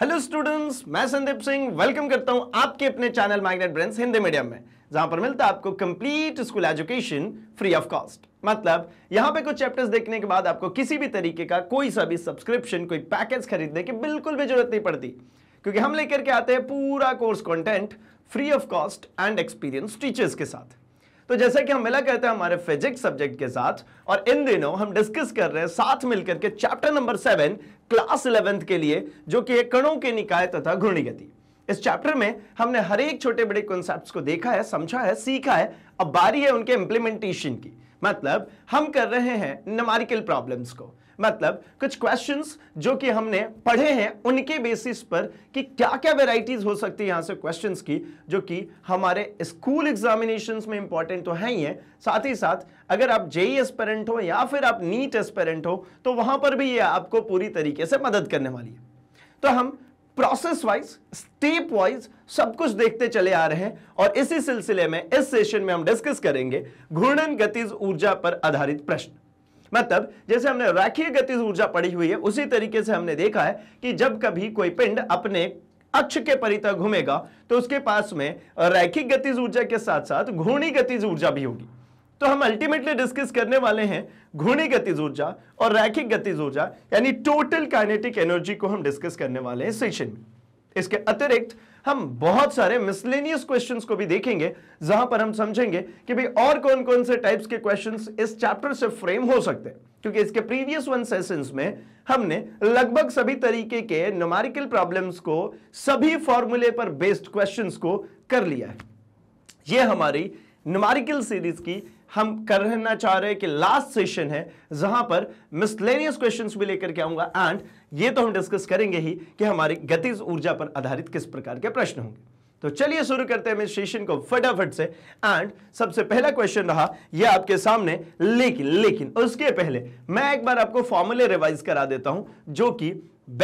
Hello students मैं Sandeep Singh welcome करता हूं आपके अपने channel Magnet Brains Hindi medium में जहां पर मिलता है आपको complete school education free of cost मतलब यहां पे कुछ चैप्टर्स देखने के बाद आपको किसी भी तरीके का कोई सा भी सब्सक्रिप्शन कोई पैकेज खरीदने की बिल्कुल भी जरूरत नहीं पड़ती क्योंकि हम लेकर के आते हैं पूरा course content free of cost and experience teachers के साथ तो जैसे कि हम मिला करते हैं हमारे फिजिक्स सब्जेक्ट के साथ और इन दिनों हम डिस्कस कर रहे हैं साथ मिलकर के chapter number seven class eleventh के लिए जो कि कणों के निकाय तथा घूर्णी गति इस चैप्टर में हमने हर एक छोटे बड़े कॉन्सेप्ट को देखा है समझा है सीखा है अब बारी है उनके इंप्लीमेंटेशन की मतलब हम कर रहे हैं नमारिकल प्रॉब्लम्स को मतलब कुछ क्वेश्चंस जो कि हमने पढ़े हैं उनके बेसिस पर कि क्या क्या वेराइटीज हो सकती है यहां से क्वेश्चंस की जो कि हमारे स्कूल एग्जामिनेशंस में इंपॉर्टेंट तो है ही है साथ ही साथ अगर आप जेई एस्पेरेंट e हो या फिर आप नीट एस्पेरेंट हो तो वहां पर भी ये आपको पूरी तरीके से मदद करने वाली है तो हम प्रोसेस वाइज स्टेप वाइज सब कुछ देखते चले आ रहे हैं और इसी सिलसिले में इस सेशन में हम डिस्कस करेंगे घूर्णन गतिज ऊर्जा पर आधारित प्रश्न मतलब जैसे हमने राखीय गतिज ऊर्जा पढ़ी हुई है उसी तरीके से हमने देखा है कि जब कभी कोई पिंड अपने अक्ष के परिता घूमेगा तो उसके पास में रैखिक गतिज ऊर्जा के साथ साथ घूर्णी गतिज ऊर्जा भी होगी तो हम अल्टीमेटली डिस्कस करने वाले हैं घूर्णी गतिज ऊर्जा और रैखिक गतिज ऊर्जा यानी टोटल काइनेटिक एनर्जी को हम डिस्कस करने वाले हैं सेशन में इसके अतिरिक्त हम बहुत सारे मिसलेनियस क्वेश्चंस को भी देखेंगे जहां पर हम समझेंगे कि भाई और कौन कौन से टाइप्स के क्वेश्चंस इस चैप्टर से फ्रेम हो सकते हैं क्योंकि इसके प्रीवियस वन सेशंस में हमने लगभग सभी तरीके के नोमारिकल प्रॉब्लम्स को सभी फॉर्मूले पर बेस्ड क्वेश्चन को कर लिया है ये हमारी नोमारिकल सीरीज की हम करना चाह रहे हैं कि लास्ट सेशन है जहां पर मिसलेनियस क्वेश्चंस भी लेकर के आऊंगा एंड ये तो हम डिस्कस करेंगे ही कि हमारी गतिज ऊर्जा पर आधारित किस प्रकार के प्रश्न होंगे तो चलिए शुरू करते हैं सेशन को फटाफट से एंड सबसे पहला क्वेश्चन रहा ये आपके सामने लेकिन लेकिन उसके पहले मैं एक बार आपको फॉर्मूले रिवाइज करा देता हूं जो कि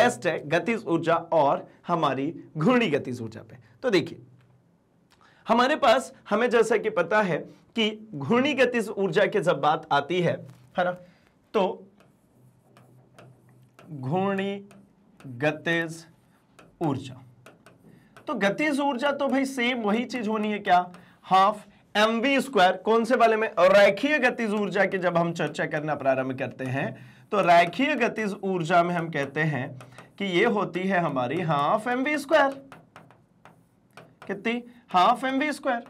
बेस्ट है गतिज ऊर्जा और हमारी घूर्णी गतिज ऊर्जा पे तो देखिए हमारे पास हमें जैसा कि पता है कि घूर्णी गतिज ऊर्जा की जब बात आती है है ना तो घूर्णी गतिज ऊर्जा तो गतिज ऊर्जा तो भाई सेम वही चीज होनी है क्या हाफ एम वी स्क्वायर कौन से वाले में रैखीय गतिज ऊर्जा की जब हम चर्चा करना प्रारंभ करते हैं तो रैखीय गतिज ऊर्जा में हम कहते हैं कि ये होती है हमारी हाफ एम वी स्क्वायर कितनी हाफ एम वी स्क्वायर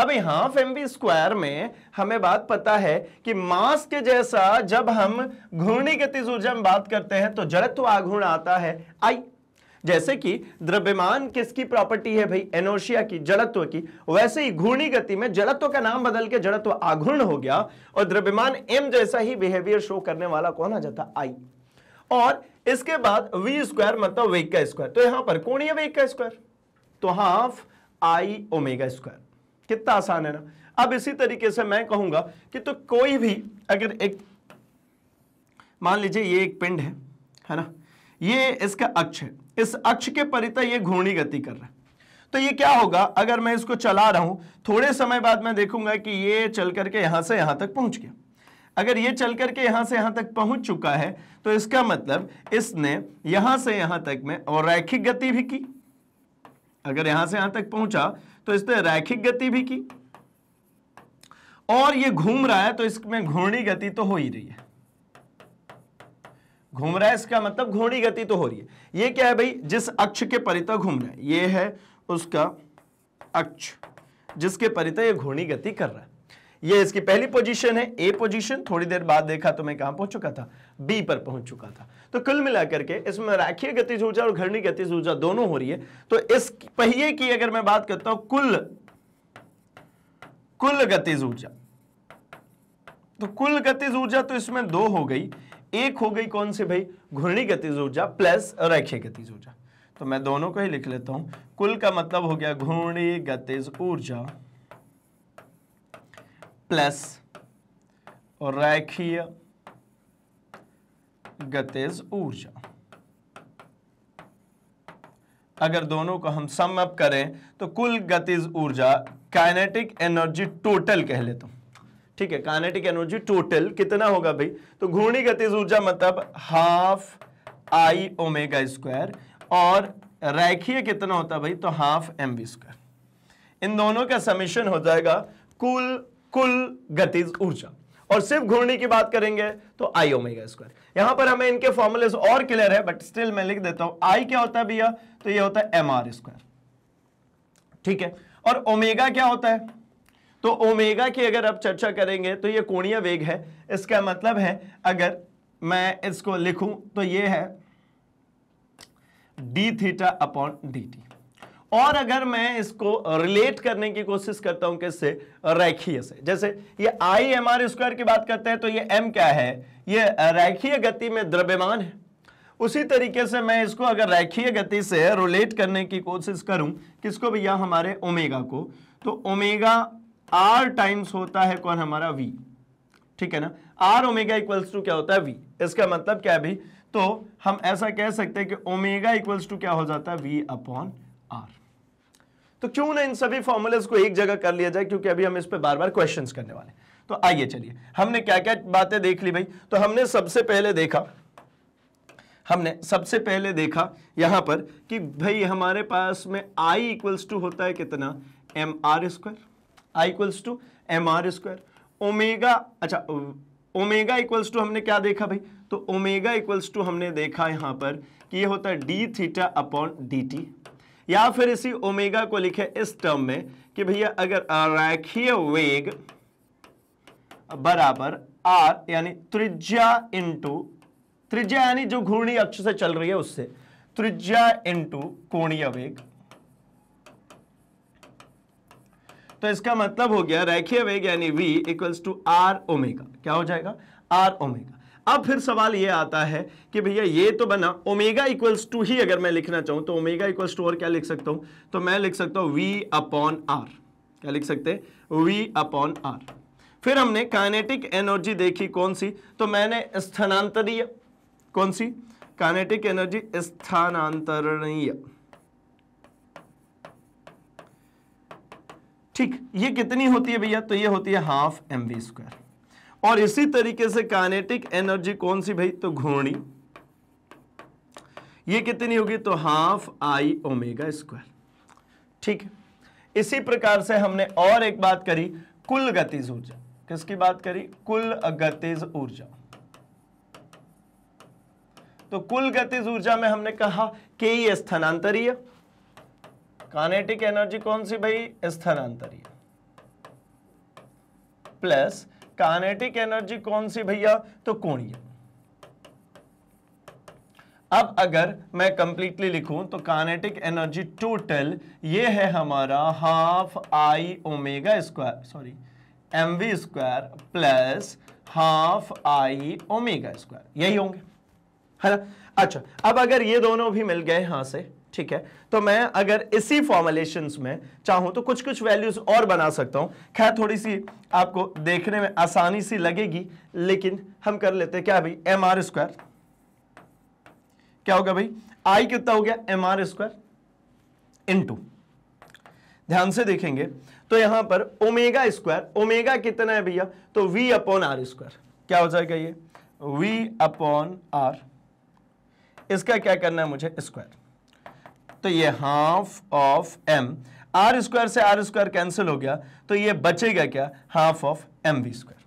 अब हाफ एम बी स्क्वायर में हमें बात पता है कि मास के जैसा जब हम घूर्णी गति ऊर्जा में बात करते हैं तो जड़त्व आघूर्ण आता है आई जैसे कि द्रव्यमान किसकी प्रॉपर्टी है भाई एनोशिया की जड़त्व की वैसे ही घूर्णी गति में जड़त्व का नाम बदल के जड़त्व आघूर्ण हो गया और द्रव्यमान एम जैसा ही बिहेवियर शो करने वाला कौन आ जाता आई और इसके बाद वी स्क्वायर मतलब वेग का स्क्वायर तो यहां पर कोणीय वेग का स्क्वायर तो हाफ आई ओमेगा स्क्वायर कितना आसान है ना अब इसी तरीके से मैं कहूंगा कि तो कोई भी अगर एक मान लीजिए ये एक पिंड है है ना ये इसका अक्ष है इस अक्ष के परिता ये घूर्णी गति कर रहा है तो ये क्या होगा अगर मैं इसको चला रहा हूं थोड़े समय बाद मैं देखूंगा कि ये चल करके यहां से यहां तक पहुंच गया अगर ये चल करके यहां से यहां तक पहुंच चुका है तो इसका मतलब इसने यहां से यहां तक में और रैखिक गति भी की अगर यहां से यहां तक पहुंचा तो इसने रैखिक गति भी की और ये घूम रहा है तो इसमें घूर्णी गति तो हो ही रही है घूम रहा है इसका मतलब घूर्णी गति तो हो रही है ये क्या है भाई जिस अक्ष के परिता घूम रहा है ये है उसका अक्ष जिसके परिता ये घूर्णी गति कर रहा है ये इसकी पहली पोजीशन है ए पोजीशन थोड़ी देर बाद देखा तो मैं कहां पहुंच चुका था बी पर पहुंच चुका था तो कुल मिलाकर के इसमें राखीय गतिज ऊर्जा और घरणी गतिज ऊर्जा दोनों हो रही है तो इस पहिए की अगर मैं बात करता हूं कुल कुल गतिज ऊर्जा तो कुल गतिज ऊर्जा तो इसमें दो हो गई एक हो गई कौन सी भाई घूर्णी गतिज ऊर्जा प्लस रैखीय गतिज ऊर्जा तो मैं दोनों को ही लिख लेता हूं कुल का मतलब हो गया घूर्णी गतिज ऊर्जा प्लस रेखीय गतिज ऊर्जा अगर दोनों को हम सम अप करें तो कुल गतिज ऊर्जा काइनेटिक एनर्जी टोटल कह लेता हूं ठीक है काइनेटिक एनर्जी टोटल कितना होगा भाई तो घूर्णी गतिज ऊर्जा मतलब हाफ आई ओमेगा स्क्वायर और रैखीय कितना होता भाई तो हाफ एम बी स्क्वायर इन दोनों का समीशन हो जाएगा कुल कुल गतिज ऊर्जा और सिर्फ घूर्णी की बात करेंगे तो आई ओमेगा स्क्वायर यहां पर हमें इनके फॉर्मूले और क्लियर है बट स्टिल मैं लिख देता हूं आई क्या होता है भैया तो ये होता है एम आर स्क्वायर ठीक है और ओमेगा क्या होता है तो ओमेगा की अगर आप चर्चा करेंगे तो ये कोणीय वेग है इसका मतलब है अगर मैं इसको लिखूं तो ये है D theta upon D T और अगर मैं इसको रिलेट करने की कोशिश करता हूं किससे रैखीय से जैसे ये आई एम आर स्क्वायर की बात करते हैं तो ये एम क्या है ये रैखीय गति में द्रव्यमान है उसी तरीके से मैं इसको अगर रैखीय गति से रिलेट करने की कोशिश करूं किसको भैया हमारे ओमेगा को तो ओमेगा आर टाइम्स होता है कौन हमारा वी ठीक है ना आर ओमेगा इक्वल्स टू क्या होता है वी इसका मतलब क्या है भी तो हम ऐसा कह सकते हैं कि ओमेगा इक्वल्स टू क्या हो जाता है वी अपॉन आर तो क्यों ना इन सभी फॉर्मूलेस को एक जगह कर लिया जाए क्योंकि अभी हम इस पर बार बार क्वेश्चन करने वाले तो आइए चलिए हमने क्या क्या बातें देख ली भाई तो हमने सबसे पहले देखा हमने सबसे पहले देखा यहां पर कि भाई हमारे पास में i इक्वल्स टू होता है कितना M R square I equals to M R square omega अच्छा ओमेगा इक्वल्स टू हमने क्या देखा भाई तो ओमेगा इक्वल्स टू हमने देखा यहां पर कि ये होता है D theta upon D T या फिर इसी ओमेगा को लिखे इस टर्म में कि भैया अगर अरेखीय वेग बराबर आर यानी त्रिज्या इंटू त्रिज्या यानी जो घूर्णी अक्ष से चल रही है उससे त्रिज्या इंटू कोणीय वेग तो इसका मतलब हो गया रेखीय वेग यानी V equals to R omega क्या हो जाएगा आर ओमेगा अब फिर सवाल ये आता है कि भैया ये तो बना ओमेगा इक्वल्स टू ही अगर मैं लिखना चाहूं तो ओमेगा इक्वल्स टू और क्या लिख सकता हूं तो मैं लिख सकता हूं वी अपॉन आर क्या लिख सकते हैं वी अपॉन आर फिर हमने काइनेटिक एनर्जी देखी कौन सी तो मैंने स्थानांतरीय कौन सी काइनेटिक एनर्जी स्थानांतरणीय ठीक ये कितनी होती है भैया तो ये होती है हाफ एम वी स्क्वायर और इसी तरीके से काइनेटिक एनर्जी कौन सी भाई तो घूर्णी ये कितनी होगी तो हाफ आई ओमेगा स्क्वायर ठीक है इसी प्रकार से हमने और एक बात करी कुल गतिज ऊर्जा किसकी बात करी कुल गतिज ऊर्जा तो कुल गतिज ऊर्जा में हमने कहा के e स्थानांतरीय कानेटिक एनर्जी कौन सी भाई स्थानांतरीय प्लस कानेटिक एनर्जी कौन सी भैया तो कोणीय अब अगर मैं कंप्लीटली लिखूं तो कानेटिक एनर्जी टोटल ये है हमारा half I omega square sorry M V square plus half I omega square यही होंगे है ना अच्छा अब अगर ये दोनों भी मिल गए यहां से ठीक है तो मैं अगर इसी फॉर्मुलेशन में चाहूं तो कुछ कुछ वैल्यूज और बना सकता हूं खैर थोड़ी सी आपको देखने में आसानी सी लगेगी लेकिन हम कर लेते हैं क्या भाई एम आर स्क्वायर क्या होगा भाई आई कितना हो गया एम आर स्क्वायर इंटू ध्यान से देखेंगे तो यहां पर ओमेगा स्क्वायर ओमेगा कितना है भैया तो वी अपॉन आर स्क्वायर क्या हो जाएगा ये वी अपॉन आर इसका क्या करना है मुझे स्क्वायर तो ये half of M R square से आर स्क्वायर कैंसिल हो गया तो ये बचेगा क्या half of M V square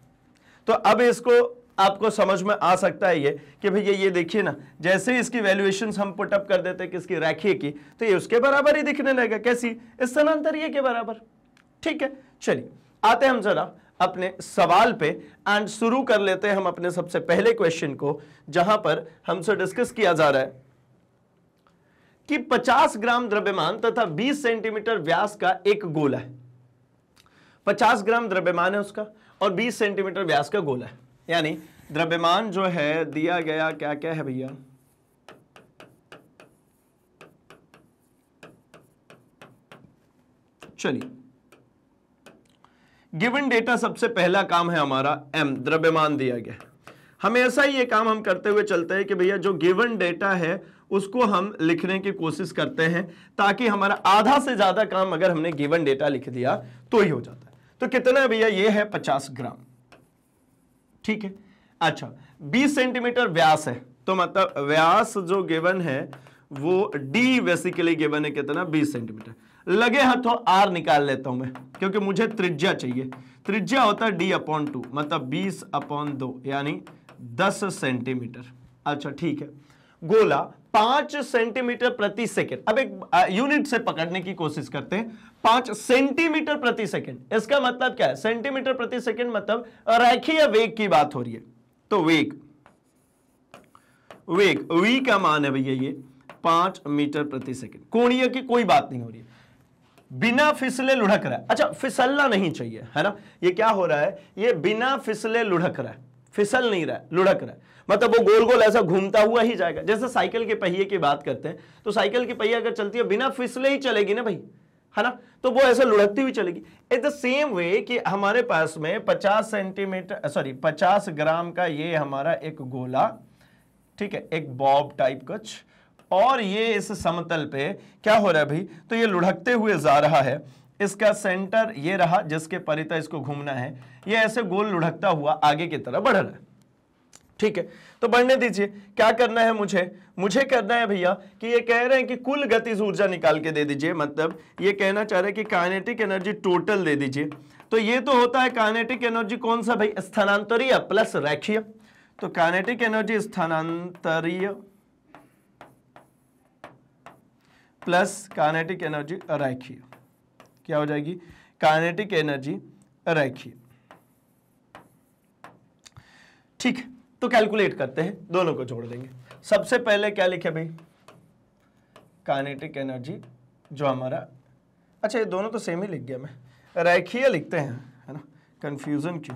तो अब इसको आपको समझ में आ सकता है ये कि भैया ये, देखिए ना जैसे इसकी वैल्यूएशन हम पुटअप कर देते किसकी राखिए की तो ये उसके बराबर ही दिखने लगेगा कैसी स्थानांतर ये के बराबर ठीक है चलिए आते हम जरा अपने सवाल पे एंड शुरू कर लेते हैं हम अपने सबसे पहले क्वेश्चन को जहां पर हमसे डिस्कस किया जा रहा है कि 50 ग्राम द्रव्यमान तथा 20 सेंटीमीटर व्यास का एक गोला है 50 ग्राम द्रव्यमान है उसका और 20 सेंटीमीटर व्यास का गोला है यानी द्रव्यमान जो है दिया गया क्या क्या है भैया चलिए गिवन डेटा सबसे पहला काम है हमारा एम द्रव्यमान दिया गया हमेशा ही ये काम हम करते हुए चलते हैं कि भैया जो गिवन डेटा है उसको हम लिखने की कोशिश करते हैं ताकि हमारा आधा से ज़्यादा काम अगर हमने गिवन डेटा लिख दिया तो ही हो जाता है तो कितना भैया ये है पचास ग्राम ठीक है अच्छा बीस सेंटीमीटर व्यास है तो मतलब व्यास जो गिवन है वो डी बेसिकली गिवन है कितना बीस सेंटीमीटर लगे हाथों तो आर निकाल लेता हूं मैं क्योंकि मुझे त्रिज्या चाहिए त्रिज्या होता है डी अपॉन टू मतलब बीस अपॉन दो यानी दस सेंटीमीटर अच्छा ठीक है गोला पांच सेंटीमीटर प्रति सेकेंड अब एक यूनिट से पकड़ने की कोशिश करते हैं पांच सेंटीमीटर प्रति सेकेंड इसका मतलब क्या है सेंटीमीटर प्रति सेकेंड मतलब रेखीय वेग की बात हो रही है तो वेग वेग वी का मान है भैया ये पांच मीटर प्रति सेकेंड कोणीय की कोई बात नहीं हो रही बिना फिसले लुढ़क रहा है अच्छा फिसलना नहीं चाहिए है ना ये क्या हो रहा है ये बिना फिसले लुढ़क रहा है फिसल नहीं रहा है लुढ़क रहा है मतलब वो गोल गोल ऐसा घूमता हुआ ही जाएगा जैसे साइकिल के पहिए की बात करते हैं तो साइकिल के पहिया अगर चलती है बिना फिसले ही चलेगी ना भाई है ना तो वो ऐसे लुढ़कती हुई चलेगी इट द सेम वे कि हमारे पास में 50 सेंटीमीटर सॉरी 50 ग्राम का ये हमारा एक गोला ठीक है एक बॉब टाइप कुछ और ये इस समतल पे क्या हो रहा है भाई तो ये लुढ़कते हुए जा रहा है इसका सेंटर ये रहा जिसके परिता इसको घूमना है ये ऐसे गोल लुढ़कता हुआ आगे की तरफ बढ़ रहा है ठीक है तो बढ़ने दीजिए क्या करना है मुझे मुझे करना है भैया कि ये कह रहे हैं कि कुल गतिज ऊर्जा निकाल के दे दीजिए मतलब ये कहना चाह रहे हैं कि काइनेटिक एनर्जी टोटल दे दीजिए तो ये तो होता है काइनेटिक एनर्जी कौन सा भाई स्थानांतरीय प्लस रैखीय तो काइनेटिक एनर्जी स्थानांतरीय प्लस काइनेटिक एनर्जी रैखीय क्या हो जाएगी काइनेटिक एनर्जी रैखी ठीक तो कैलकुलेट करते हैं दोनों को जोड़ देंगे सबसे पहले क्या लिखे भाई काइनेटिक एनर्जी जो हमारा अच्छा ये दोनों तो सेम ही लिख गया मैं रैखीय लिखते हैं है ना कंफ्यूजन क्यों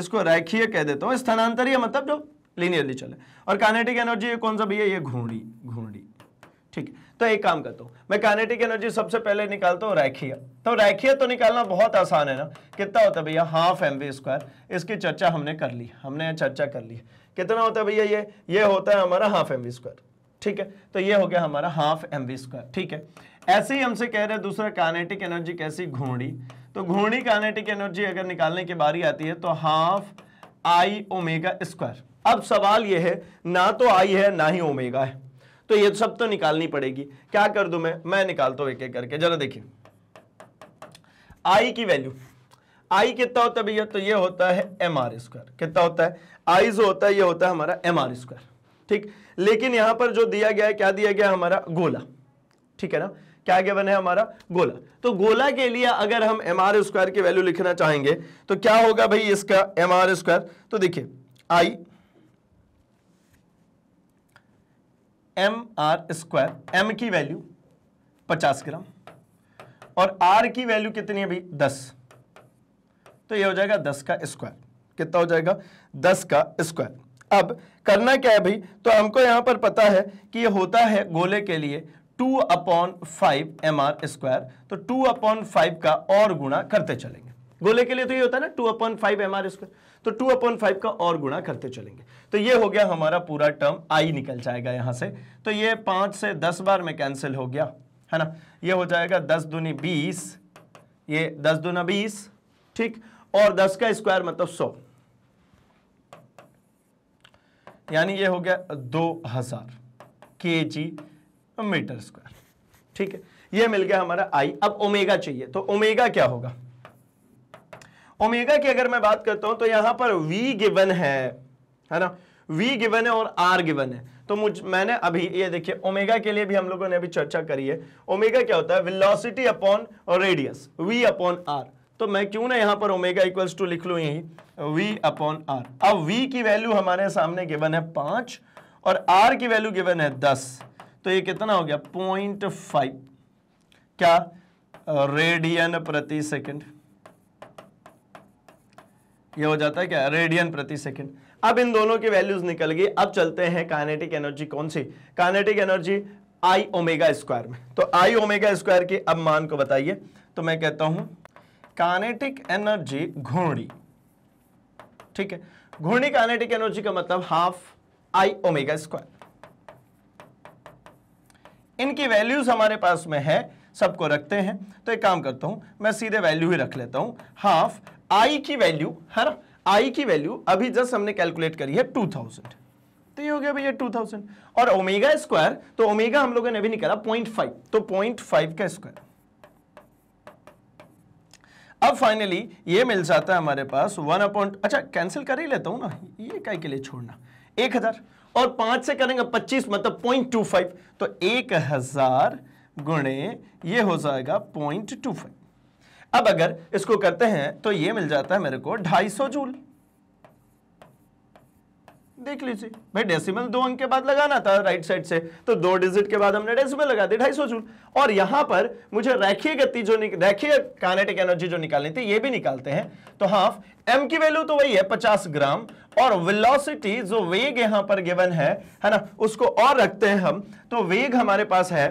इसको रैखीय कह देता हूं स्थानांतरीय मतलब जो लीनियरली चले और काइनेटिक एनर्जी ये कौन सा भैया ये घूर्णी घूर्णी ठीक है तो एक काम करता हूँ मैं कानेटिक एनर्जी सबसे पहले निकालता हूं रैखिया तो रैखिया तो निकालना बहुत आसान है ना कितना होता है भैया हाफ एम वी स्क्वायर इसकी चर्चा हमने कर ली हमने चर्चा कर ली कितना होता है भैया ये ये होता है हमारा हाफ एम वी स्क्वायर ठीक है तो ये हो गया हमारा हाफ एम वी स्क्वायर ठीक है ऐसे ही हमसे कह रहे हैं दूसरा कानेटिक एनर्जी कैसी घूर्णी तो घूर्णी कानेटिक एनर्जी अगर निकालने की बारी आती है तो हाफ आई ओमेगा स्क्वायर अब सवाल यह है ना तो आई है ना ही ओमेगा है तो ये सब तो निकालनी पड़ेगी क्या कर दू मैं मैं निकालता हूं एक एक करके जरा देखिए आई की वैल्यू आई कितना होता है भैया तो ये होता है एम आर स्क्वायर कितना होता है आई जो होता है ये होता है हमारा एम आर स्क्वायर ठीक लेकिन यहां पर जो दिया गया है क्या दिया गया हमारा गोला ठीक है ना क्या क्या बने हमारा गोला तो गोला के लिए अगर हम एम आर स्क्वायर की वैल्यू लिखना चाहेंगे तो क्या होगा भाई इसका एम आर स्क्वायर तो देखिए I M R square M की वैल्यू पचास ग्राम और आर की वैल्यू कितनी है भाई दस तो ये हो जाएगा दस का स्क्वायर कितना हो जाएगा दस का स्क्वायर अब करना क्या है भाई तो हमको यहां पर पता है कि ये होता है गोले के लिए two upon five M R square तो टू अपॉन फाइव का और गुणा करते चलेंगे गोले के लिए तो ये होता है ना two upon five M R square तो टू अपॉन फाइव का और गुणा करते चलेंगे तो ये हो गया हमारा पूरा टर्म आई निकल जाएगा यहां से तो ये पांच से दस बार में कैंसिल हो गया है ना ये हो जाएगा दस दुनी बीस ये दस दुना बीस ठीक और दस का स्क्वायर मतलब सौ यानी ये हो गया दो हजार के जी मीटर स्क्वायर ठीक है ये मिल गया हमारा आई अब ओमेगा चाहिए तो ओमेगा क्या होगा ओमेगा की अगर मैं बात करता हूं तो यहां पर वी गिवन है है ना वी गिवन है और आर गिवन है तो मुझ मैंने अभी ये देखिए ओमेगा के लिए भी हम लोगों ने अभी चर्चा करी है ओमेगा क्या होता है velocity upon radius v upon r तो मैं क्यों ना यहां पर ओमेगा इक्वल्स टू लिख लू यही v अपॉन r अब v की वैल्यू हमारे सामने गिवन है पांच और आर की वैल्यू गिवन है दस तो ये कितना हो गया पॉइंट फाइव क्या रेडियन प्रति सेकेंड यह हो जाता है क्या रेडियन प्रति सेकेंड अब इन दोनों की वैल्यूज निकल गई अब चलते हैं काइनेटिक एनर्जी कौन सी kinetic energy I omega square में तो आई ओमेगा स्क्वायर के अब मान को बताइए तो मैं कहता हूं काइनेटिक एनर्जी घूर्णी ठीक है घूर्णी काइनेटिक एनर्जी का मतलब हाफ आई ओमेगा स्क्वायर इनकी वैल्यूज हमारे पास में है सबको रखते हैं तो एक काम करता हूं मैं सीधे वैल्यू ही रख लेता हूं हाफ आई की वैल्यू है ना आई की वैल्यू अभी जस्ट हमने कैलकुलेट करी है टू थाउजेंड तो ये हो गया भैया टू थाउजेंड और ओमेगा स्क्वायर तो ओमेगा हम लोगों ने अभी निकाला पॉइंट फाइव तो पॉइंट फाइव का स्क्वायर अब फाइनली ये मिल जाता है हमारे पास वन अपॉइंट अच्छा कैंसिल कर ही लेता हूं ना ये काय के लिए छोड़ना एक हजार और पांच से करेंगे पच्चीस मतलब पॉइंट टू फाइव तो एक हजार गुणे ये हो जाएगा पॉइंट टू फाइव अब अगर इसको करते हैं तो ये मिल जाता है मेरे को 250 जूल देख लीजिए भाई डेसिमल दो अंक के बाद लगाना था राइट साइड से तो दो डिजिट के बाद हमने डेसिमल लगा दी 250 जूल और यहां पर मुझे रेखीय गति जो रेखीय कानेटिक एनर्जी जो निकालनी थी ये भी निकालते हैं तो हाफ एम की वैल्यू तो वही है पचास ग्राम और वेलोसिटी जो वेग यहां पर गिवन है है ना उसको और रखते हैं हम तो वेग हमारे पास है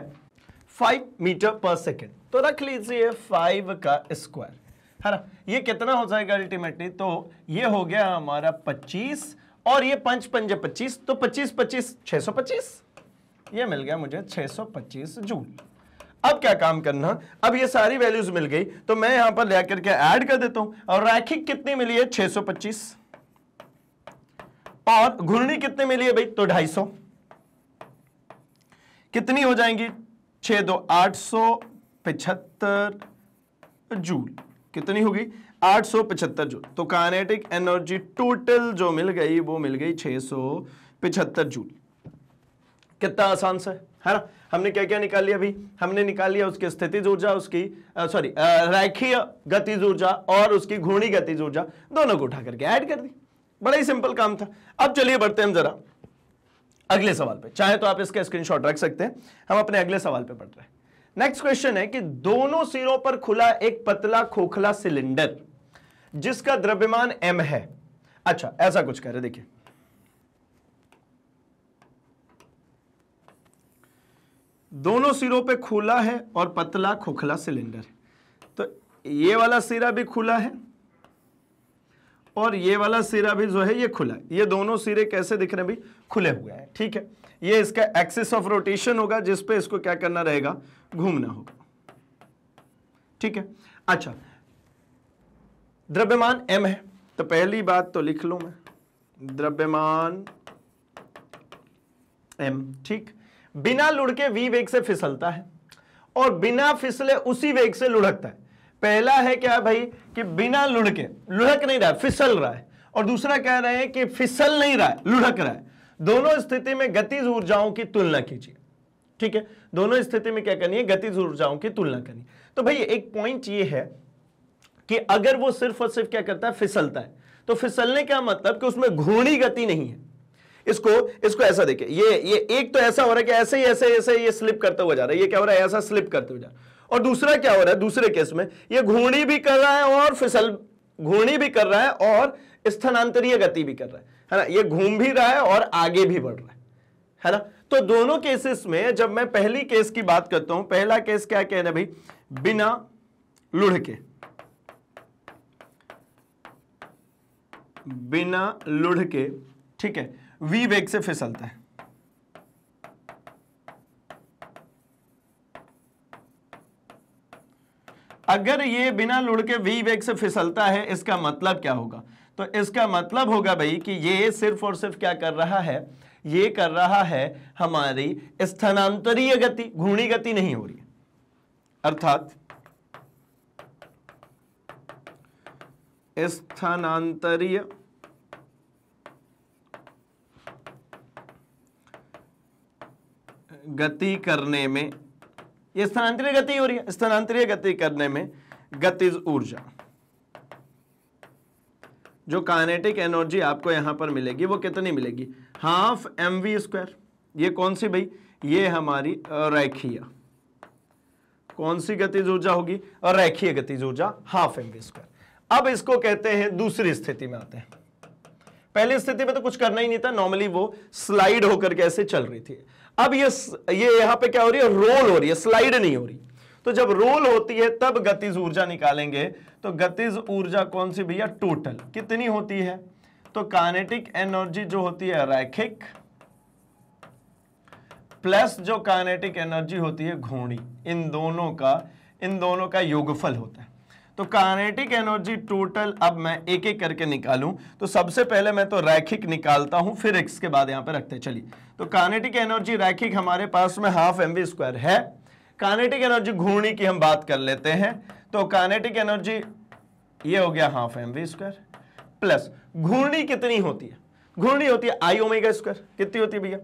फाइव मीटर पर सेकेंड तो रख लीजिए फाइव का स्क्वायर है ना ये कितना हो जाएगा अल्टीमेटली तो ये हो गया हमारा पच्चीस और ये पंच पंजे पच्चीस तो पच्चीस पच्चीस छह सौ पच्चीस ये मिल गया मुझे छह सौ पच्चीस जूल अब क्या काम करना अब ये सारी वैल्यूज मिल गई तो मैं यहां पर लेकर के ऐड कर देता हूं और रैखिक कितनी मिली है सौ पच्चीस और घूर्णी कितनी मिली है भाई तो ढाई सौ कितनी हो जाएंगी छह दो आठ सौ पिछहत्तर जूल कितनी होगी 875 जूल तो काइनेटिक एनर्जी टोटल जो मिल गई वो मिल गई 675 जूल कितना आसान से है ना हमने क्या क्या निकाल लिया अभी हमने निकाल लिया उसकी स्थिति ऊर्जा उसकी सॉरी रैखीय गति ऊर्जा और उसकी घूर्णी गति ऊर्जा दोनों को उठा करके ऐड कर दी बड़ा ही सिंपल काम था अब चलिए बढ़ते हैं जरा अगले सवाल पे चाहे तो आप इसका स्क्रीनशॉट रख सकते हैं हम अपने अगले सवाल पे बढ़ रहे हैं नेक्स्ट क्वेश्चन है कि दोनों सिरों पर खुला एक पतला खोखला सिलेंडर जिसका द्रव्यमान एम है अच्छा ऐसा कुछ कह रहे देखिए दोनों सिरों पे खुला है और पतला खोखला सिलेंडर है तो ये वाला सिरा भी खुला है और ये वाला सिरा भी जो है ये खुला है ये दोनों सिरे कैसे दिख रहे हैं भाई खुले हुए हैं ठीक है ये इसका एक्सिस ऑफ रोटेशन होगा जिसपे इसको क्या करना रहेगा घूमना होगा ठीक है अच्छा द्रव्यमान एम है तो पहली बात तो लिख लू मैं द्रव्यमान एम ठीक बिना लुढ़के वी वेग से फिसलता है और बिना फिसले उसी वेग से लुढ़कता है पहला है क्या भाई कि बिना लुढ़के लुढ़क नहीं रहा है फिसल रहा है और दूसरा कह रहे हैं कि फिसल नहीं रहा है लुढ़क रहा है दोनों स्थिति में गतिज ऊर्जाओं की तुलना कीजिए ठीक है दोनों स्थिति में क्या करनी है गतिज ऊर्जाओं की तुलना करनी तो भैया एक पॉइंट ये है कि अगर वो सिर्फ और सिर्फ क्या करता है फिसलता है तो फिसलने का मतलब कि उसमें घूर्णी गति नहीं है इसको इसको ऐसा देखिए ये ये एक तो ऐसा हो रहा है कि ऐसे ही ऐसे ऐसे ये स्लिप करते हुए जा रहा है ये क्या हो रहा है ऐसा स्लिप करते हुए जा रहा है और दूसरा क्या हो रहा है दूसरे केस में ये घूर्णी भी कर रहा है और फिसल घूर्णी भी कर रहा है और स्थानांतरीय गति भी कर रहा है है ना ये घूम भी रहा है और आगे भी बढ़ रहा है है ना तो दोनों केसेस में जब मैं पहली केस की बात करता हूं पहला केस क्या कहना भाई बिना लुढ़ के बिना लुढ़ के ठीक है वी वेग से फिसलता है अगर ये बिना लुढ़ के वी वेग से फिसलता है इसका मतलब क्या होगा तो इसका मतलब होगा भाई कि ये सिर्फ और सिर्फ क्या कर रहा है ये कर रहा है हमारी स्थानांतरीय गति घूर्णी गति नहीं हो रही अर्थात स्थानांतरीय गति करने में यह स्थानांतरीय गति हो रही है स्थानांतरीय गति करने में गतिज ऊर्जा जो काइनेटिक एनर्जी आपको यहां पर मिलेगी वो कितनी मिलेगी हाफ एम वी स्क्वायर ये कौन सी भाई ये हमारी रेखीय कौन सी गतिज ऊर्जा होगी रेखीय गतिज ऊर्जा हाफ एम वी स्क्वायर अब इसको कहते हैं दूसरी स्थिति में आते हैं पहली स्थिति में तो कुछ करना ही नहीं था नॉर्मली वो स्लाइड होकर कैसे चल रही थी अब ये ये यहां पे क्या हो रही है रोल हो रही है स्लाइड नहीं हो रही तो जब रोल होती है तब गतिज ऊर्जा निकालेंगे तो गतिज ऊर्जा कौन सी भैया टोटल कितनी होती है तो कानेटिक एनर्जी जो होती है रैखिक प्लस जो कानेटिक एनर्जी होती है घूर्णी इन दोनों का इन दोनों का योगफल होता है तो कानेटिक एनर्जी टोटल अब मैं एक एक करके निकालूं तो सबसे पहले मैं तो रैखिक निकालता हूं फिर एक्स के बाद यहां पर रखते चलिए तो कानेटिक एनर्जी रैखिक हमारे पास में हाफ एम वी स्क्वायर है कानेटिक एनर्जी घूर्णी की हम बात कर लेते हैं तो कानेटिक एनर्जी ये हो गया half M V square plus घूर्णी कितनी होती है घूर्णी होती है आई ओमेगा स्क्वायर कितनी होती है भैया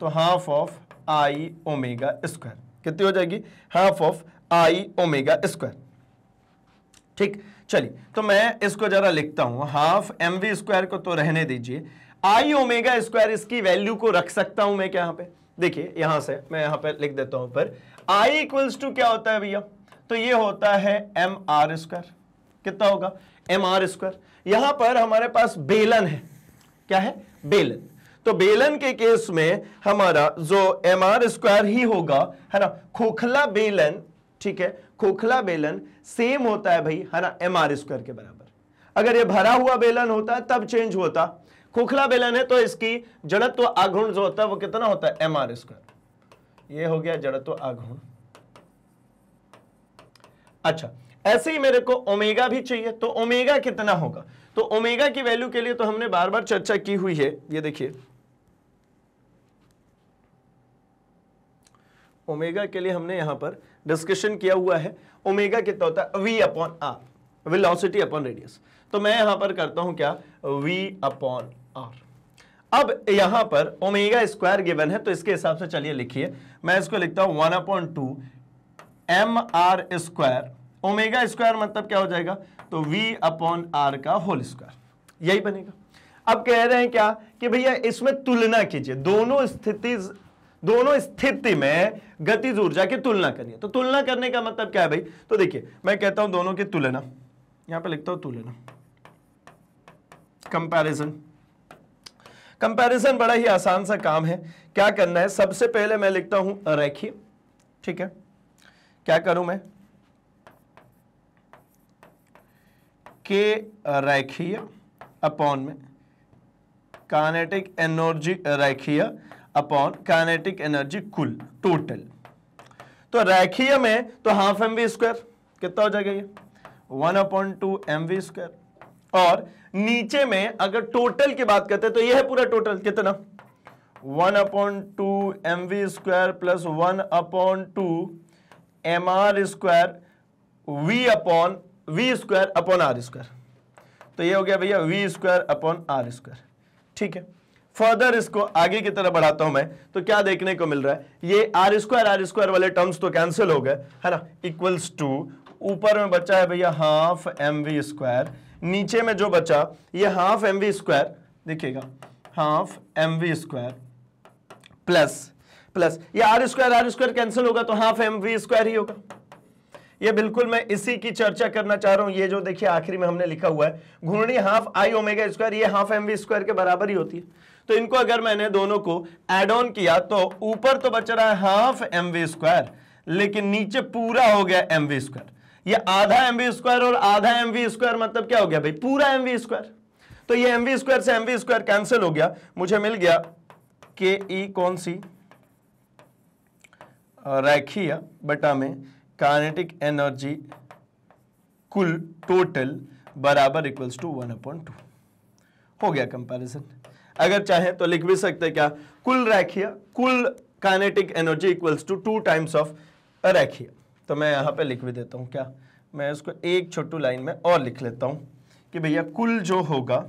तो half of I omega square कितनी हो जाएगी half of I omega square ठीक चलिए तो मैं इसको जरा लिखता हूं हाफ एम वी स्क्वायर को तो रहने दीजिए आई ओमेगा स्क्वायर इसकी वैल्यू को रख सकता हूं मैं क्या यहां पे देखिए यहां से मैं यहां पे लिख देता हूं पर आई इक्वल्स टू क्या होता है भैया तो ये होता है एम आर स्क्वायर कितना होगा एम आर स्क्वायर यहां पर हमारे पास बेलन है क्या है बेलन तो बेलन के केस में हमारा जो एम आर स्क्वायर ही होगा है ना खोखला बेलन ठीक है खोखला बेलन सेम होता है भाई है ना एम आर स्क्वायर के बराबर अगर ये भरा हुआ बेलन होता है तब चेंज होता खोखला बेलन है तो इसकी जड़त्व तो आघुण जो होता है वो कितना होता है एम आर स्क्वायर यह हो गया जड़त्व तो आघूर्ण अच्छा ऐसे ही मेरे को ओमेगा भी चाहिए तो ओमेगा कितना होगा तो ओमेगा की वैल्यू के लिए तो हमने बार बार चर्चा की हुई है ये देखिए ओमेगा के लिए हमने यहां पर डिस्कशन किया हुआ है ओमेगा कितना होता है V upon R velocity upon radius तो मैं यहां पर करता हूं क्या वी अपॉन आर अब यहां पर ओमेगा स्क्वायर गिवन है तो इसके हिसाब से चलिए लिखिए मैं इसको लिखता हूं one upon two M R square omega square मतलब क्या हो जाएगा तो v अपॉन आर का होल स्क्वायर यही बनेगा अब कह रहे हैं क्या कि भैया इसमें तुलना कीजिए दोनों स्थिति दोनों स्थिति में गतिज ऊर्जा की तुलना करिए तो तुलना करने का मतलब क्या है भाई तो देखिए मैं कहता हूं दोनों की तुलना यहां पे लिखता हूं तुलना कंपैरिजन कंपैरिजन बड़ा ही आसान सा काम है क्या करना है सबसे पहले मैं लिखता हूं रेखी ठीक है क्या करूं मैं के रैखिया अपॉन में कानेटिक एनर्जी रैखिया अपॉन कानेटिक एनर्जी कुल टोटल तो रैखीय में तो हाफ एम वी स्क्वायर कितना हो जाएगा ये one upon two M V square और नीचे में अगर टोटल की बात करते हैं तो यह है पूरा टोटल कितना one upon two M V square plus one upon two M R square V upon V square upon R square तो ये हो गया भैया V square upon R square ठीक है फर्दर इसको आगे की तरफ बढ़ाता हूं मैं तो क्या देखने को मिल रहा है ये आर स्क्वायर आर स्क्वायर वाले टर्म्स तो कैंसिल हो गए है ना इक्वल्स टू ऊपर में बचा है भैया हाफ एम वी स्क्वायर नीचे में जो बचा ये हाफ एम वी स्क्वायर देखिएगा half M V square plus plus ये R square R square cancel होगा तो हाफ एम वी स्क्वायर ही होगा ये बिल्कुल मैं इसी की चर्चा करना चाह रहा हूं ये जो देखिए आखिरी में हमने लिखा हुआ है घूर्णी हाफ आई ओमेगा स्क्वायर ये हाफ एम वी स्क्वायर के बराबर ही होती है तो इनको अगर मैंने दोनों को एड ऑन किया तो ऊपर तो बच रहा है हाफ एम वी स्क्वायर लेकिन नीचे पूरा हो गया एम वी स्क्वायर ये आधा एम वी स्क्वायर और आधा एम वी स्क्वायर मतलब क्या हो गया भाई पूरा एम वी स्क्वायर तो ये एम वी स्क्वायर से एम वी स्क्वायर कैंसिल हो गया मुझे मिल गया के ई कौन सी रैखीय बटा में काइनेटिक एनर्जी कुल टोटल बराबर equals to one upon two हो गया कंपैरिजन अगर चाहे तो लिख भी सकते क्या कुल रैखिया कुल kinetic energy equals to two times of रैखिया तो मैं यहां पे लिख भी देता हूं क्या मैं उसको एक छोटू लाइन में और लिख लेता हूं कि भैया कुल जो होगा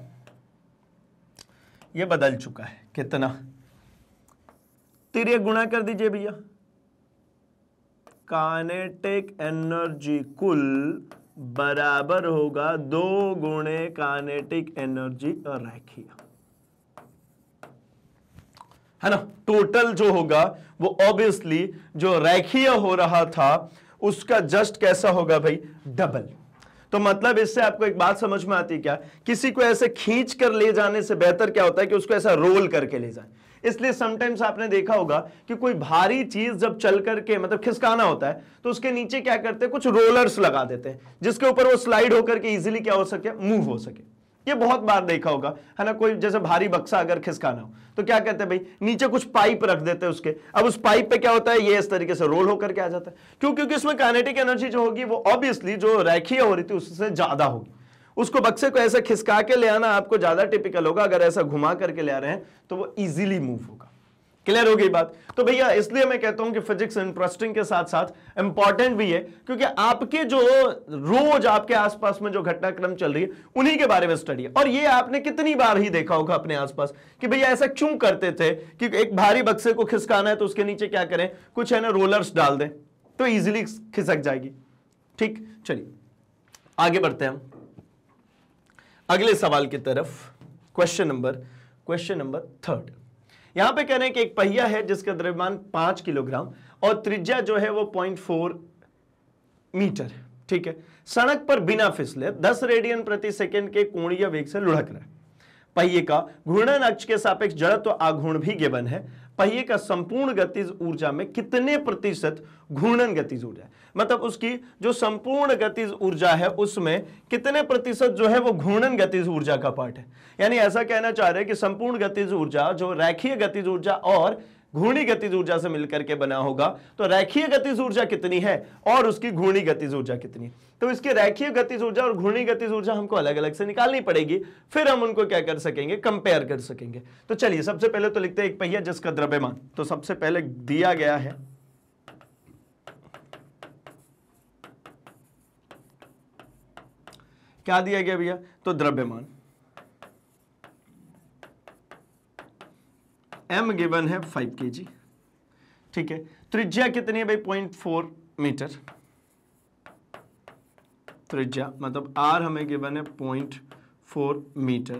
ये बदल चुका है कितना तिरक गुणा कर दीजिए भैया कानेटिक एनर्जी कुल बराबर होगा दो गुणे कानेटिक एनर्जी रैखीय है ना टोटल जो होगा वो ऑब्वियसली जो रैखीय हो रहा था उसका जस्ट कैसा होगा भाई डबल तो मतलब इससे आपको एक बात समझ में आती है क्या किसी को ऐसे खींच कर ले जाने से बेहतर क्या होता है कि उसको ऐसा रोल करके ले जाए इसलिए समटाइम्स आपने देखा होगा कि कोई भारी चीज जब चल करके मतलब खिसकाना होता है तो उसके नीचे क्या करते हैं कुछ रोलर्स लगा देते हैं जिसके ऊपर वो स्लाइड होकर के इजिली क्या हो सके मूव हो सके ये बहुत बार देखा होगा है ना कोई जैसे भारी बक्सा अगर खिसकाना हो तो क्या कहते हैं भाई नीचे कुछ पाइप रख देते हैं उसके अब उस पाइप पे क्या होता है ये इस तरीके से रोल होकर के आ जाता है क्यों क्योंकि उसमें काइनेटिक एनर्जी जो होगी वो ऑब्वियसली जो रेखीय हो रही थी उससे ज्यादा होगी उसको बक्से को ऐसे खिसका के ले आना आपको ज्यादा टिपिकल होगा अगर ऐसा घुमा करके ले आ रहे हैं तो वो इजीली मूव होगा क्लियर हो गई बात तो भैया इसलिए मैं कहता हूं कि फिजिक्स इंटरेस्टिंग के साथ साथ इंपॉर्टेंट भी है क्योंकि आपके जो रोज आपके आसपास में जो घटनाक्रम चल रही है उन्हीं के बारे में स्टडी है और ये आपने कितनी बार ही देखा होगा अपने आसपास कि भैया ऐसा क्यों करते थे कि एक भारी बक्से को खिसकाना है तो उसके नीचे क्या करें कुछ है ना रोलर्स डाल दें तो ईजिली खिसक जाएगी ठीक चलिए आगे बढ़ते हैं हम अगले सवाल की तरफ question number question number third यहां पे कह रहे हैं कि एक पहिया है जिसका द्रव्यमान पांच किलोग्राम और त्रिज्या जो है वो पॉइंट फोर मीटर ठीक है सड़क पर बिना फिसले दस रेडियन प्रति सेकेंड के कोणीय वेग से लुढ़क रहा है पहिए का घूर्णन अक्ष के सापेक्ष जड़त्व तो आघूर्ण भी गेबन है पहिए का संपूर्ण गतिज ऊर्जा में कितने प्रतिशत घूर्णन गतिज ऊर्जा मतलब उसकी जो संपूर्ण गतिज ऊर्जा है उसमें कितने प्रतिशत जो है वो घूर्णन गतिज ऊर्जा का पार्ट है यानी ऐसा कहना चाह रहे हैं कि संपूर्ण गतिज ऊर्जा जो रैखीय गतिज ऊर्जा और घूर्णी गतिज ऊर्जा से मिलकर के बना होगा तो रैखीय गतिज ऊर्जा कितनी है और उसकी घूर्णी गतिज ऊर्जा कितनी है तो इसकी रैखीय गतिज ऊर्जा और घूर्णी गतिज ऊर्जा हमको अलग अलग से निकालनी पड़ेगी फिर हम उनको क्या कर सकेंगे कंपेयर कर सकेंगे तो चलिए सबसे पहले तो लिखते हैं एक पहिया जिसका द्रव्यमान तो सबसे पहले दिया गया है क्या दिया गया भैया तो द्रव्यमान एम गिवन है फाइव के ठीक है त्रिज्या कितनी है भाई पॉइंट फोर मीटर त्रिज्या मतलब आर हमें गिवन है point four meter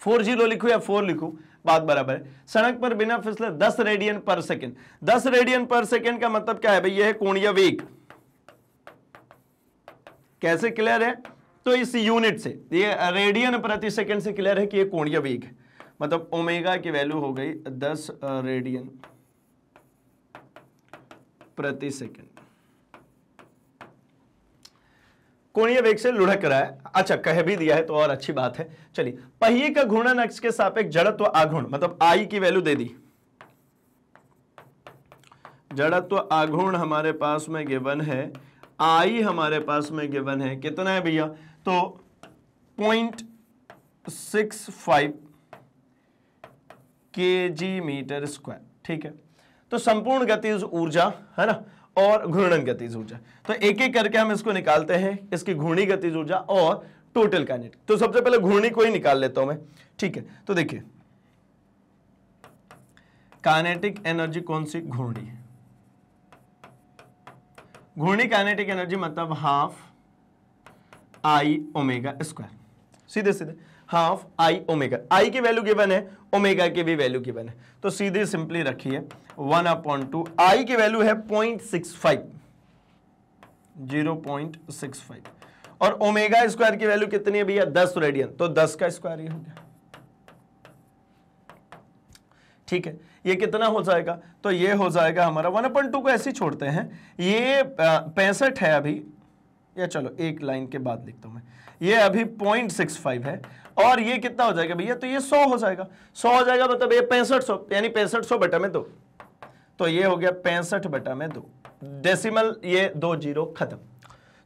four zero लिखो या फोर लिखो बात बराबर है सड़क पर बिना फिसले दस रेडियन पर सेकेंड दस रेडियन पर सेकेंड का मतलब क्या है भाई यह है कोणीय वेग कैसे क्लियर है तो इस यूनिट से ये रेडियन प्रति सेकंड से क्लियर है कि ये कोणीय वेग है मतलब ओमेगा की वैल्यू हो गई दस रेडियन प्रति सेकंड कोणीय वेग से लुढ़क रहा है अच्छा कह भी दिया है तो और अच्छी बात है चलिए पहिए का घूर्णन अक्ष के सापेक्ष जड़त्व आघूर्ण मतलब आई की वैल्यू दे दी जड़त्व आघूर्ण हमारे पास में गिवन है आई हमारे पास में गिवन है कितना है भैया तो पॉइंट सिक्स फाइव के जी मीटर स्क्वायर ठीक है तो संपूर्ण गति ऊर्जा है ना और घूर्णन गतिज ऊर्जा तो एक एक करके हम इसको निकालते हैं इसकी घूर्णी गतिज ऊर्जा और टोटल काइनेटिक तो सबसे पहले घूर्णी को ही निकाल लेता हूं मैं ठीक है तो देखिए काइनेटिक एनर्जी कौन सी घूर्णी है घूर्णी काइनेटिक एनर्जी मतलब हाफ आई ओमेगा स्क्वायर सीधे सीधे हाफ आई ओमेगा आई की वैल्यू गिवन है ओमेगा की भी वैल्यू गिवन है तो सीधे सिंपली रखिए वन अपॉन टू आई की वैल्यू है point six five zero point six five और ओमेगा स्क्वायर की वैल्यू कितनी है भैया दस रेडियन तो दस का स्क्वायर ये हो गया ठीक है ये कितना हो जाएगा तो ये हो जाएगा हमारा वन अपन टू को ऐसे छोड़ते हैं ये पैंसठ है अभी या चलो एक लाइन के बाद लिखता हूं मैं ये अभी पॉइंट सिक्स फाइव है और ये कितना हो जाएगा भैया तो ये सौ हो जाएगा सौ हो जाएगा मतलब ये पैंसठ सौ यानी पैंसठ सौ बटा में दो तो ये हो गया पैंसठ बटा में दो डेसिमल ये दो जीरो खत्म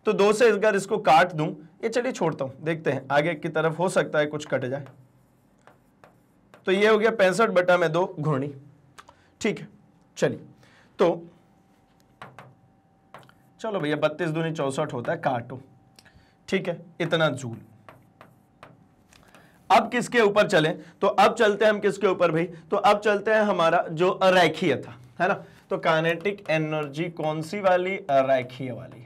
तो दो से अगर इसको काट दूं ये चलिए छोड़ता हूं देखते हैं आगे की तरफ हो सकता है कुछ कट जाए तो ये हो गया पैंसठ बटा में दो घूर्णी ठीक है चलिए तो चलो भैया बत्तीस दूनी चौसठ होता है काटो ठीक है इतना जूल अब किसके ऊपर चले तो अब चलते हैं हम किसके ऊपर भाई तो अब चलते हैं हमारा जो अरेखीय था है ना तो काइनेटिक एनर्जी कौन सी वाली रैखीय वाली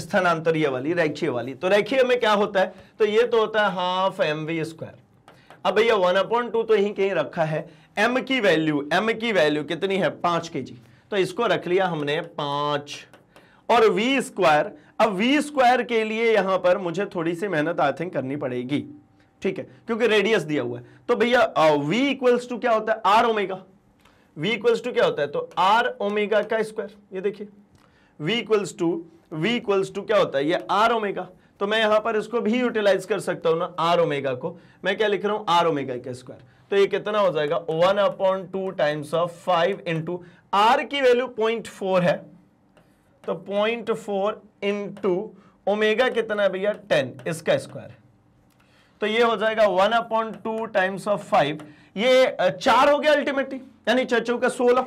स्थानांतरीय वाली रैखीय वाली तो रैखीय में क्या होता है तो ये तो होता है हाफ एम वी स्क्वायर अब भैया वन अपॉइंट टू तो यही कहीं रखा है एम की वैल्यू एम की वैल्यू कितनी है पांच के जी तो इसको रख लिया हमने पांच और वी स्क्वायर अब वी स्क्वायर के लिए यहां पर मुझे थोड़ी सी मेहनत आई थिंक करनी पड़ेगी ठीक है क्योंकि रेडियस दिया हुआ है तो भैया v इक्वल्स टू क्या होता है R omega v equals to क्या होता है तो आर ओमेगा का स्क्वायर ये देखिए v equals to v equals to क्या होता है ये आर ओमेगा तो मैं यहां पर इसको भी यूटिलाइज कर सकता हूं ना आर ओमेगा को मैं क्या लिख रहा हूं आर ओमेगा का स्क्वायर तो ये कितना हो जाएगा one upon two times of five into R की वैल्यू पॉइंट फोर है तो पॉइंट फोर इंटू ओमेगा कितना है भैया टेन इसका स्क्वायर तो ये हो जाएगा one upon two times of five ये चार हो गया अल्टीमेटली यानी चचो का सोलह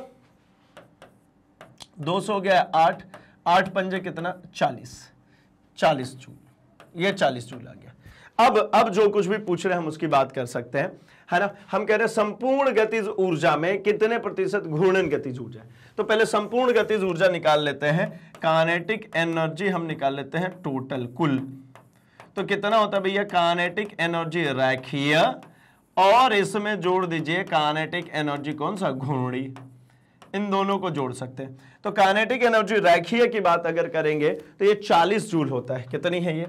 दो सौ हो गया आठ आठ पंजे कितना चालीस चालीस जूल ये चालीस जूल आ गया अब अब जो कुछ भी पूछ रहे हैं हम उसकी बात कर सकते हैं है ना हम कह रहे हैं संपूर्ण गतिज ऊर्जा में कितने प्रतिशत घूर्णन गतिज ऊर्जा तो पहले संपूर्ण गतिज ऊर्जा निकाल लेते हैं कानेटिक एनर्जी हम निकाल लेते हैं टोटल कुल तो कितना होता है भैया कानेटिक एनर्जी रैखीय और इसमें जोड़ दीजिए कानेटिक एनर्जी कौन सा घूर्णी इन दोनों को जोड़ सकते हैं तो कानेटिक एनर्जी रैखीय की बात अगर करेंगे तो ये 40 जूल होता है कितनी है ये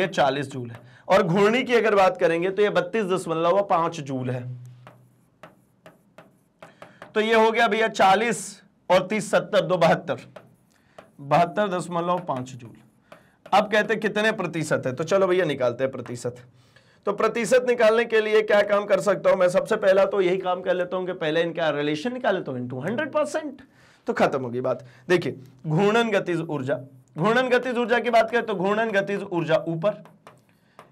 ये 40 जूल है और घूर्णी की अगर बात करेंगे तो ये बत्तीस दशमलव पांच जूल है तो ये हो गया भैया 40 और 30 सत्तर दो बहत्तर बहत्तर दशमलव पांच जूल अब कहते हैं कितने प्रतिशत है तो चलो भैया निकालते हैं प्रतिशत तो प्रतिशत निकालने के लिए क्या काम कर सकता हूं मैं सबसे पहला तो यही काम कर लेता हूं कि पहले इनका रिलेशन निकाल लेता हूं इंटू हंड्रेड परसेंट तो खत्म होगी बात देखिए घूर्णन गतिज ऊर्जा घूर्णन गतिज ऊर्जा की बात करें तो घूर्णन गतिज ऊर्जा ऊपर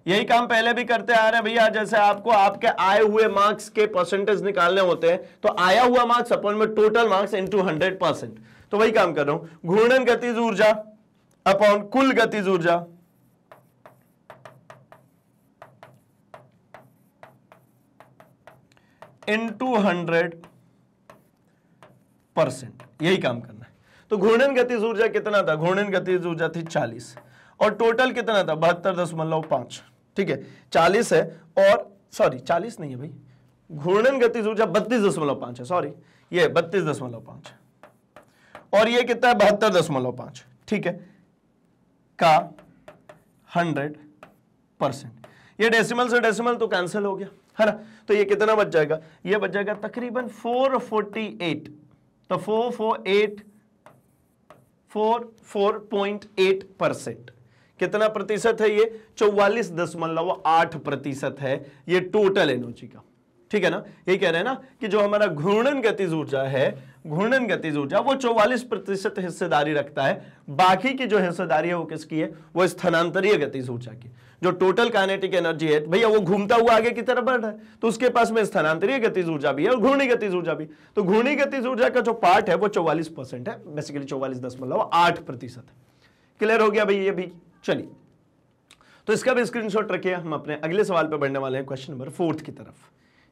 यही काम पहले भी करते आ रहे हैं भैया जैसे आपको आपके आए हुए मार्क्स के परसेंटेज निकालने होते हैं तो आया हुआ मार्क्स अपन में total marks into hundred percent तो वही काम कर रहा हूं घूर्णन गतिज ऊर्जा अपॉन कुल गतिज ऊर्जा इन टू हंड्रेड परसेंट यही काम करना है तो घूर्णन गतिज ऊर्जा कितना था घूर्णन गतिज ऊर्जा थी चालीस और टोटल कितना था बहत्तर दशमलव पांच ठीक है चालीस है और सॉरी चालीस नहीं है भाई घूर्णन गतिज ऊर्जा बत्तीस दशमलव पांच है सॉरी ये बत्तीस दशमलव पांच है और ये कितना है बहत्तर दशमलव पांच ठीक है का हंड्रेड परसेंट यह डेसिमल से डेसिमल तो कैंसिल हो गया है ना तो ये कितना बच जाएगा ये बच जाएगा तकरीबन फोर फोर्टी एट तो four four eight four four point eight percent कितना प्रतिशत है ये चौवालीस दशमलव आठ प्रतिशत है ये टोटल एनर्जी का ठीक है ना ये कह रहे हैं ना कि जो हमारा घूर्णन गतिज ऊर्जा है घूर्णन गतिज ऊर्जा वो 44 प्रतिशत हिस्सेदारी रखता है बाकी की जो हिस्सेदारी है वो किसकी है वो स्थानांतरीय गतिज ऊर्जा की जो टोटल काइनेटिक एनर्जी है भैया वो घूमता हुआ आगे की तरफ बढ़ रहा है तो उसके पास में स्थानांतरीय गतिज ऊर्जा भी है और घूर्णी गतिज ऊर्जा भी तो घूर्णी गतिज ऊर्जा का जो पार्ट है वो चौवालीस है बेसिकली चौवालीस क्लियर हो गया भैया ये भी चलिए तो इसका भी स्क्रीनशॉट रखिए हम अपने अगले सवाल पर बढ़ने वाले हैं क्वेश्चन नंबर फोर्थ की तरफ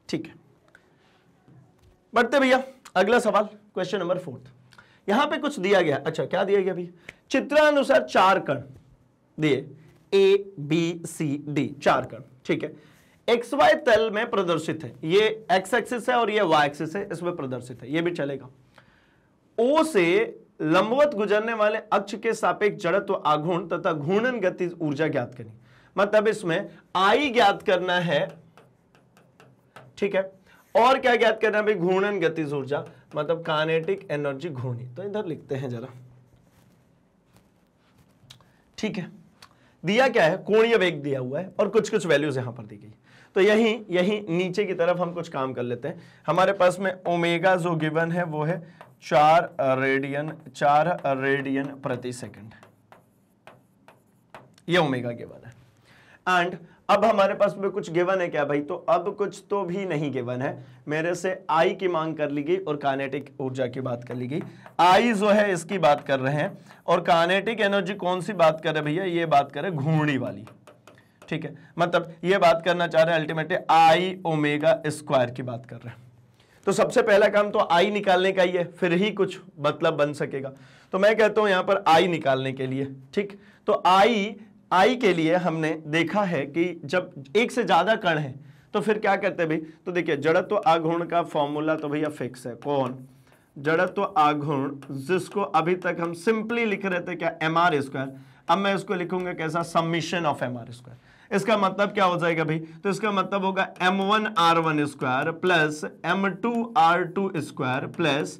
ठीक है बढ़ते भैया अगला सवाल क्वेश्चन नंबर फोर्थ यहां पे कुछ दिया गया अच्छा क्या दिया गया भैया चित्रानुसार चार कण दिए ए बी सी डी चार कण ठीक है एक्स वाई तल में प्रदर्शित है ये एक्स एक्सिस है और ये वाई एक्सिस है इसमें प्रदर्शित है ये भी चलेगा ओ से लंबवत गुजरने वाले अक्ष के सापेक्ष जड़त्व आघूर्ण तथा घूर्णन गति ऊर्जा ज्ञात करनी मतलब इसमें आई ज्ञात करना है ठीक है और क्या ज्ञात करना है भाई घूर्णन गतिज ऊर्जा मतलब कानेटिक एनर्जी घूर्णी तो इधर लिखते हैं जरा ठीक है दिया क्या है कोणीय वेग दिया हुआ है और कुछ कुछ वैल्यूज यहां पर दी गई तो यही यही नीचे की तरफ हम कुछ काम कर लेते हैं हमारे पास में ओमेगा जो गिवन है वो है चार रेडियन चार रेडियन प्रति सेकंड ये ओमेगा गिवन है एंड अब हमारे पास में कुछ गिवन है क्या भाई तो अब कुछ तो भी नहीं गिवन है मेरे से आई की मांग कर ली गई और कानेटिक ऊर्जा की बात कर ली गई आई जो है इसकी बात कर रहे हैं और कानेटिक एनर्जी कौन सी बात कर रहे भैया ये बात कर घूर्णी वाली ठीक है मतलब ये बात करना चाह रहे हैं अल्टीमेटली आई ओमेगा स्क्वायर की बात कर रहे हैं तो सबसे पहला काम तो आई निकालने का ही है फिर ही कुछ मतलब बन सकेगा तो मैं कहता हूं यहां पर आई निकालने के लिए ठीक तो आई आई के लिए हमने देखा है कि जब एक से ज़्यादा कण है तो फिर क्या करते हैं भाई तो देखिए जड़त्व आघूर्ण का फॉर्मूला तो भैया फिक्स है कौन जड़त्व आघूर्ण जिसको अभी तक हम सिंपली लिख रहे थे क्या एम आर स्क्वायर अब मैं इसको लिखूंगा कैसा summation of M R square इसका मतलब क्या हो जाएगा भाई तो इसका मतलब होगा M one R one square plus M two R two square plus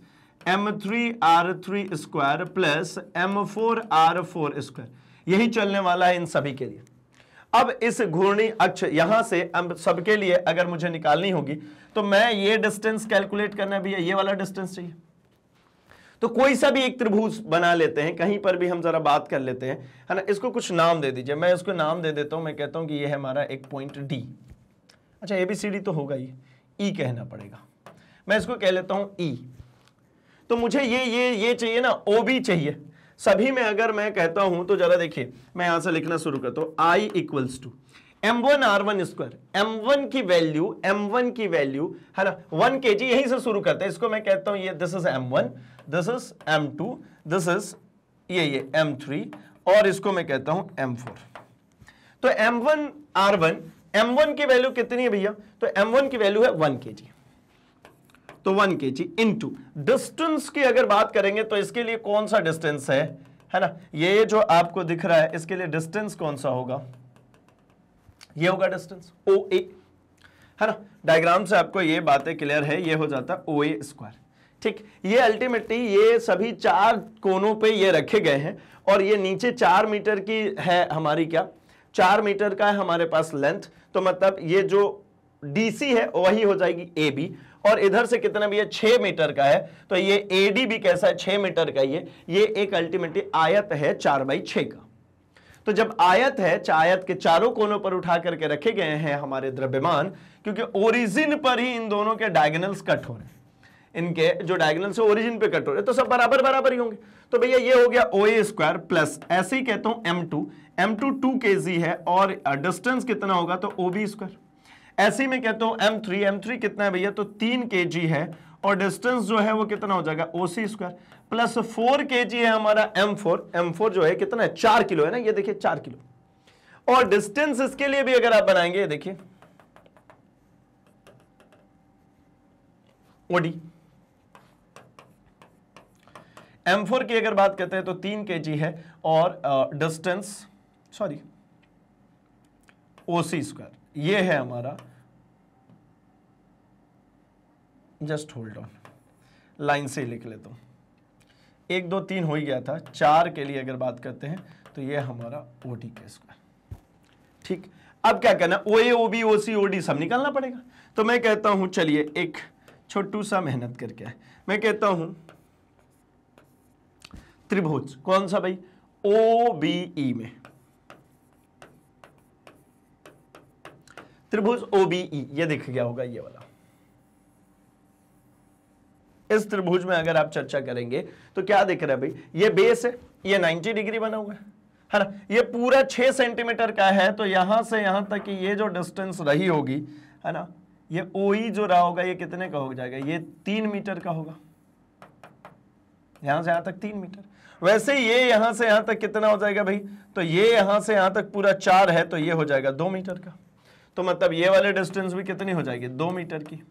M three R three square plus M four R four square यही चलने वाला है इन सभी के लिए अब इस घूर्णी अक्ष यहां से सबके लिए अगर मुझे निकालनी होगी तो मैं ये डिस्टेंस कैलकुलेट करना भी है ये वाला डिस्टेंस चाहिए तो कोई सा भी एक त्रिभुज बना लेते हैं कहीं पर भी हम जरा बात कर लेते हैं है ना इसको कुछ नाम दे दीजिए मैं इसको नाम दे देता हूं मैं कहता हूं कि ये है हमारा एक पॉइंट डी अच्छा ए बी सी डी तो होगा ही ई e कहना पड़ेगा मैं इसको कह लेता हूं ई e। तो मुझे ये ये ये चाहिए ना ओ बी चाहिए सभी में अगर मैं कहता हूं तो जरा देखिए मैं यहां से लिखना शुरू करता हूं I equals to M one R one square M one की वैल्यू एम वन की वैल्यू है ना वन के जी यही से शुरू करते हैं इसको मैं कहता हूं ये this is M one this is M two this is ये ये एम थ्री और इसको मैं कहता हूं एम फोर तो M one R one M one की वैल्यू कितनी है भैया तो एम वन की वैल्यू है वन के जी तो one K G into distance की अगर बात करेंगे तो इसके लिए कौन सा डिस्टेंस है है ना ये जो आपको दिख रहा है इसके लिए डिस्टेंस कौन सा होगा ये होगा डिस्टेंस ओ ए है ना डायग्राम से आपको ये बातें क्लियर है ये हो जाता ओ ए स्क्वायर ठीक ये अल्टीमेटली ये सभी चार कोनों पे ये रखे गए हैं और ये नीचे चार मीटर की है हमारी क्या चार मीटर का है हमारे पास लेंथ तो मतलब ये जो डीसी है वही हो जाएगी ए बी और इधर से कितना भी है छह मीटर का है तो ये एडी भी कैसा है छह मीटर का ये ये एक अल्टीमेटली आयत है चार बाई छ का तो जब आयत है आयत के चारों कोनों पर उठा करके रखे गए हैं हमारे द्रव्यमान क्योंकि ओरिजिन पर ही इन दोनों के डायगनल्स कट हो रहे हैं इनके जो डायगनल से ओरिजिन पे कट हो रहे तो सब बराबर बराबर ही होंगे तो भैया ये हो गया ओ ए स्क्वायर प्लस ऐसे ही कहता हूं M two M two two K G है और डिस्टेंस कितना होगा तो ओ बी स्क्वायर ऐसे में कहता हूं एम थ्री एम थ्री कितना है भैया तो तीन के जी है और डिस्टेंस जो है वो कितना हो जाएगा O C square plus four K G है हमारा एम फोर एम फोर जो है कितना है चार किलो है ना ये देखिए चार किलो और डिस्टेंस इसके लिए भी अगर आप बनाएंगे देखिए ओडी एम फोर की अगर बात करते हैं तो तीन के जी है और distance uh, sorry O C square ये है हमारा जस्ट होल्ड ऑन लाइन से लिख लेता हूं एक दो तीन हो ही गया था चार के लिए अगर बात करते हैं तो ये हमारा ओ डी का स्क्वायर ठीक अब क्या करना ओ ए ओ बी ओ सी ओ डी सब निकालना पड़ेगा तो मैं कहता हूं चलिए एक छोटू सा मेहनत करके मैं कहता हूं त्रिभुज कौन सा भाई ओ बी ई में त्रिभुज ओबीई e, ये दिख गया होगा ये वाला इस त्रिभुज में अगर आप चर्चा करेंगे तो क्या दिख रहा है भाई ये बेस है ये 90 डिग्री बना हुआ है है ना ये पूरा 6 सेंटीमीटर का है तो यहां से यहां तक ये जो डिस्टेंस रही होगी है ना ये ओ e जो रहा होगा ये कितने का हो जाएगा ये तीन मीटर का होगा यहां से यहां तक तीन मीटर वैसे ये यहां से यहां तक कितना हो जाएगा भाई तो ये यहां से यहां तक पूरा चार है तो ये हो जाएगा दो मीटर का तो मतलब ये वाले डिस्टेंस भी कितनी हो जाएगी दो मीटर की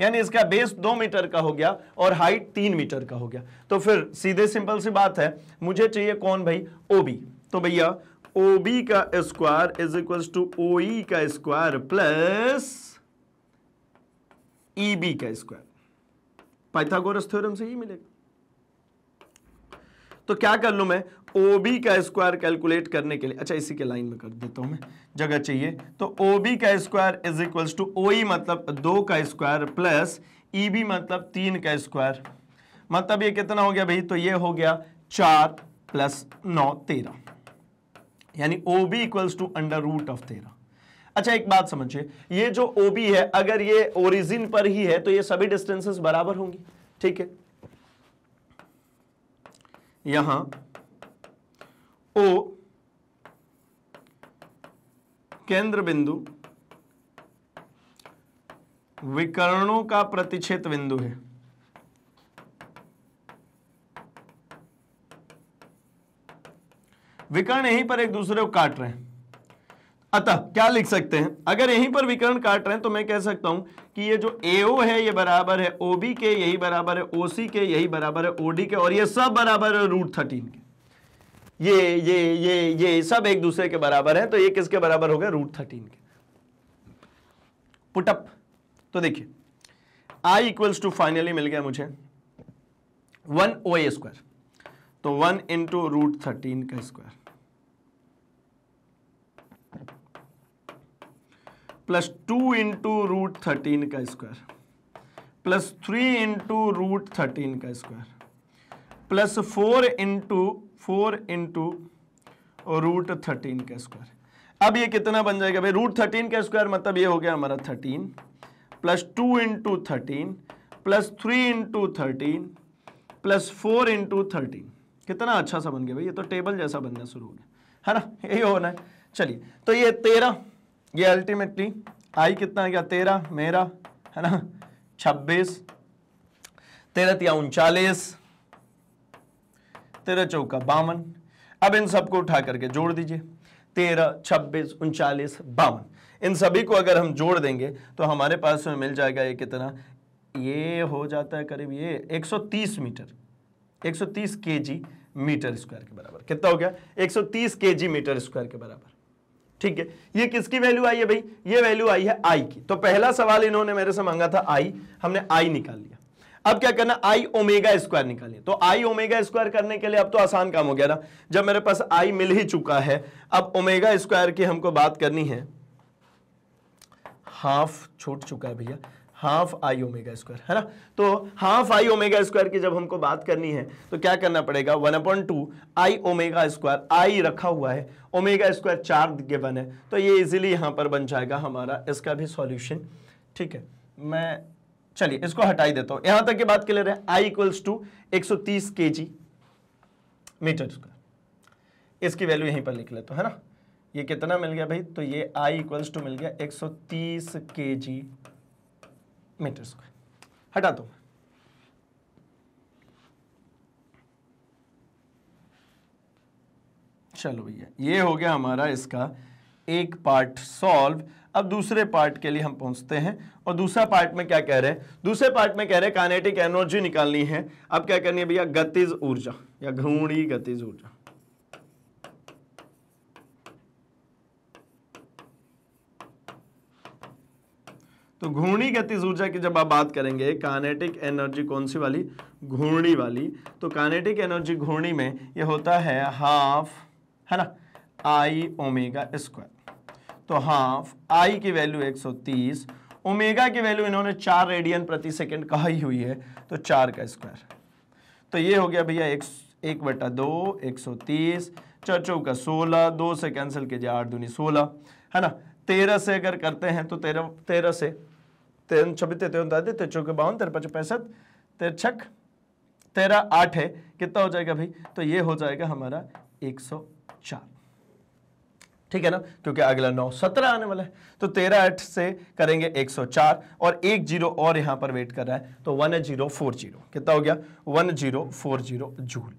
यानी इसका बेस दो मीटर का हो गया और हाइट तीन मीटर का हो गया तो फिर सीधे सिंपल सी बात है मुझे चाहिए कौन भाई ओ बी तो भैया ओ बी का square is equal to O E का स्क्वायर प्लस ई बी का स्क्वायर पाइथागोरस थ्योरम से ही मिलेगा तो क्या कर लू मैं ओ का स्क्वायर कैलकुलेट करने के लिए अच्छा इसी के लाइन में कर देता हूं मैं जगह चाहिए तो ओ का square is equal to O मतलब दो का स्क्वायर प्लस ई मतलब तीन का स्क्वायर मतलब ये कितना हो गया भाई तो ये हो गया चार प्लस नौ तेरह यानी O B equals to under root of तेरह अच्छा एक बात समझिए ये जो OB है अगर ये ओरिजिन पर ही है तो ये सभी डिस्टेंसेस बराबर होंगी ठीक है यहां ओ केंद्र बिंदु विकर्णों का प्रतिच्छेद बिंदु है विकर्ण यहीं पर एक दूसरे को काट रहे हैं अतः क्या लिख सकते हैं अगर यहीं पर विकर्ण काट रहे हैं तो मैं कह सकता हूं कि ये जो एओ है ये बराबर है ओबी के यही बराबर है ओसी के यही बराबर है ओडी के और ये सब बराबर है रूट थर्टीन के ये ये ये ये सब एक दूसरे के बराबर है तो ये किसके बराबर हो गए रूट थर्टीन के पुटअप तो देखिए आई इक्वल्स टू फाइनली मिल गया मुझे वन ओ ए स्क्वायर तो वन इंटू रूट थर्टीन का square plus two into root thirteen का square plus three into root thirteen का square plus four into four into root thirteen का square अब ये कितना बन जाएगा भाई रूट थर्टीन का स्क्वायर मतलब ये हो गया हमारा thirteen plus two into thirteen plus three into thirteen plus four into thirteen कितना अच्छा सा बन गया भाई ये तो टेबल जैसा बनना शुरू हो गया है ना यही होना है चलिए तो ये तेरह ये अल्टीमेटली आई कितना गया तेरह मेरा है ना छब्बीस तेरह या उनचालीस तेरह चौका बावन अब इन सबको उठा करके जोड़ दीजिए तेरह छब्बीस उनचालीस बावन इन सभी को अगर हम जोड़ देंगे तो हमारे पास में मिल जाएगा ये कितना ये हो जाता है करीब ये 130 मीटर 130 केजी मीटर स्क्वायर के बराबर कितना हो गया 130 केजी मीटर स्क्वायर के बराबर ठीक है ये किसकी वैल्यू आई है भाई ये वैल्यू आई है आई की तो पहला सवाल इन्होंने मेरे से मांगा था आई हमने आई निकाल लिया अब क्या करना आई ओमेगा स्क्वायर निकालिए तो आई ओमेगा स्क्वायर करने के लिए अब तो आसान काम हो गया ना जब मेरे पास आई मिल ही चुका है अब ओमेगा स्क्वायर की हमको बात करनी है हाफ छूट चुका है भैया हाफ आई ओमेगा स्क्वायर है ना तो हाफ आई ओमेगा स्क्वायर की जब हमको बात करनी है तो क्या करना पड़ेगा one upon two I omega square I रखा हुआ है ओमेगा स्क्वायर चार गिवन है तो ये इजीली यहां पर बन जाएगा हमारा इसका भी सॉल्यूशन ठीक है मैं चलिए इसको हटाई देता हूं यहां तक की बात क्लियर है आई इक्वल्स टू एक सौ तीस के जी मीटर स्क्वायर इसकी वैल्यू यहीं पर लिख लेते हैं है ना ये कितना मिल गया भाई तो ये आई इक्वल्स टू मिल गया 130 के जी मीटर स्क्वायर हटा दो चलो भैया ये हो गया हमारा इसका एक पार्ट सॉल्व अब दूसरे पार्ट के लिए हम पहुंचते हैं और दूसरा पार्ट में क्या कह रहे हैं दूसरे पार्ट में कह रहे हैं कानेटिक एनर्जी निकालनी है अब क्या करनी है भैया गतिज ऊर्जा या घूणी गतिज ऊर्जा तो घूर्णी गतिज ऊर्जा की जब आप बात करेंगे कानेटिक एनर्जी कौन सी वाली घूर्णी वाली तो कानेटिक एनर्जी घूर्णी में ये होता है हाफ है ना आई ओमेगा स्क्वायर तो हाफ आई की वैल्यू 130 ओमेगा की वैल्यू इन्होंने चार रेडियन प्रति सेकंड कहा ही हुई है तो चार का स्क्वायर तो ये हो गया भैया एक एक बटा दो एक सौ तीस चार चौका सोलह दो से कैंसिल कीजिए आठ दूनी सोलह है ना तेरह से अगर करते हैं तो तेरह तेरह से तेरह छब्बीस तेरह दादी तेरह चौके बावन तेरह पचास पैंसठ तेरह छक तेरह आठ है कितना हो जाएगा भाई तो ये हो जाएगा हमारा एक सौ चार ठीक है ना क्योंकि अगला नौ सत्रह आने वाला है तो तेरह आठ से करेंगे एक सौ चार और एक जीरो और यहां पर वेट कर रहा है तो वन जीरो फोर जीरो कितना हो गया one zero four zero joule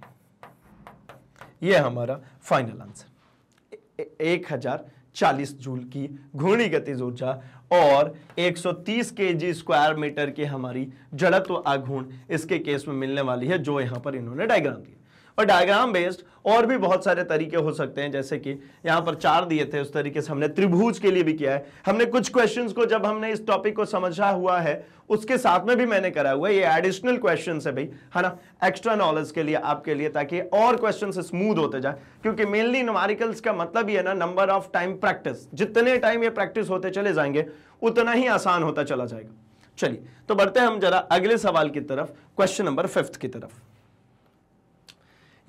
ये हमारा फाइनल आंसर एक हजार चालीस जूल की घूर्णी गति ऊर्जा और 130 के जी स्क्वायर मीटर की हमारी जड़त्व आघूर्ण इसके केस में मिलने वाली है जो यहां पर इन्होंने डायग्राम दिया और डायग्राम बेस्ड और भी बहुत सारे तरीके हो सकते हैं जैसे कि यहां पर चार दिए थे उस तरीके से हमने त्रिभुज के लिए भी किया है हमने कुछ क्वेश्चंस को जब हमने इस टॉपिक को समझा हुआ है उसके साथ में भी मैंने करा हुआ है ये एडिशनल क्वेश्चन है भाई है ना एक्स्ट्रा नॉलेज के लिए आपके लिए ताकि और क्वेश्चन स्मूद होते जाए क्योंकि मेनली नोमारिकल्स का मतलब ही है ना नंबर ऑफ टाइम प्रैक्टिस जितने टाइम ये प्रैक्टिस होते चले जाएंगे उतना ही आसान होता चला जाएगा चलिए तो बढ़ते हैं हम जरा अगले सवाल की तरफ क्वेश्चन नंबर फिफ्थ की तरफ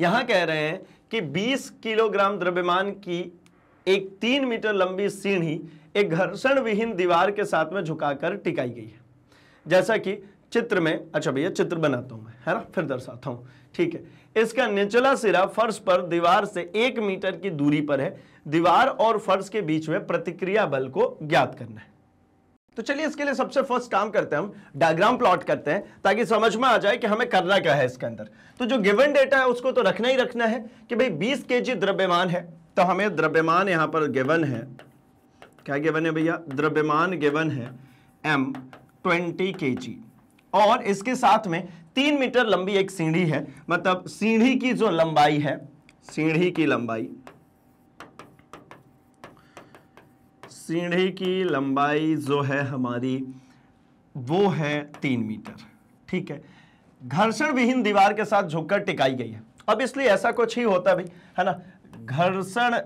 यहां कह रहे हैं कि 20 किलोग्राम द्रव्यमान की एक तीन मीटर लंबी सीढ़ी एक घर्षण विहीन दीवार के साथ में झुकाकर टिकाई गई है जैसा कि चित्र में अच्छा भैया चित्र बनाता हूं मैं है ना फिर दर्शाता हूं ठीक है इसका निचला सिरा फर्श पर दीवार से एक मीटर की दूरी पर है दीवार और फर्श के बीच में प्रतिक्रिया बल को ज्ञात करना है तो चलिए इसके लिए सबसे फर्स्ट काम करते हैं हम डायग्राम प्लॉट करते हैं ताकि समझ में आ जाए कि हमें करना क्या है इसके अंदर तो जो गिवन डेटा है उसको तो रखना ही रखना है कि भाई बीस के द्रव्यमान है तो हमें द्रव्यमान यहां पर गिवन है क्या गिवन है भैया द्रव्यमान गिवन है एम ट्वेंटी के और इसके साथ में तीन मीटर लंबी एक सीढ़ी है मतलब सीढ़ी की जो लंबाई है सीढ़ी की लंबाई सीढ़ी की लंबाई जो है हमारी वो है तीन मीटर ठीक है घर्षण विहीन दीवार के साथ झुककर टिकाई गई है अब इसलिए ऐसा कुछ ही होता भाई है ना घर्षण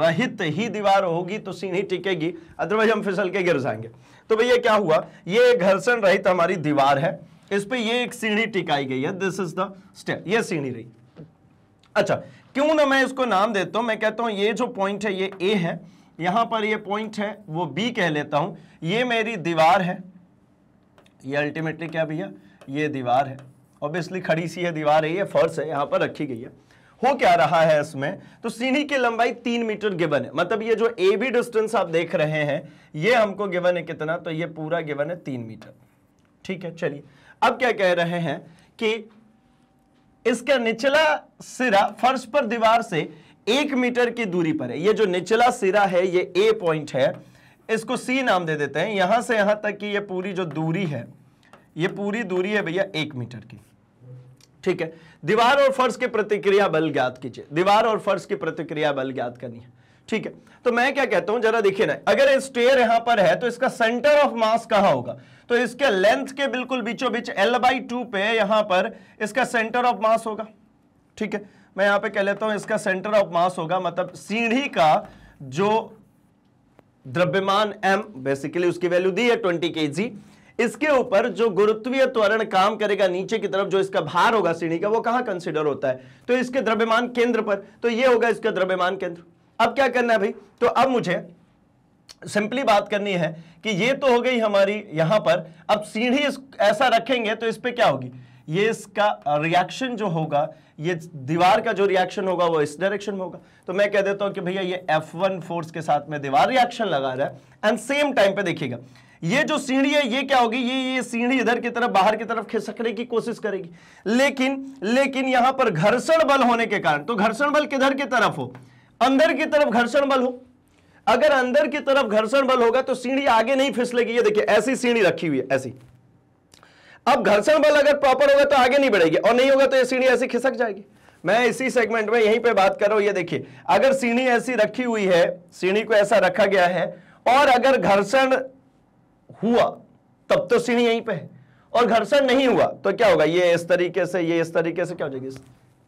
रहित ही दीवार होगी तो सीढ़ी टिकेगी अदरवाइज हम फिसल के गिर जाएंगे तो भैया क्या हुआ ये घर्षण रहित हमारी दीवार है इस पर ये एक सीढ़ी टिकाई गई है दिस इज द स्टेप ये सीढ़ी रही अच्छा क्यों ना मैं इसको नाम देता हूं मैं कहता हूं ये जो पॉइंट है ये ए है यहां पर ये पॉइंट है वो बी कह लेता हूं ये मेरी दीवार है ये अल्टीमेटली क्या भैया ये दीवार है ऑब्वियसली खड़ी सी है दीवार है ये फर्श है यहां पर रखी गई है हो क्या रहा है इसमें तो सीढ़ी की लंबाई तीन मीटर गिवन है मतलब ये जो ए बी डिस्टेंस आप देख रहे हैं ये हमको गिवन है कितना तो ये पूरा गिवन है तीन मीटर ठीक है चलिए अब क्या कह रहे हैं कि इसका निचला सिरा फर्श पर दीवार से एक मीटर की दूरी पर है ये जो निचला सिरा है ये ए पॉइंट है इसको सी नाम दे देते हैं यहां से यहां तक की ये पूरी जो दूरी है ये पूरी दूरी है भैया एक मीटर की ठीक है दीवार और फर्श के प्रतिक्रिया बल ज्ञात कीजिए दीवार और फर्श की प्रतिक्रिया बल ज्ञात करनी है ठीक है तो मैं क्या कहता हूं जरा देखिए ना अगर स्टेयर यहां पर है तो इसका सेंटर ऑफ मास कहां होगा तो इसके लेंथ के बिल्कुल बीचों बीच एल बाई टू पे यहां पर इसका सेंटर ऑफ मास होगा ठीक है मैं यहां पे कह लेता हूं इसका सेंटर ऑफ मास होगा मतलब सीढ़ी का जो द्रव्यमान एम बेसिकली उसकी वैल्यू दी है ट्वेंटी के इसके ऊपर जो गुरुत्वीय त्वरण काम करेगा नीचे की तरफ जो इसका भार होगा सीढ़ी का वो कहां कंसिडर होता है तो इसके द्रव्यमान केंद्र पर तो ये होगा इसका द्रव्यमान केंद्र अब क्या करना है भाई तो अब मुझे सिंपली बात करनी है कि ये तो हो गई हमारी यहां पर अब सीढ़ी ऐसा रखेंगे तो इस पर क्या होगी ये इसका रिएक्शन जो होगा ये दीवार का जो रिएक्शन होगा वो इस डायरेक्शन में होगा तो मैं कह देता हूं कि भैया ये F1 फोर्स के साथ में दीवार रिएक्शन लगा रहा है एंड सेम टाइम पे देखिएगा ये जो सीढ़ी है ये क्या होगी ये ये सीढ़ी इधर की तरफ बाहर की तरफ खिसकने की कोशिश करेगी लेकिन लेकिन यहां पर घर्षण बल होने के कारण तो घर्षण बल किधर की तरफ हो अंदर की तरफ घर्षण बल हो अगर अंदर की तरफ घर्षण बल होगा तो सीढ़ी आगे नहीं फिसलेगी ये देखिए ऐसी सीढ़ी रखी हुई है ऐसी अब घर्षण बल अगर प्रॉपर होगा तो आगे नहीं बढ़ेगी और नहीं होगा तो ये सीढ़ी ऐसी खिसक जाएगी मैं इसी सेगमेंट में यहीं पे बात कर रहा हूं ये देखिए अगर सीढ़ी ऐसी रखी हुई है सीढ़ी को ऐसा रखा गया है और अगर घर्षण हुआ तब तो सीढ़ी यहीं पे है और घर्षण नहीं हुआ तो क्या होगा ये इस तरीके से ये इस तरीके से क्या हो जाएगी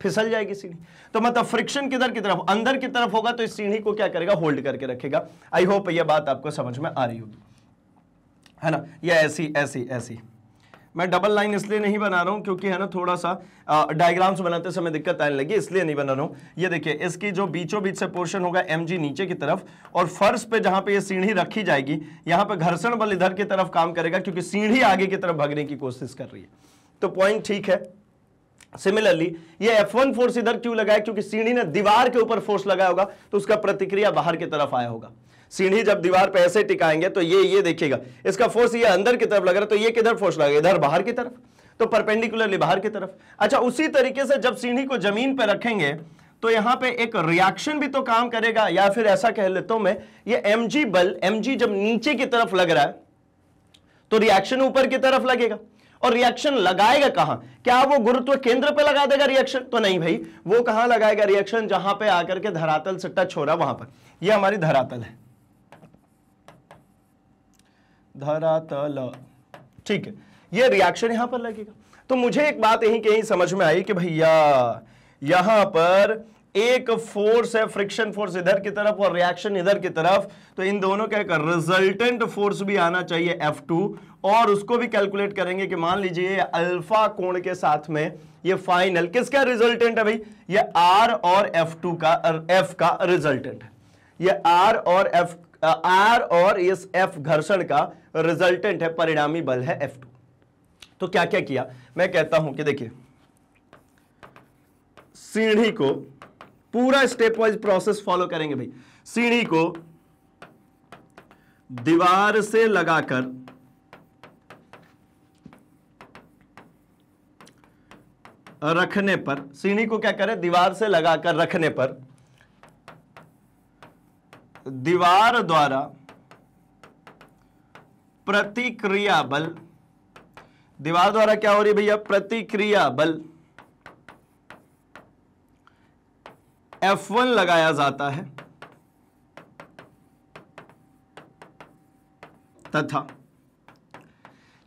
फिसल जाएगी सीढ़ी तो मतलब फ्रिक्शन किधर की तरफ अंदर की तरफ होगा तो इस सीढ़ी को क्या करेगा होल्ड करके रखेगा आई होप यह बात आपको समझ में आ रही होगी है ना यह ऐसी ऐसी ऐसी मैं डबल लाइन इसलिए नहीं बना रहा हूँ क्योंकि है ना थोड़ा सा डायग्राम्स बनाते समय दिक्कत आने लगी इसलिए नहीं बना रहा हूँ ये देखिए इसकी जो बीचों बीच से पोर्शन होगा एम नीचे की तरफ और फर्श पे जहां पे ये सीढ़ी रखी जाएगी यहाँ पे घर्षण बल इधर की तरफ काम करेगा क्योंकि सीढ़ी आगे की तरफ भगने की कोशिश कर रही है तो पॉइंट ठीक है सिमिलरली ये F1 फोर्स इधर क्यों लगाया क्योंकि सीढ़ी ने दीवार के ऊपर फोर्स लगाया होगा तो उसका प्रतिक्रिया बाहर की तरफ आया होगा सीढ़ी जब दीवार पे ऐसे टिकाएंगे तो ये ये देखिएगा इसका फोर्स ये अंदर की तरफ लग रहा है तो ये किधर फोर्स लगेगा इधर बाहर की तरफ तो परपेंडिकुलरली बाहर की तरफ अच्छा उसी तरीके से जब सीढ़ी को जमीन पर रखेंगे तो यहाँ पे एक रिएक्शन भी तो काम करेगा या फिर ऐसा कह लेता हूं मैं ये एम बल एम जब नीचे की तरफ लग रहा है तो रिएक्शन ऊपर की तरफ लगेगा और रिएक्शन लगाएगा कहां क्या वो गुरुत्व केंद्र पे लगा देगा रिएक्शन तो नहीं भाई वो कहां लगाएगा रिएक्शन जहां पे आकर के धरातल सट्टा छोड़ा वहां पर ये हमारी धरातल है धरातल ठीक है ये रिएक्शन यहां पर लगेगा तो मुझे एक बात यही कहीं समझ में आई कि भैया यहां पर एक फोर्स है फ्रिक्शन फोर्स इधर की तरफ और रिएक्शन इधर की तरफ तो इन दोनों का एक रिजल्टेंट फोर्स भी आना चाहिए F2 और उसको भी कैलकुलेट करेंगे कि मान लीजिए अल्फा कोण के साथ में ये फाइनल किसका रिजल्टेंट है भाई ये R और F2 का F का रिजल्टेंट ये R और F2 आर और इस एफ घर्षण का रिजल्टेंट है परिणामी बल है एफ टू तो क्या क्या किया मैं कहता हूं कि देखिए सीढ़ी को पूरा स्टेप वाइज प्रोसेस फॉलो करेंगे भाई सीढ़ी को दीवार से लगाकर रखने पर सीढ़ी को क्या करें दीवार से लगाकर रखने पर दीवार द्वारा प्रतिक्रिया बल दीवार द्वारा क्या हो रही है भैया प्रतिक्रिया बल F1 लगाया जाता है तथा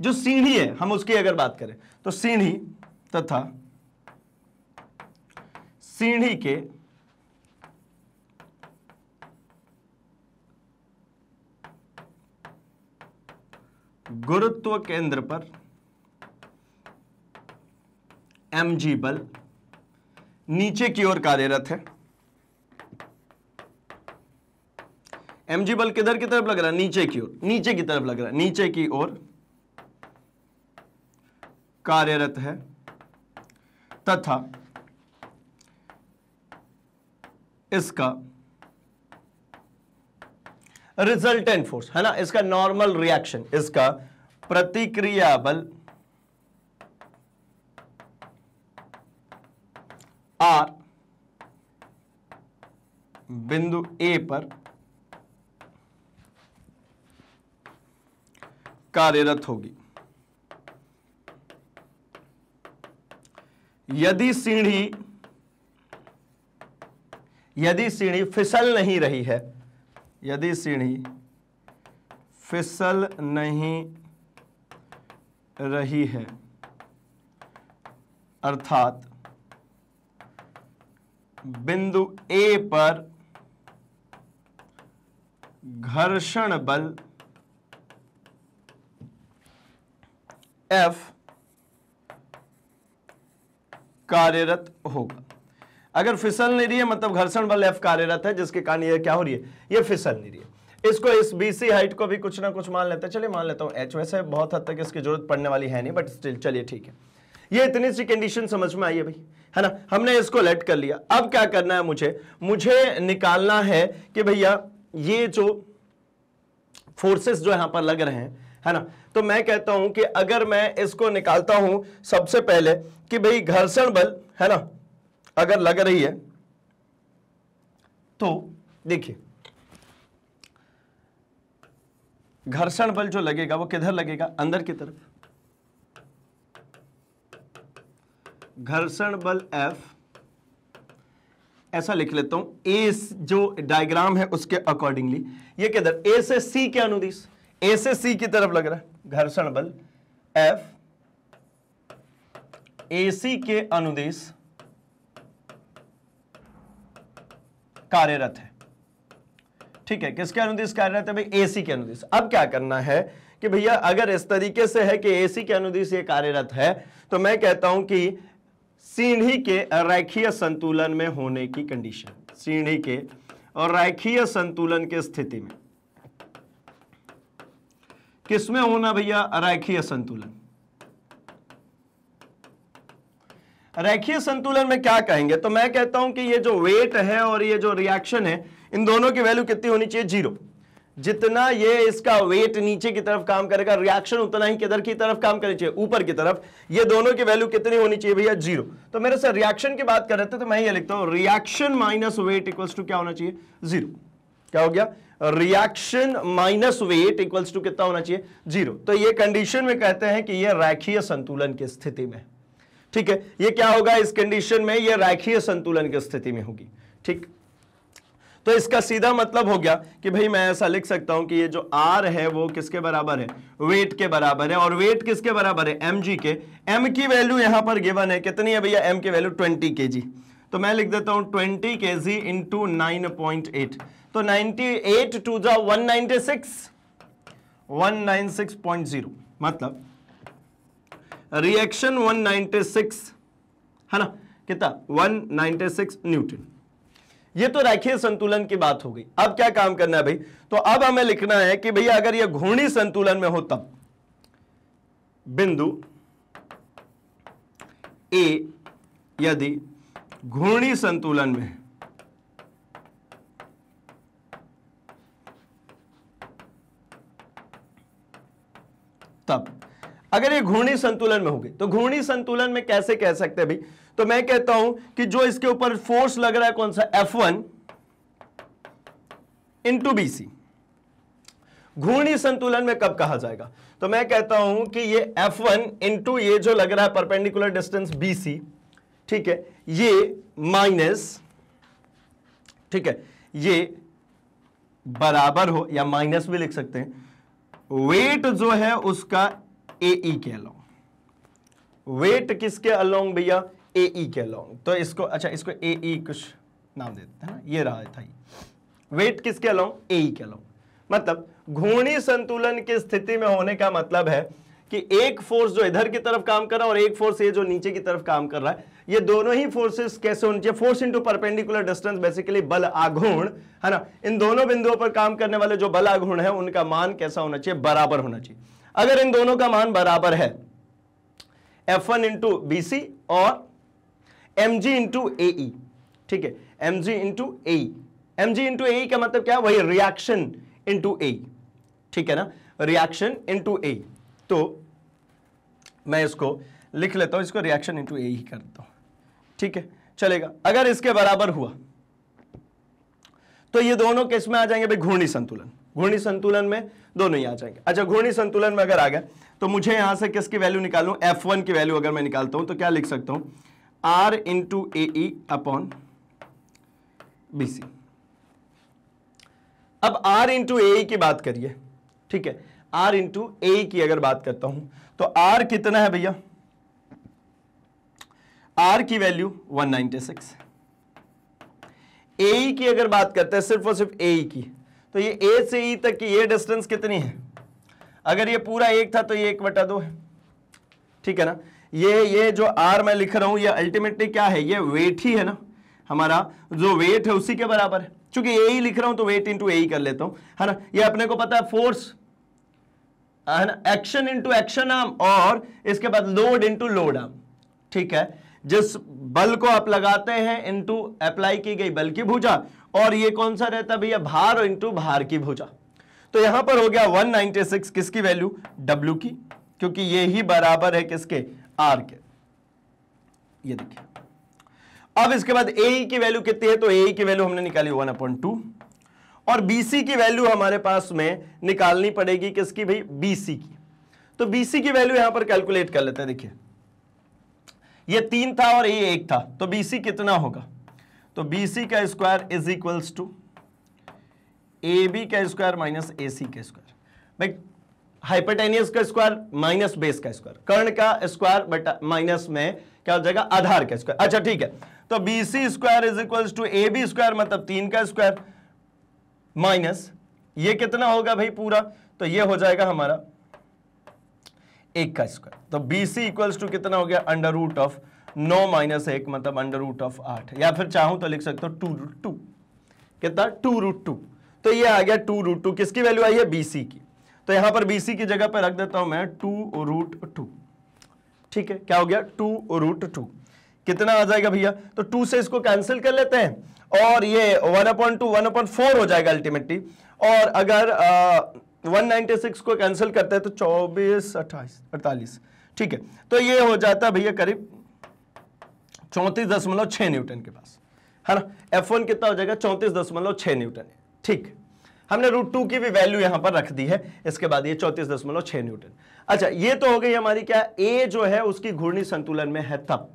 जो सीढ़ी है हम उसकी अगर बात करें तो सीढ़ी तथा सीढ़ी के गुरुत्व केंद्र पर एम बल नीचे की ओर कार्यरत है एम बल किधर की तरफ लग रहा है नीचे की ओर नीचे की तरफ लग रहा है नीचे की ओर कार्यरत है तथा इसका रिजल्टेंट फोर्स है ना इसका नॉर्मल रिएक्शन इसका प्रतिक्रिया बल आर बिंदु ए पर कार्यरत होगी यदि सीढ़ी यदि सीढ़ी फिसल नहीं रही है यदि सीढ़ी फिसल नहीं रही है अर्थात बिंदु ए पर घर्षण बल एफ कार्यरत होगा अगर फिसल नहीं रही है मतलब घर्षण बल एफ कार्यरत है जिसके कारण ये क्या हो रही है ये फिसल नहीं रही है इसको इस बीसी हाइट को भी कुछ ना कुछ मान लेते हैं चलिए मान लेता हूँ एच वैसे बहुत हद तक इसकी जरूरत पड़ने वाली है नहीं बट स्टिल चलिए ठीक है ये इतनी सी कंडीशन समझ में आई है भाई है ना हमने इसको लेट कर लिया अब क्या करना है मुझे मुझे निकालना है कि भैया ये जो फोर्सेस जो यहां पर लग रहे हैं है ना तो मैं कहता हूं कि अगर मैं इसको निकालता हूं सबसे पहले कि भाई घर्षण बल है ना अगर लग रही है तो देखिए घर्षण बल जो लगेगा वो किधर लगेगा अंदर की तरफ घर्षण बल एफ ऐसा लिख लेता हूं ए जो डायग्राम है उसके अकॉर्डिंगली ये किधर ए से सी के अनुदिश ए से सी की तरफ लग रहा है घर्षण बल एफ ए सी के अनुदेश कार्यरत है ठीक है किसके अनुदेश कार्यरत है भाई एसी के अनुदेश अब क्या करना है कि भैया अगर इस तरीके से है कि एसी के अनुदेश ये कार्यरत है तो मैं कहता हूं कि सीढ़ी के रेखीय संतुलन में होने की कंडीशन सीढ़ी के और रेखीय संतुलन की स्थिति में किसमें होना भैया रेखीय संतुलन रेखीय संतुलन में क्या कहेंगे तो मैं कहता हूं कि ये जो वेट है और ये जो रिएक्शन है इन दोनों की वैल्यू कितनी होनी चाहिए जीरो जितना ये इसका वेट नीचे की तरफ काम करेगा रिएक्शन उतना ही किधर की तरफ काम करनी चाहिए ऊपर की तरफ ये दोनों की वैल्यू कितनी होनी चाहिए भैया जीरो तो मेरे से रिएक्शन की बात कर रहे थे तो मैं ये लिखता हूं reaction minus weight equals to क्या होना चाहिए जीरो क्या हो गया reaction minus weight equals to कितना होना चाहिए जीरो तो ये कंडीशन में कहते हैं कि यह रेखीय संतुलन की स्थिति में ठीक है ये क्या होगा इस कंडीशन में ये रैखीय संतुलन की स्थिति में होगी ठीक तो इसका सीधा मतलब हो गया कि भाई मैं ऐसा लिख सकता हूं कि ये जो आर है वो किसके बराबर है वेट के बराबर है और वेट किसके बराबर है एम के एम की वैल्यू यहां पर गिवन है कितनी है भैया एम की वैल्यू ट्वेंटी के जी तो मैं लिख देता हूं twenty K G into nine point eight तो नाइनटी एट टू जो one ninety six one nine six point zero मतलब रिएक्शन 196 है ना कितना 196 न्यूटन ये तो रैखीय संतुलन की बात हो गई अब क्या काम करना है भाई तो अब हमें लिखना है कि भैया अगर यह घूर्णी संतुलन में हो तब बिंदु ए यदि घूर्णी संतुलन में तब अगर ये घूर्णी संतुलन में होगी तो घूर्णी संतुलन में कैसे कह सकते हैं भाई तो मैं कहता हूं कि जो इसके ऊपर फोर्स लग रहा है कौन सा F one into B C घूर्णी संतुलन में कब कहा जाएगा तो मैं कहता हूं कि ये एफ वन इंटू ये जो लग रहा है परपेंडिकुलर डिस्टेंस बी सी ठीक है ये माइनस ठीक है ये बराबर हो या माइनस भी लिख सकते हैं वेट जो है उसका ए ई e के अलोंग वेट किसके अलोंग भैया ए ई e के अलोंग तो इसको अच्छा इसको ए ई e कुछ नाम दे देते हैं ये रहा था ये वेट किसके अलोंग ए ई के अलोंग मतलब घूर्णी संतुलन की स्थिति में होने का मतलब है कि एक फोर्स जो इधर की तरफ काम कर रहा है और एक फोर्स ये जो नीचे की तरफ काम कर रहा है ये दोनों ही फोर्सेस कैसे होने चाहिए force into perpendicular distance basically बल आघूर्ण है ना इन दोनों बिंदुओं पर काम करने वाले जो बल आघूर्ण है उनका मान कैसा होना चाहिए बराबर होना चाहिए अगर इन दोनों का मान बराबर है F one into B C और एम जी इंटू ए ठीक है M G into A M G into A का मतलब क्या वही रिएक्शन इंटू ए ठीक है ना रिएक्शन इंटू ए तो मैं इसको लिख लेता हूं इसको रिएक्शन इंटू ए ही कर देता हूं ठीक है चलेगा अगर इसके बराबर हुआ तो ये दोनों किस में आ जाएंगे भाई घूर्णी संतुलन घूर्णी संतुलन में दोनों ही आ जाएंगे अच्छा घूर्णी संतुलन में अगर आ गया तो मुझे यहां से किसकी वैल्यू निकालू एफ वन की वैल्यू अगर मैं निकालता हूं तो क्या लिख सकता हूं R into A upon B C अब आर इंटू ए की बात करिए ठीक है आर इंटू ए की अगर बात करता हूं तो आर कितना है भैया आर की वैल्यू 196 ए की अगर बात करते हैं सिर्फ और सिर्फ ए e की तो ये ए से ई e तक की ये डिस्टेंस कितनी है अगर ये पूरा एक था तो ये एक बटा दो है ठीक है ना ये ये जो आर मैं लिख रहा हूं ये अल्टीमेटली क्या है ये वेट ही है ना हमारा जो वेट है उसी के बराबर है चूंकि ए ही e लिख रहा हूं तो वेट इंटू ए ही कर लेता हूं है ना ये अपने को पता है फोर्स है ना एक्शन इंटू एक्शन आर्म और इसके बाद लोड इंटू लोड आर्म ठीक है जिस बल को आप लगाते हैं इंटू अप्लाई की गई बल की भूजा और ये कौन सा रहता है भैया भार इंटू भार की भुजा तो यहां पर हो गया 196 किसकी वैल्यू डब्ल्यू की क्योंकि ये ही बराबर है किसके आर के ये देखिए अब इसके बाद ए की वैल्यू कितनी है तो ए की वैल्यू हमने निकाली वन अपॉइंट टू और बीसी की वैल्यू हमारे पास में निकालनी पड़ेगी किसकी भाई बीसी की तो बीसी की वैल्यू यहां पर कैलकुलेट कर लेते हैं देखिए ये तीन था और ये एक था तो बीसी कितना होगा तो BC का square is equals to A B का स्क्वायर माइनस ए सी का स्क्वायर भाई हाइपरटेनियस का स्क्वायर माइनस बेस का स्क्वायर कर्ण का स्क्वायर बट माइनस में क्या हो जाएगा आधार का स्क्वायर अच्छा ठीक है तो B C square is equals to A B square मतलब तीन का स्क्वायर माइनस ये कितना होगा भाई पूरा तो ये हो जाएगा हमारा एक का स्क्वायर तो बी सी इक्वल्स टू कितना हो गया अंडर रूट ऑफ नौ माइनस एक मतलब अंडर रूट ऑफ आठ या फिर चाहूं तो लिख सकते हो टू रूट टू कितना टू रूट टू तो ये आ गया टू रूट टू किसकी वैल्यू आई है बीसी की तो यहां पर बीसी की जगह पर रख देता हूं मैं टू रूट टू ठीक है क्या हो गया टू रूट टू कितना आ जाएगा भैया तो टू से इसको कैंसिल कर लेते हैं और ये one upon two one upon four हो जाएगा अल्टीमेटली और अगर वन नाइनटी सिक्स को कैंसिल करते हैं तो चौबीस अट्ठाईस अड़तालीस ठीक है तो ये हो जाता भैया करीब चौंतीस दशमलव छः न्यूटन के पास है ना एफ वन कितना हो जाएगा चौंतीस दशमलव छः न्यूटन ठीक हमने रूट टू की भी वैल्यू यहां पर रख दी है इसके बाद ये चौंतीस दशमलव छह न्यूटन अच्छा ये तो हो गई हमारी क्या ए जो है उसकी घूर्णी संतुलन में है तब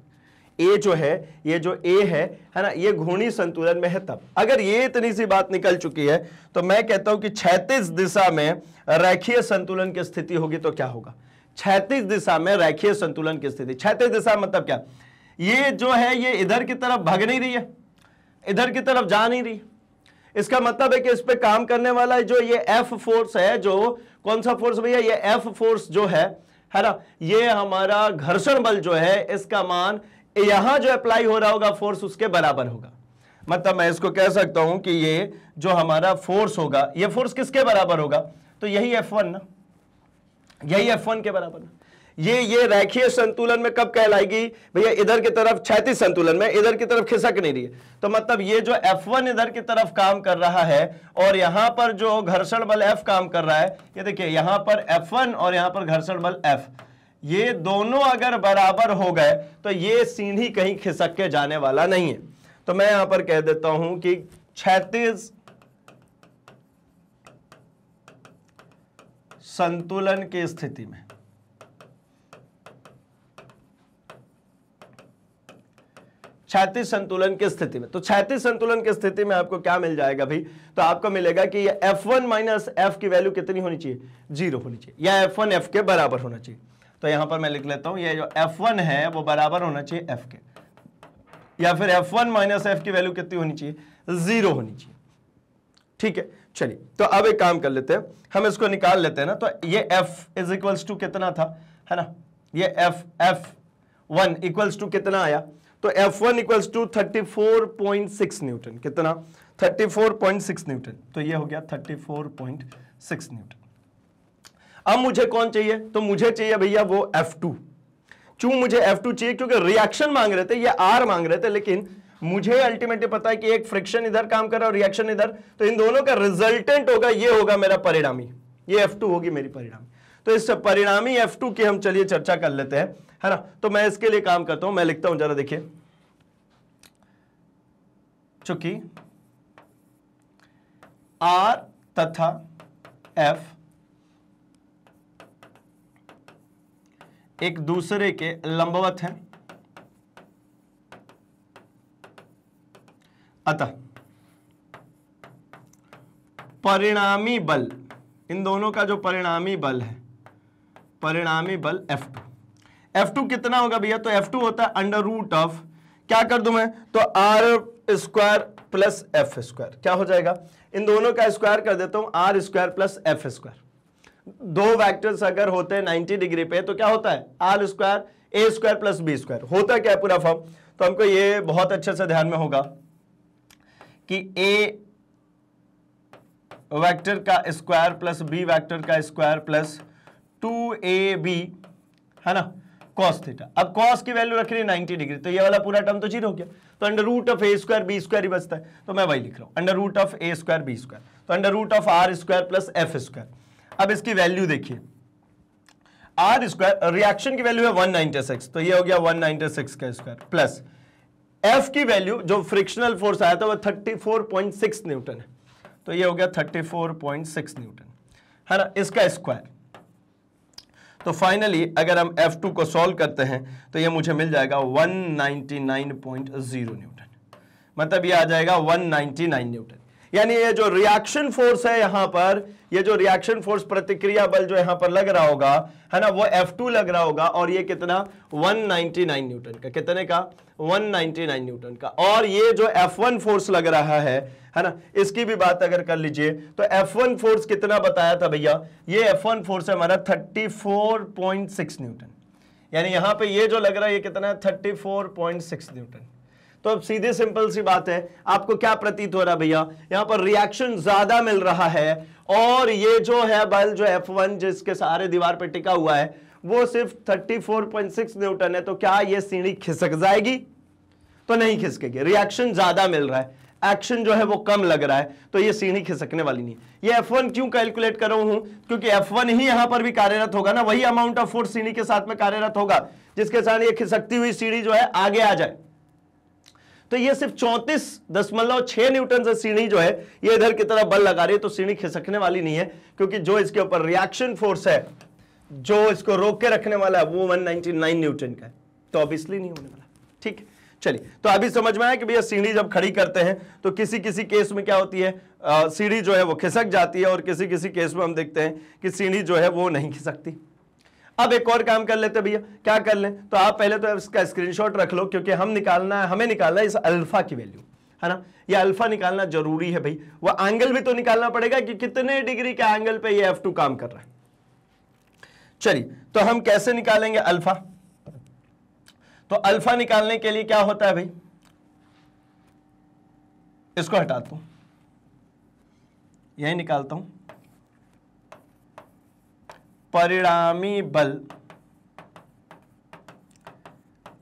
ए जो है ये जो ए है है ना ये घूर्णी संतुलन में है तब अगर ये इतनी सी बात निकल चुकी है तो मैं कहता हूं कि छैतीस दिशा में रेखीय संतुलन की स्थिति होगी तो क्या होगा छैतीस दिशा में रेखीय संतुलन की स्थिति छैतीस दिशा मतलब क्या ये जो है ये इधर की तरफ भाग नहीं रही है इधर की तरफ जा नहीं रही इसका मतलब है कि इस पर काम करने वाला जो ये एफ फोर्स है जो कौन सा फोर्स भैया ये एफ फोर्स जो है है ना ये हमारा घर्षण बल जो है इसका मान यहां जो अप्लाई हो रहा होगा फोर्स उसके बराबर होगा मतलब मैं इसको कह सकता हूं कि ये जो हमारा फोर्स होगा ये फोर्स किसके बराबर होगा तो यही एफ वन ना यही एफ वन के बराबर ना ये ये रेखीय संतुलन में कब कहलाएगी भैया इधर की तरफ छैतीस संतुलन में इधर की तरफ खिसक नहीं रही है तो मतलब ये जो F1 इधर की तरफ काम कर रहा है और यहां पर जो घर्षण बल F काम कर रहा है ये देखिए यहां पर F1 और यहां पर घर्षण बल F ये दोनों अगर बराबर हो गए तो ये सीढ़ी कहीं खिसक के जाने वाला नहीं है तो मैं यहां पर कह देता हूं कि छैतीस संतुलन की स्थिति में क्षैतिज संतुलन की स्थिति में तो क्षैतिज संतुलन की स्थिति में आपको क्या मिल जाएगा भाई तो आपको मिलेगा कि ये एफ वन माइनस एफ की वैल्यू कितनी होनी चाहिए जीरो होनी चाहिए या एफ वन एफ के बराबर होना चाहिए तो यहां पर मैं लिख लेता हूं ये जो एफ वन है वो बराबर होना चाहिए एफ के या फिर एफ वन माइनस एफ की वैल्यू कितनी होनी चाहिए जीरो होनी चाहिए ठीक है चलिए तो अब एक काम कर लेते हैं हम इसको निकाल लेते हैं ना तो ये एफ इज इक्वल्स टू कितना था है ना ये F F one equals to कितना आया तो F1 one equals to thirty newton कितना 34.6 न्यूटन तो ये हो गया 34.6 न्यूटन अब मुझे कौन चाहिए तो मुझे चाहिए भैया वो F2 क्यों मुझे F2 चाहिए क्योंकि रिएक्शन मांग रहे थे ये R मांग रहे थे लेकिन मुझे अल्टीमेटली पता है कि एक फ्रिक्शन इधर काम कर रहा है और रिएक्शन इधर तो इन दोनों का रिजल्टेंट होगा ये होगा मेरा परिणामी ये F2 होगी मेरी परिणामी तो इस परिणामी एफ टू की हम चलिए चर्चा कर लेते हैं है ना तो मैं इसके लिए काम करता हूं मैं लिखता हूं जरा देखिए चूंकि आर तथा एफ एक दूसरे के लंबवत हैं अतः परिणामी बल इन दोनों का जो परिणामी बल है परिणामी बल एफ टू एफ टू कितना होगा भैया तो एफ टू होता है अंडर रूट ऑफ क्या कर दू मैं तो R square plus F square क्या हो जाएगा इन दोनों का स्क्वायर कर देता हूं R square plus F square दो वैक्टर्स अगर होते हैं 90 डिग्री पे तो क्या होता है R square A square plus B square होता क्या है पूरा फॉर्म तो हमको ये बहुत अच्छे से ध्यान में होगा कि ए वेक्टर का स्क्वायर प्लस बी वेक्टर का square plus two A B है ना कॉस थीटा अब कॉस की वैल्यू रख रही है 90 डिग्री तो ये वाला पूरा टर्म तो जीरो हो गया तो under root of A square B square ही बचता है तो मैं वही लिख रहा हूं under root of A square B square तो under root of R square plus F square अब इसकी वैल्यू देखिए आर स्क्वायर रिएक्शन की वैल्यू है 196 तो यह हो गया 196 का स्क्वायर प्लस एफ की वैल्यू जो फ्रिक्शनल फोर्स आया था वो 34.6 न्यूटन है तो यह हो गया 34.6 न्यूटन है ना इसका स्क्वायर तो फाइनली अगर हम F2 को सॉल्व करते हैं तो ये मुझे मिल जाएगा 199.0 न्यूटन मतलब ये आ जाएगा 199 न्यूटन यानी ये जो रिएक्शन फोर्स है यहां पर ये जो रिएक्शन फोर्स प्रतिक्रिया बल जो यहां पर लग रहा होगा है ना वो F2 लग रहा होगा और ये कितना 199 न्यूटन का कितने का 199 न्यूटन का और ये जो F1 फोर्स लग रहा है है ना इसकी भी बात अगर कर लीजिए तो F1 फोर्स कितना बताया था भैया ये F1 फोर्स है हमारा 34.6 न्यूटन यानी यहां पे ये जो लग रहा है ये कितना है 34.6 न्यूटन तो अब सीधे सिंपल सी बात है आपको क्या प्रतीत हो रहा भैया यहां पर रिएक्शन ज्यादा मिल रहा है और ये जो है बल जो F1 जिसके सारे दीवार पर टिका हुआ है वो सिर्फ 34.6 न्यूटन है तो क्या ये सीढ़ी खिसक जाएगी तो नहीं खिसकेगी रिएक्शन ज्यादा मिल रहा है एक्शन जो है वो कम लग रहा है तो ये सीढ़ी खिसकने वाली नहीं ये F1 क्यों कैलकुलेट कर रहा हूं क्योंकि F1 ही यहां पर भी कार्यरत होगा ना वही अमाउंट ऑफ फोर्स सीढ़ी के साथ में कार्यरत होगा जिसके साथ ये खिसकती हुई सीढ़ी जो है आगे आ जाए तो ये सिर्फ चौंतीस दशमलव छह न्यूटन से सीढ़ी जो है ये इधर की तरफ बल लगा रही है तो सीढ़ी खिसकने वाली नहीं है क्योंकि जो इसके ऊपर रिएक्शन फोर्स है जो इसको रोक के रखने वाला है वो 199 न्यूटन का है तो ऑब्वियसली नहीं होने वाला ठीक है चलिए तो अभी समझ में आया कि भैया सीढ़ी जब खड़ी करते हैं तो किसी किसी केस में क्या होती है सीढ़ी जो है वो खिसक जाती है और किसी किसी केस में हम देखते हैं कि सीढ़ी जो है वो नहीं खिसकती अब एक और काम कर लेते भैया क्या कर लें तो आप पहले तो इसका स्क्रीनशॉट रख लो क्योंकि हम निकालना है हमें निकालना है इस अल्फा की वैल्यू है ना ये अल्फा निकालना जरूरी है भाई वह एंगल भी तो निकालना पड़ेगा कि कितने डिग्री के एंगल पे ये F2 काम कर रहा है चलिए तो हम कैसे निकालेंगे अल्फा तो अल्फा निकालने के लिए क्या होता है भाई इसको हटाता हूं यही निकालता हूं परिणामी बल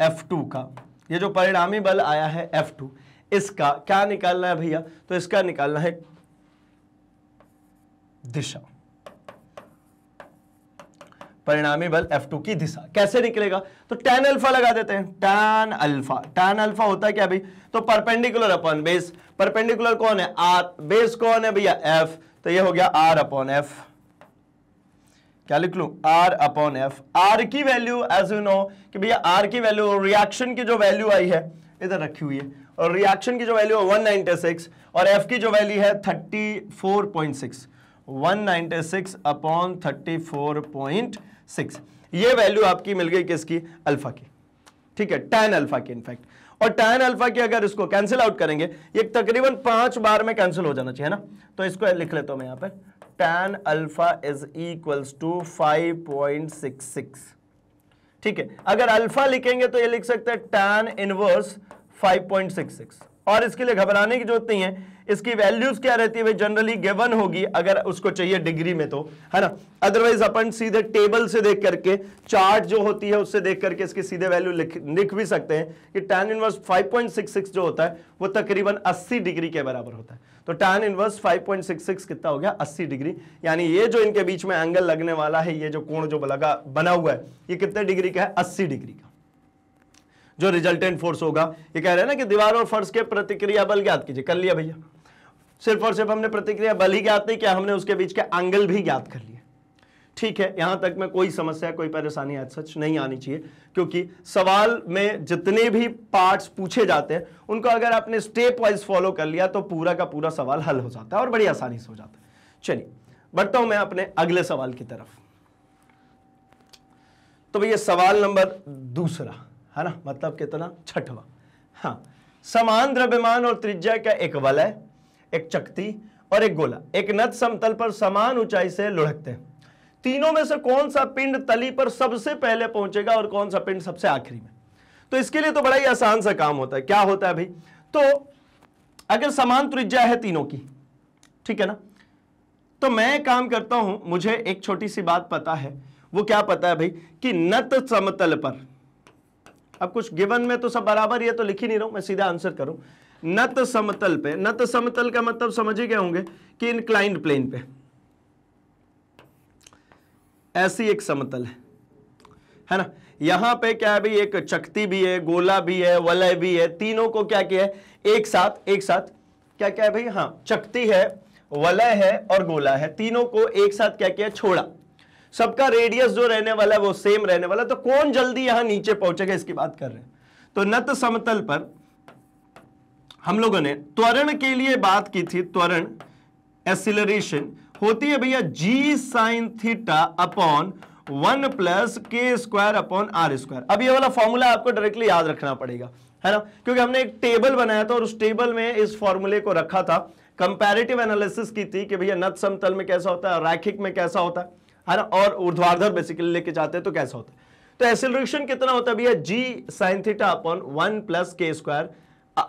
F2 का ये जो परिणामी बल आया है F2 इसका क्या निकालना है भैया तो इसका निकालना है दिशा परिणामी बल F2 की दिशा कैसे निकलेगा तो tan अल्फा लगा देते हैं tan अल्फा tan अल्फा होता है क्या भाई तो परपेंडिकुलर अपॉन बेस परपेंडिकुलर कौन है आर बेस कौन है भैया F तो ये हो गया आर अपॉन एफ क्या लिख लू आर अपॉन एफ आर की वैल्यू एज यू नो कि भैया आर की वैल्यू रिएक्शन की जो वैल्यू आई है इधर रखी हुई है और रिएक्शन की जो वैल्यू है 196 और एफ की जो वैल्यू है 34.6 196 अपॉन 34.6 ये वैल्यू आपकी मिल गई किसकी अल्फा की ठीक है टेन अल्फा की इनफैक्ट और टैन अल्फा की अगर इसको कैंसिल आउट करेंगे ये तकरीबन पांच बार में कैंसिल हो जाना चाहिए ना तो इसको लिख लेता हूं मैं यहां पर tan alpha is equals to 5.66 ठीक है अगर अल्फा लिखेंगे तो ये लिख सकते हैं टैन इनवर्स 5.66 और इसके लिए घबराने की जरूरत नहीं है इसकी वैल्यूज क्या रहती है जनरली गिवन होगी अगर उसको चाहिए डिग्री में तो है ना अदरवाइज अपन सीधे टेबल से देख करके चार्ट जो होती है उससे देख करके इसकी सीधे वैल्यू लिख लिख भी सकते हैं कि tan इनवर्स 5.66 जो होता है वो तकरीबन 80 डिग्री के बराबर होता है तो tan इनवर्स 5.66 कितना हो गया 80 डिग्री यानी ये जो इनके बीच में एंगल लगने वाला है ये जो कोण जो लगा बना हुआ है ये कितने डिग्री का है 80 डिग्री का जो रिजल्टेंट फोर्स होगा ये कह रहे हैं ना कि दीवार और फर्श के प्रतिक्रिया बल ज्ञात कीजिए कर लिया भैया सिर्फ और सिर्फ हमने प्रतिक्रिया बल ही ज्ञात नहीं किया हमने उसके बीच के एंगल भी ज्ञात कर लिया ठीक है यहां तक में कोई समस्या कोई परेशानी आज सच नहीं आनी चाहिए क्योंकि सवाल में जितने भी पार्ट्स पूछे जाते हैं उनको अगर आपने स्टेप वाइज फॉलो कर लिया तो पूरा का पूरा सवाल हल हो जाता है और बड़ी आसानी से हो जाता है चलिए बढ़ता हूं मैं अपने अगले सवाल की तरफ तो भैया सवाल नंबर दूसरा है ना मतलब कितना छठवा हाँ समान द्रव्यमान और त्रिज्या का एक वलय एक चक्ति और एक गोला एक नद समतल पर समान ऊंचाई से लुढ़कते हैं तीनों में से कौन सा पिंड तली पर सबसे पहले पहुंचेगा और कौन सा पिंड सबसे आखिरी में तो इसके लिए तो बड़ा ही आसान सा काम होता है क्या होता है भाई तो अगर समान त्रिज्या है तीनों की ठीक है ना तो मैं काम करता हूं मुझे एक छोटी सी बात पता है वो क्या पता है भाई कि नत समतल पर अब कुछ गिवन में तो सब बराबर है तो लिख ही नहीं रहा हूं मैं सीधा आंसर करूं नत समतल पे नत समतल का मतलब समझ ही गए होंगे कि इनक्लाइंड प्लेन पे ऐसी एक समतल है है ना यहां पे क्या है एक चकती भी है गोला भी है वलय भी है तीनों को क्या किया है एक साथ एक साथ क्या क्या है भाई हाँ चक्ति है वलय है और गोला है तीनों को एक साथ क्या किया छोड़ा सबका रेडियस जो रहने वाला है वो सेम रहने वाला तो कौन जल्दी यहां नीचे पहुंचेगा इसकी बात कर रहे हैं तो नत समतल पर हम लोगों ने त्वरण के लिए बात की थी त्वरण एसिलरेशन होती है भैया G sine theta upon one plus K square upon R square अब ये वाला फॉर्मूला आपको डायरेक्टली याद रखना पड़ेगा है ना क्योंकि हमने एक टेबल बनाया था और उस टेबल में इस फॉर्मूले को रखा था कंपैरेटिव एनालिसिस की थी कि भैया नत समतल में कैसा होता है रैखिक में कैसा होता है ना और ऊर्ध्वाधर बेसिकली लेके जाते हैं तो कैसा होता है तो एसिलेशन कितना होता है भैया G sine theta upon one plus K square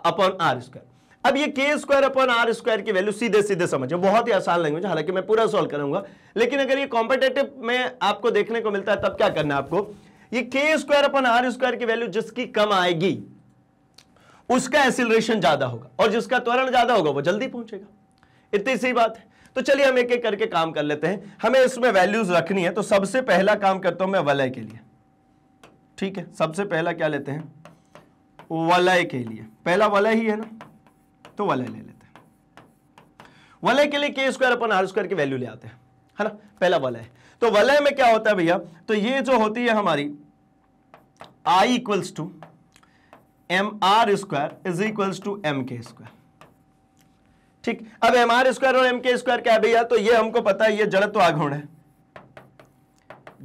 upon R square अब ये K square upon R square की वैल्यू सीधे सीधे समझो बहुत ही आसान लैंग्वेज हालांकि मैं पूरा सॉल्व करूंगा लेकिन अगर ये कॉम्पिटेटिव में आपको देखने को मिलता है तब क्या करना है आपको ये K square upon R square की वैल्यू जिसकी कम आएगी उसका एसिलेशन ज्यादा होगा और जिसका त्वरण ज्यादा होगा वो जल्दी पहुंचेगा इतनी सही बात है तो चलिए हम एक एक करके काम कर लेते हैं हमें इसमें वैल्यूज रखनी है तो सबसे पहला काम करता हूं मैं वलय के लिए ठीक है सबसे पहला क्या लेते हैं वलय के लिए पहला वलय ही है ना तो वलय ले लेते हैं वलय के लिए K square upon R square की वैल्यू ले आते हैं है ना पहला वलय तो वलय में क्या होता है भैया तो ये जो होती है हमारी I equals to M R square is equals to M K square ठीक अब एम आर स्क्वायर और एम के स्क्वायर क्या भैया तो ये हमको पता है ये जड़त्व आघुण है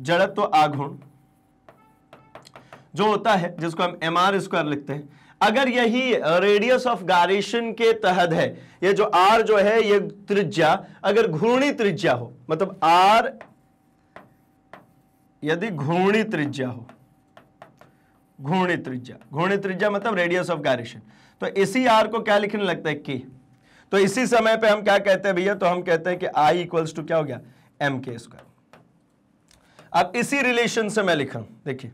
जड़त्व आघुण जो होता है जिसको हम एम आर स्क्वायर लिखते हैं अगर यही रेडियस ऑफ गारेशन के तहत है ये जो आर जो है ये त्रिज्या अगर घूर्णी त्रिज्या हो मतलब आर यदि घूर्णी त्रिज्या हो घूर्णी त्रिज्या घूर्णी त्रिज्या मतलब रेडियस ऑफ गारेशन तो इसी आर को क्या लिखने लगता है के तो इसी समय पे हम क्या कहते हैं भैया तो हम कहते हैं कि आई इक्वल्स टू क्या हो गया एम के स्क्वायर अब इसी रिलेशन से मैं लिख रहा हूं देखिए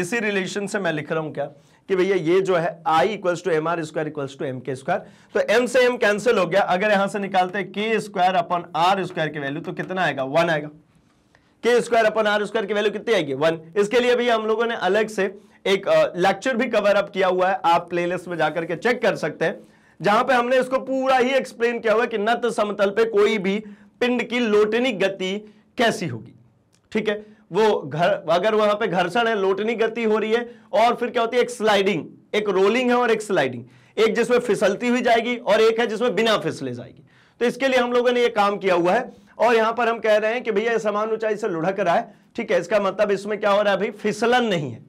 इसी रिलेशन से मैं लिख रहा हूं क्या कि भैया ये जो है I equals to M R square equals to M K square तो एम से एम कैंसिल हो गया अगर यहां से निकालते हैं K square upon R square की वैल्यू तो कितना आएगा वन आएगा K square upon R square की वैल्यू कितनी आएगी वन इसके लिए भैया हम लोगों ने अलग से एक लेक्चर भी कवर अप किया हुआ है आप प्लेलिस्ट में जाकर के चेक कर सकते हैं जहां पे हमने इसको पूरा ही एक्सप्लेन किया हुआ कि नत समतल पे कोई भी पिंड की लोटनी गति कैसी होगी ठीक है वो घर अगर वहां पे घर्षण है लोटनी गति हो रही है और फिर क्या होती है एक स्लाइडिंग एक रोलिंग है और एक स्लाइडिंग एक जिसमें फिसलती हुई जाएगी और एक है जिसमें बिना फिसले जाएगी तो इसके लिए हम लोगों ने ये काम किया हुआ है और यहां पर हम कह रहे हैं कि भैया समान ऊंचाई से लुढ़क रहा है ठीक है इसका मतलब इसमें क्या हो रहा है भाई फिसलन नहीं है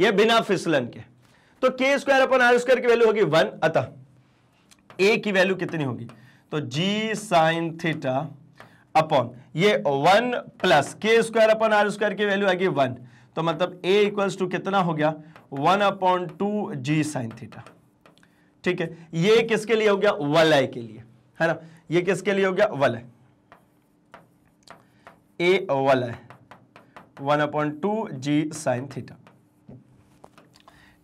यह बिना फिसलन के तो K square upon R square की वैल्यू होगी वन अतः ए की वैल्यू कितनी होगी तो जी साइन थीटा अपॉन ये one plus K square upon R square की वैल्यू आएगी वन तो मतलब ए इक्वल्स टू कितना हो गया one upon two G sine theta ठीक है ये किसके लिए हो गया वलय के लिए है ना ये किसके लिए हो गया वलय ए वलय one upon two G sine theta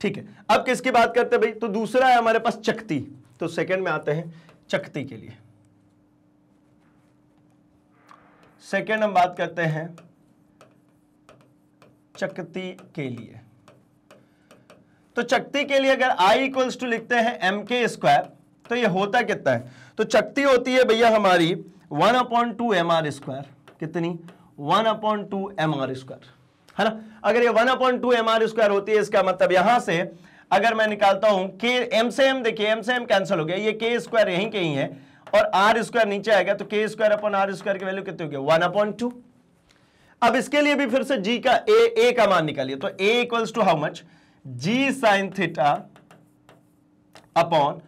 ठीक है अब किसकी बात करते हैं भाई तो दूसरा है हमारे पास चक्ति तो सेकंड में आते हैं चक्ति के लिए सेकेंड हम बात करते हैं चकती के लिए तो चकती के लिए अगर आई इक्वल्स टू लिखते हैं एम के स्क्वायर तो ये होता कितना है तो चकती होती है भैया हमारी one upon two M R square कितनी one upon two M R square है ना अगर ये one upon two M R square होती है इसका मतलब यहां से अगर मैं निकालता हूं के एम से एम देखिए एम से एम कैंसिल हो गया ये के स्क्वायर यहीं के ही है और आर स्क्वायर नीचे आएगा तो K square upon R square की वैल्यू कितनी होगी वन अपॉन टू अब इसके लिए भी फिर से जी का ए ए का मान निकालिए तो A equals to how much G sine theta upon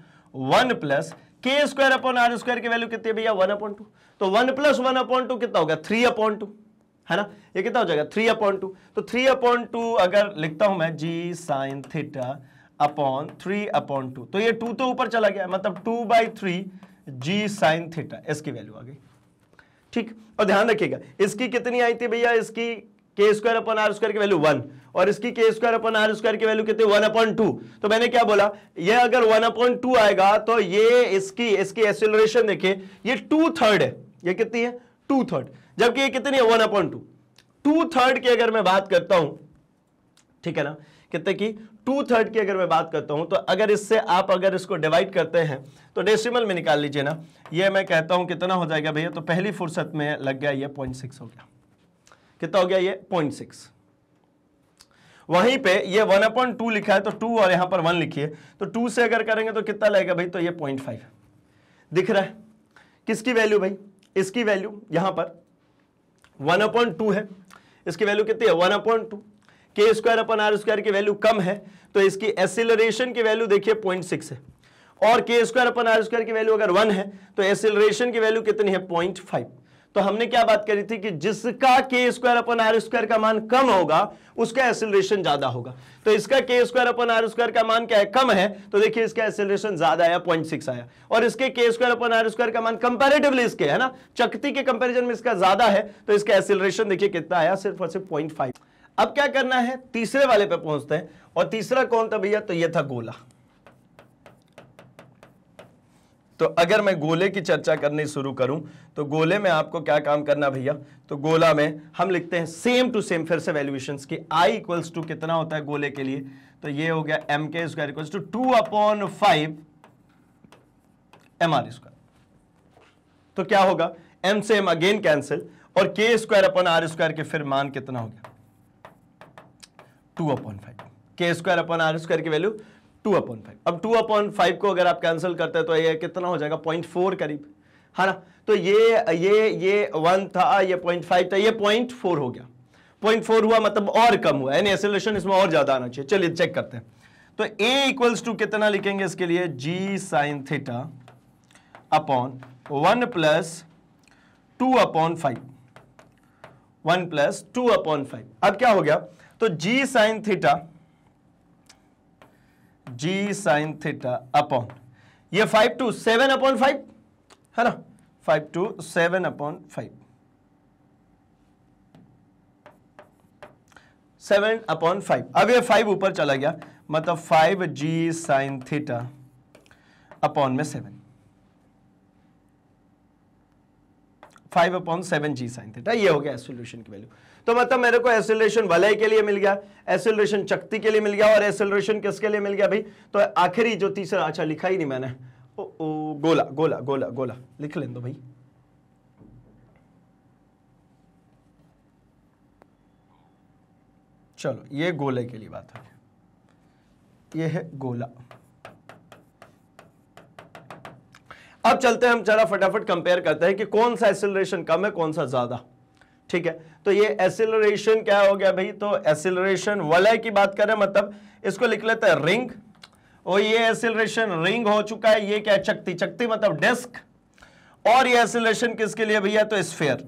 one plus K square upon R square की वैल्यू कितनी है भैया वन अपॉन टू तो one plus one upon two कितना होगा थ्री अपॉन टू है ना ये कितना हो जाएगा थ्री अपॉन टू तो थ्री अपॉन टू अगर लिखता हूं मैं G sine theta upon three upon two तो ये टू तो ऊपर चला गया मतलब two by three G sine theta इसकी वैल्यू आ गई ठीक और ध्यान रखिएगा इसकी कितनी आई थी भैया इसकी K square upon R square की वैल्यू वन और इसकी K square upon R square की वैल्यू कितनी वन अपॉइंट टू तो मैंने क्या बोला ये अगर वन अपॉइंट टू आएगा तो ये इसकी इसकी एक्सिलेशन देखिए ये टू थर्ड है ये कितनी है टू थर्ड जबकि ये कितनी है one upon two two third की अगर मैं बात करता हूं ठीक है ना कितने की टू थर्ड की अगर मैं बात करता हूं तो अगर इससे आप अगर इसको डिवाइड करते हैं तो डेसिमल में निकाल लीजिए ना ये मैं कहता हूं कितना हो जाएगा भैया तो पहली फुर्सत में लग गया ये पॉइंट सिक्स हो गया कितना हो गया ये पॉइंट सिक्स वहीं पे ये वन अपॉइंट टू लिखा है तो टू और यहां पर वन लिखिए तो टू से अगर करेंगे तो कितना लगेगा भाई तो ये पॉइंट फाइव दिख रहा है किसकी वैल्यू भाई इसकी वैल्यू यहां पर वन अपॉइंट टू है इसकी वैल्यू कितनी है one upon two K square upon R square की वैल्यू कम है तो इसकी एसिलरेशन की वैल्यू देखिए पॉइंट सिक्स है और K square upon R square की वैल्यू अगर वन है तो एसिलरेशन की वैल्यू कितनी है पॉइंट फाइव तो हमने क्या बात करी थी कि जिसका के स्क्वायर अपन आर स्क्वायर का मान कम होगा उसका एसिलेशन ज्यादा होगा तो इसका के स्क्वायर अपन आर स्क्वायर का मान क्या है कम है तो देखिए इसका एसिलेशन ज्यादा आया पॉइंट सिक्स आया और इसके के स्क्वायर अपन आर स्क्वायर का मान कंपेरेटिवली इसके है ना चकती के कंपेरिजन में इसका ज्यादा है तो इसका एसिलेशन देखिए कितना आया सिर्फ और सिर्फ पॉइंट अब क्या करना है तीसरे वाले पे पहुंचते हैं और तीसरा कौन था भैया तो यह था गोला तो अगर मैं गोले की चर्चा करनी शुरू करूं तो गोले में आपको क्या काम करना भैया तो गोला में हम लिखते हैं सेम टू सेम फिर से वैल्यूएशन की आई इक्वल्स टू कितना होता है गोले के लिए तो ये हो गया M K square equals to two upon five M R square तो क्या होगा एम से एम अगेन कैंसिल और K square upon R square के फिर मान कितना हो गया two upon five K square upon R square की वैल्यू टू अपॉन फाइव अब टू अपॉन फाइव को अगर आप कैंसिल करते हैं तो ये कितना हो जाएगा पॉइंट फोर करीब है हाँ ना तो ये ये ये वन था ये पॉइंट फाइव था ये पॉइंट फोर हो गया पॉइंट फोर हुआ मतलब और कम हुआ यानी एसेलेशन इसमें और ज्यादा आना चाहिए चलिए चेक करते हैं तो ए इक्वल्स टू कितना लिखेंगे इसके लिए G sine theta upon one plus two upon five one plus two upon five अब क्या हो गया तो G sine theta G sine theta upon ये five two seven upon five है ना five two seven upon five seven upon five अब ये फाइव ऊपर चला गया मतलब five G sine theta upon में seven five upon seven G sine theta ये हो गया सोल्यूशन की वैल्यू तो मतलब मेरे को एसिलेशन वलय के लिए मिल गया एसिलेशन चक्ति के लिए मिल गया और एसिलेशन किसके लिए मिल गया भाई तो आखिरी जो तीसरा अच्छा लिखा ही नहीं मैंने ओ, ओ, गोला गोला गोला गोला लिख लें दो भाई चलो ये गोले के लिए बात है ये है गोला अब चलते हैं हम जरा फटाफट कंपेयर करते हैं कि कौन सा एक्सिलेशन कम है कौन सा ज्यादा ठीक है तो ये एसिलरेशन क्या हो गया भाई तो एसिलरेशन वलय की बात करें मतलब इसको लिख लेते हैं रिंग और ये एसिलरेशन रिंग हो चुका है ये क्या चक्ति चक्ति मतलब डिस्क और ये एसिलेशन किसके लिए भैया तो स्फेयर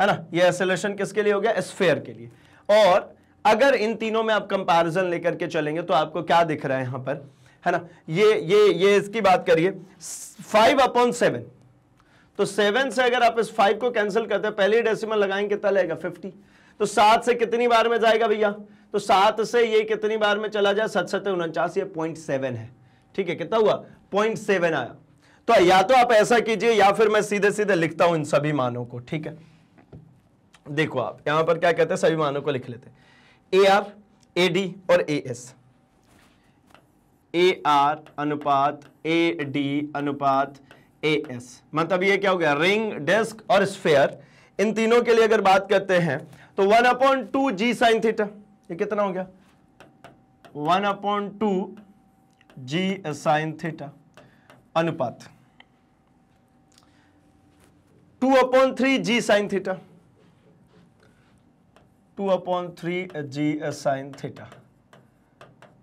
है ना ये एसिलेशन किसके लिए हो गया स्फेयर के लिए और अगर इन तीनों में आप कंपैरिजन लेकर के चलेंगे तो आपको क्या दिख रहा है यहां पर है ना ये ये ये इसकी बात करिए फाइव अपॉन सेवन तो सेवन से अगर आप इस फाइव को कैंसिल करते हैं पहले डेसिमल लगाएंगे कितना लगेगा फिफ्टी तो सात से कितनी बार में जाएगा भैया तो सात से ये कितनी बार में चला जाए सत सत्तर उनचास ये पॉइंट सेवन है ठीक है कितना हुआ पॉइंट सेवन आया तो या तो आप ऐसा कीजिए या फिर मैं सीधे सीधे लिखता हूं इन सभी मानों को ठीक है देखो आप यहां पर क्या कहते हैं सभी मानों को लिख लेते हैं ए आर ए डी और ए एस ए आर अनुपात ए डी अनुपात ए एस मतलब ये क्या हो गया रिंग डेस्क और स्फेयर इन तीनों के लिए अगर बात करते हैं तो one upon two G sine theta ये कितना हो गया one upon two G sine theta अनुपात two upon three G sine theta two upon three G sine theta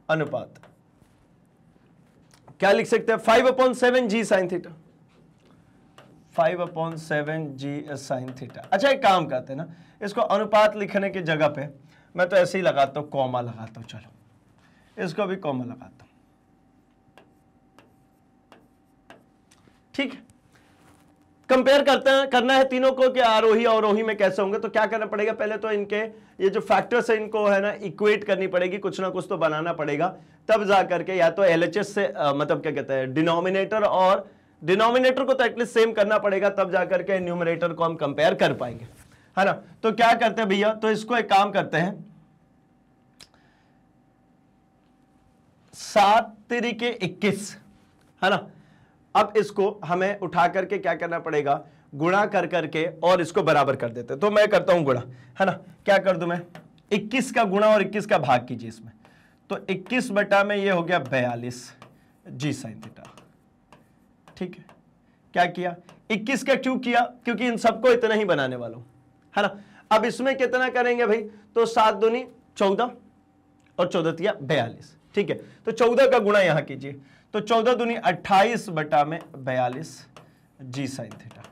अनुपात क्या लिख सकते हैं five upon seven G sine theta five upon seven G sine theta अच्छा एक काम करते हैं ना इसको अनुपात लिखने की जगह पे मैं तो ऐसे ही लगाता हूँ कॉमा लगाता हूँ चलो इसको भी कॉमा लगाता हूँ ठीक कंपेयर करते हैं करना है तीनों को कि आरोही अवरोही में कैसे होंगे तो क्या करना पड़ेगा पहले तो इनके ये जो फैक्टर्स है इनको है ना इक्वेट करनी पड़ेगी कुछ ना कुछ तो बनाना पड़ेगा तब जा करके या तो एलएचएस से आ, मतलब क्या कहते हैं डिनोमिनेटर और डिनोमिनेटर को तो एटलीस्ट सेम करना पड़ेगा तब जाकर के न्यूमिनेटर को हम कंपेयर कर पाएंगे है ना तो क्या करते हैं भैया तो इसको एक काम करते हैं सात तरीके इक्कीस है ना अब इसको हमें उठा करके क्या करना पड़ेगा गुणा कर करके और इसको बराबर कर देते तो मैं करता हूं गुणा है ना क्या कर दू मैं इक्कीस का गुणा और इक्कीस का भाग कीजिए इसमें तो इक्कीस बटा में ये हो गया बयालीस जी साइन थीटा ठीक है क्या किया 21 का क्यों किया क्योंकि इन सबको इतना ही बनाने वाला हूं है ना अब इसमें कितना करेंगे भाई तो सात दुनी चौदह और चौदह तिया बयालीस ठीक है तो चौदह का गुणा यहां कीजिए तो चौदह दुनी अट्ठाईस बटा में बयालीस जी साइन थीटा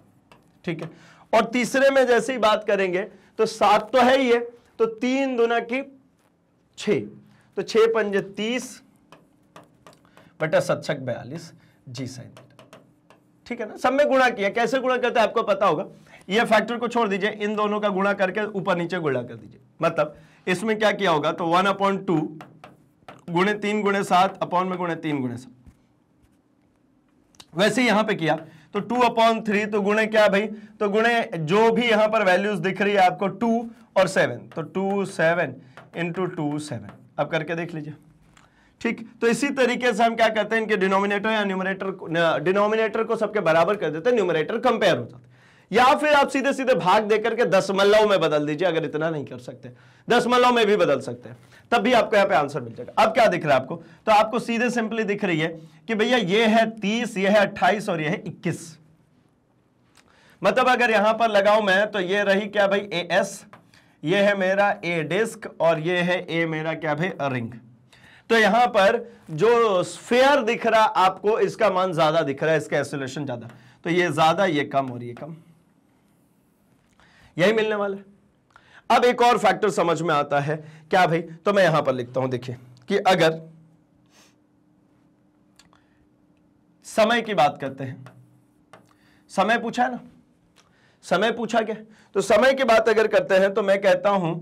ठीक है और तीसरे में जैसे ही बात करेंगे तो सात तो है ही है तो तीन दुना की छ तो छ पंजे तीस बटा सत्सक बयालीस जी साइन थीटा ठीक है ना सब में गुणा किया कैसे गुणा करते हैं आपको पता होगा ये फैक्टर को छोड़ दीजिए इन दोनों का गुणा करके ऊपर नीचे गुणा कर दीजिए मतलब इसमें क्या किया होगा तो वन अपॉन टू गुणे तीन गुणे सात अपॉन में गुणे तीन गुणे सात वैसे यहां पे किया तो टू अपॉन थ्री तो गुणे क्या भाई तो गुणे जो भी यहां पर वैल्यूज दिख रही है आपको टू और सेवन तो two seven into two seven अब करके देख लीजिए ठीक तो इसी तरीके से हम क्या करते हैं इनके डिनोमिनेटर या न्यूमरेटर डिनोमिनेटर को सबके बराबर कर देते हैं न्यूमरेटर कंपेयर हो जाता है या फिर आप सीधे सीधे भाग देकर के दसमलव में बदल दीजिए अगर इतना नहीं कर सकते दसमलव में भी बदल सकते हैं तब भी आपको यहाँ पे आंसर मिल जाएगा अब क्या दिख रहा है आपको तो आपको सीधे सिंपली दिख रही है कि भैया ये है तीस ये है अट्ठाईस और ये है इक्कीस मतलब अगर यहां पर लगाऊ मैं तो ये रही क्या भाई ए एस ये है मेरा ए डिस्क और ये है ए मेरा क्या भाई अरिंग तो यहां पर जो स्फेयर दिख रहा आपको इसका मान ज्यादा दिख रहा है इसका एसोलेशन ज्यादा तो ये ज्यादा ये कम और ये कम यही मिलने वाला अब एक और फैक्टर समझ में आता है क्या भाई तो मैं यहां पर लिखता हूं देखिए कि अगर समय की बात करते हैं समय पूछा है ना समय पूछा क्या तो समय की बात अगर करते हैं तो मैं कहता हूं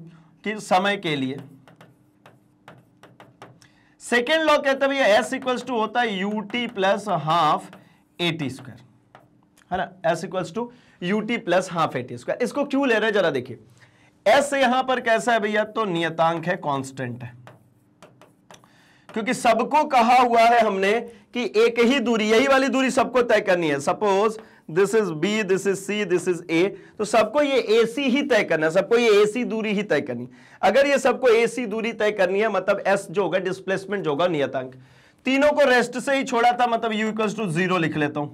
कि समय के लिए सेकेंड लॉ कहते हैं भैया एस इक्वल्स टू होता है U T plus half A T square है ना S equals to U T plus half A T square इसको क्यों ले रहे हैं जरा देखिए एस यहां पर कैसा है भैया तो नियतांक है कांस्टेंट है क्योंकि सबको कहा हुआ है हमने कि एक ही दूरी यही वाली दूरी सबको तय करनी है suppose this is B this is C this is A तो सबको ये ए सी ही तय करना सबको ये ए सी दूरी ही तय करनी अगर ये सबको ए सी दूरी तय करनी है मतलब एस जो होगा डिस्प्लेसमेंट जो होगा नियतांक तीनों को रेस्ट से ही छोड़ा था मतलब यू इक्वल्स टू जीरो लिख लेता हूं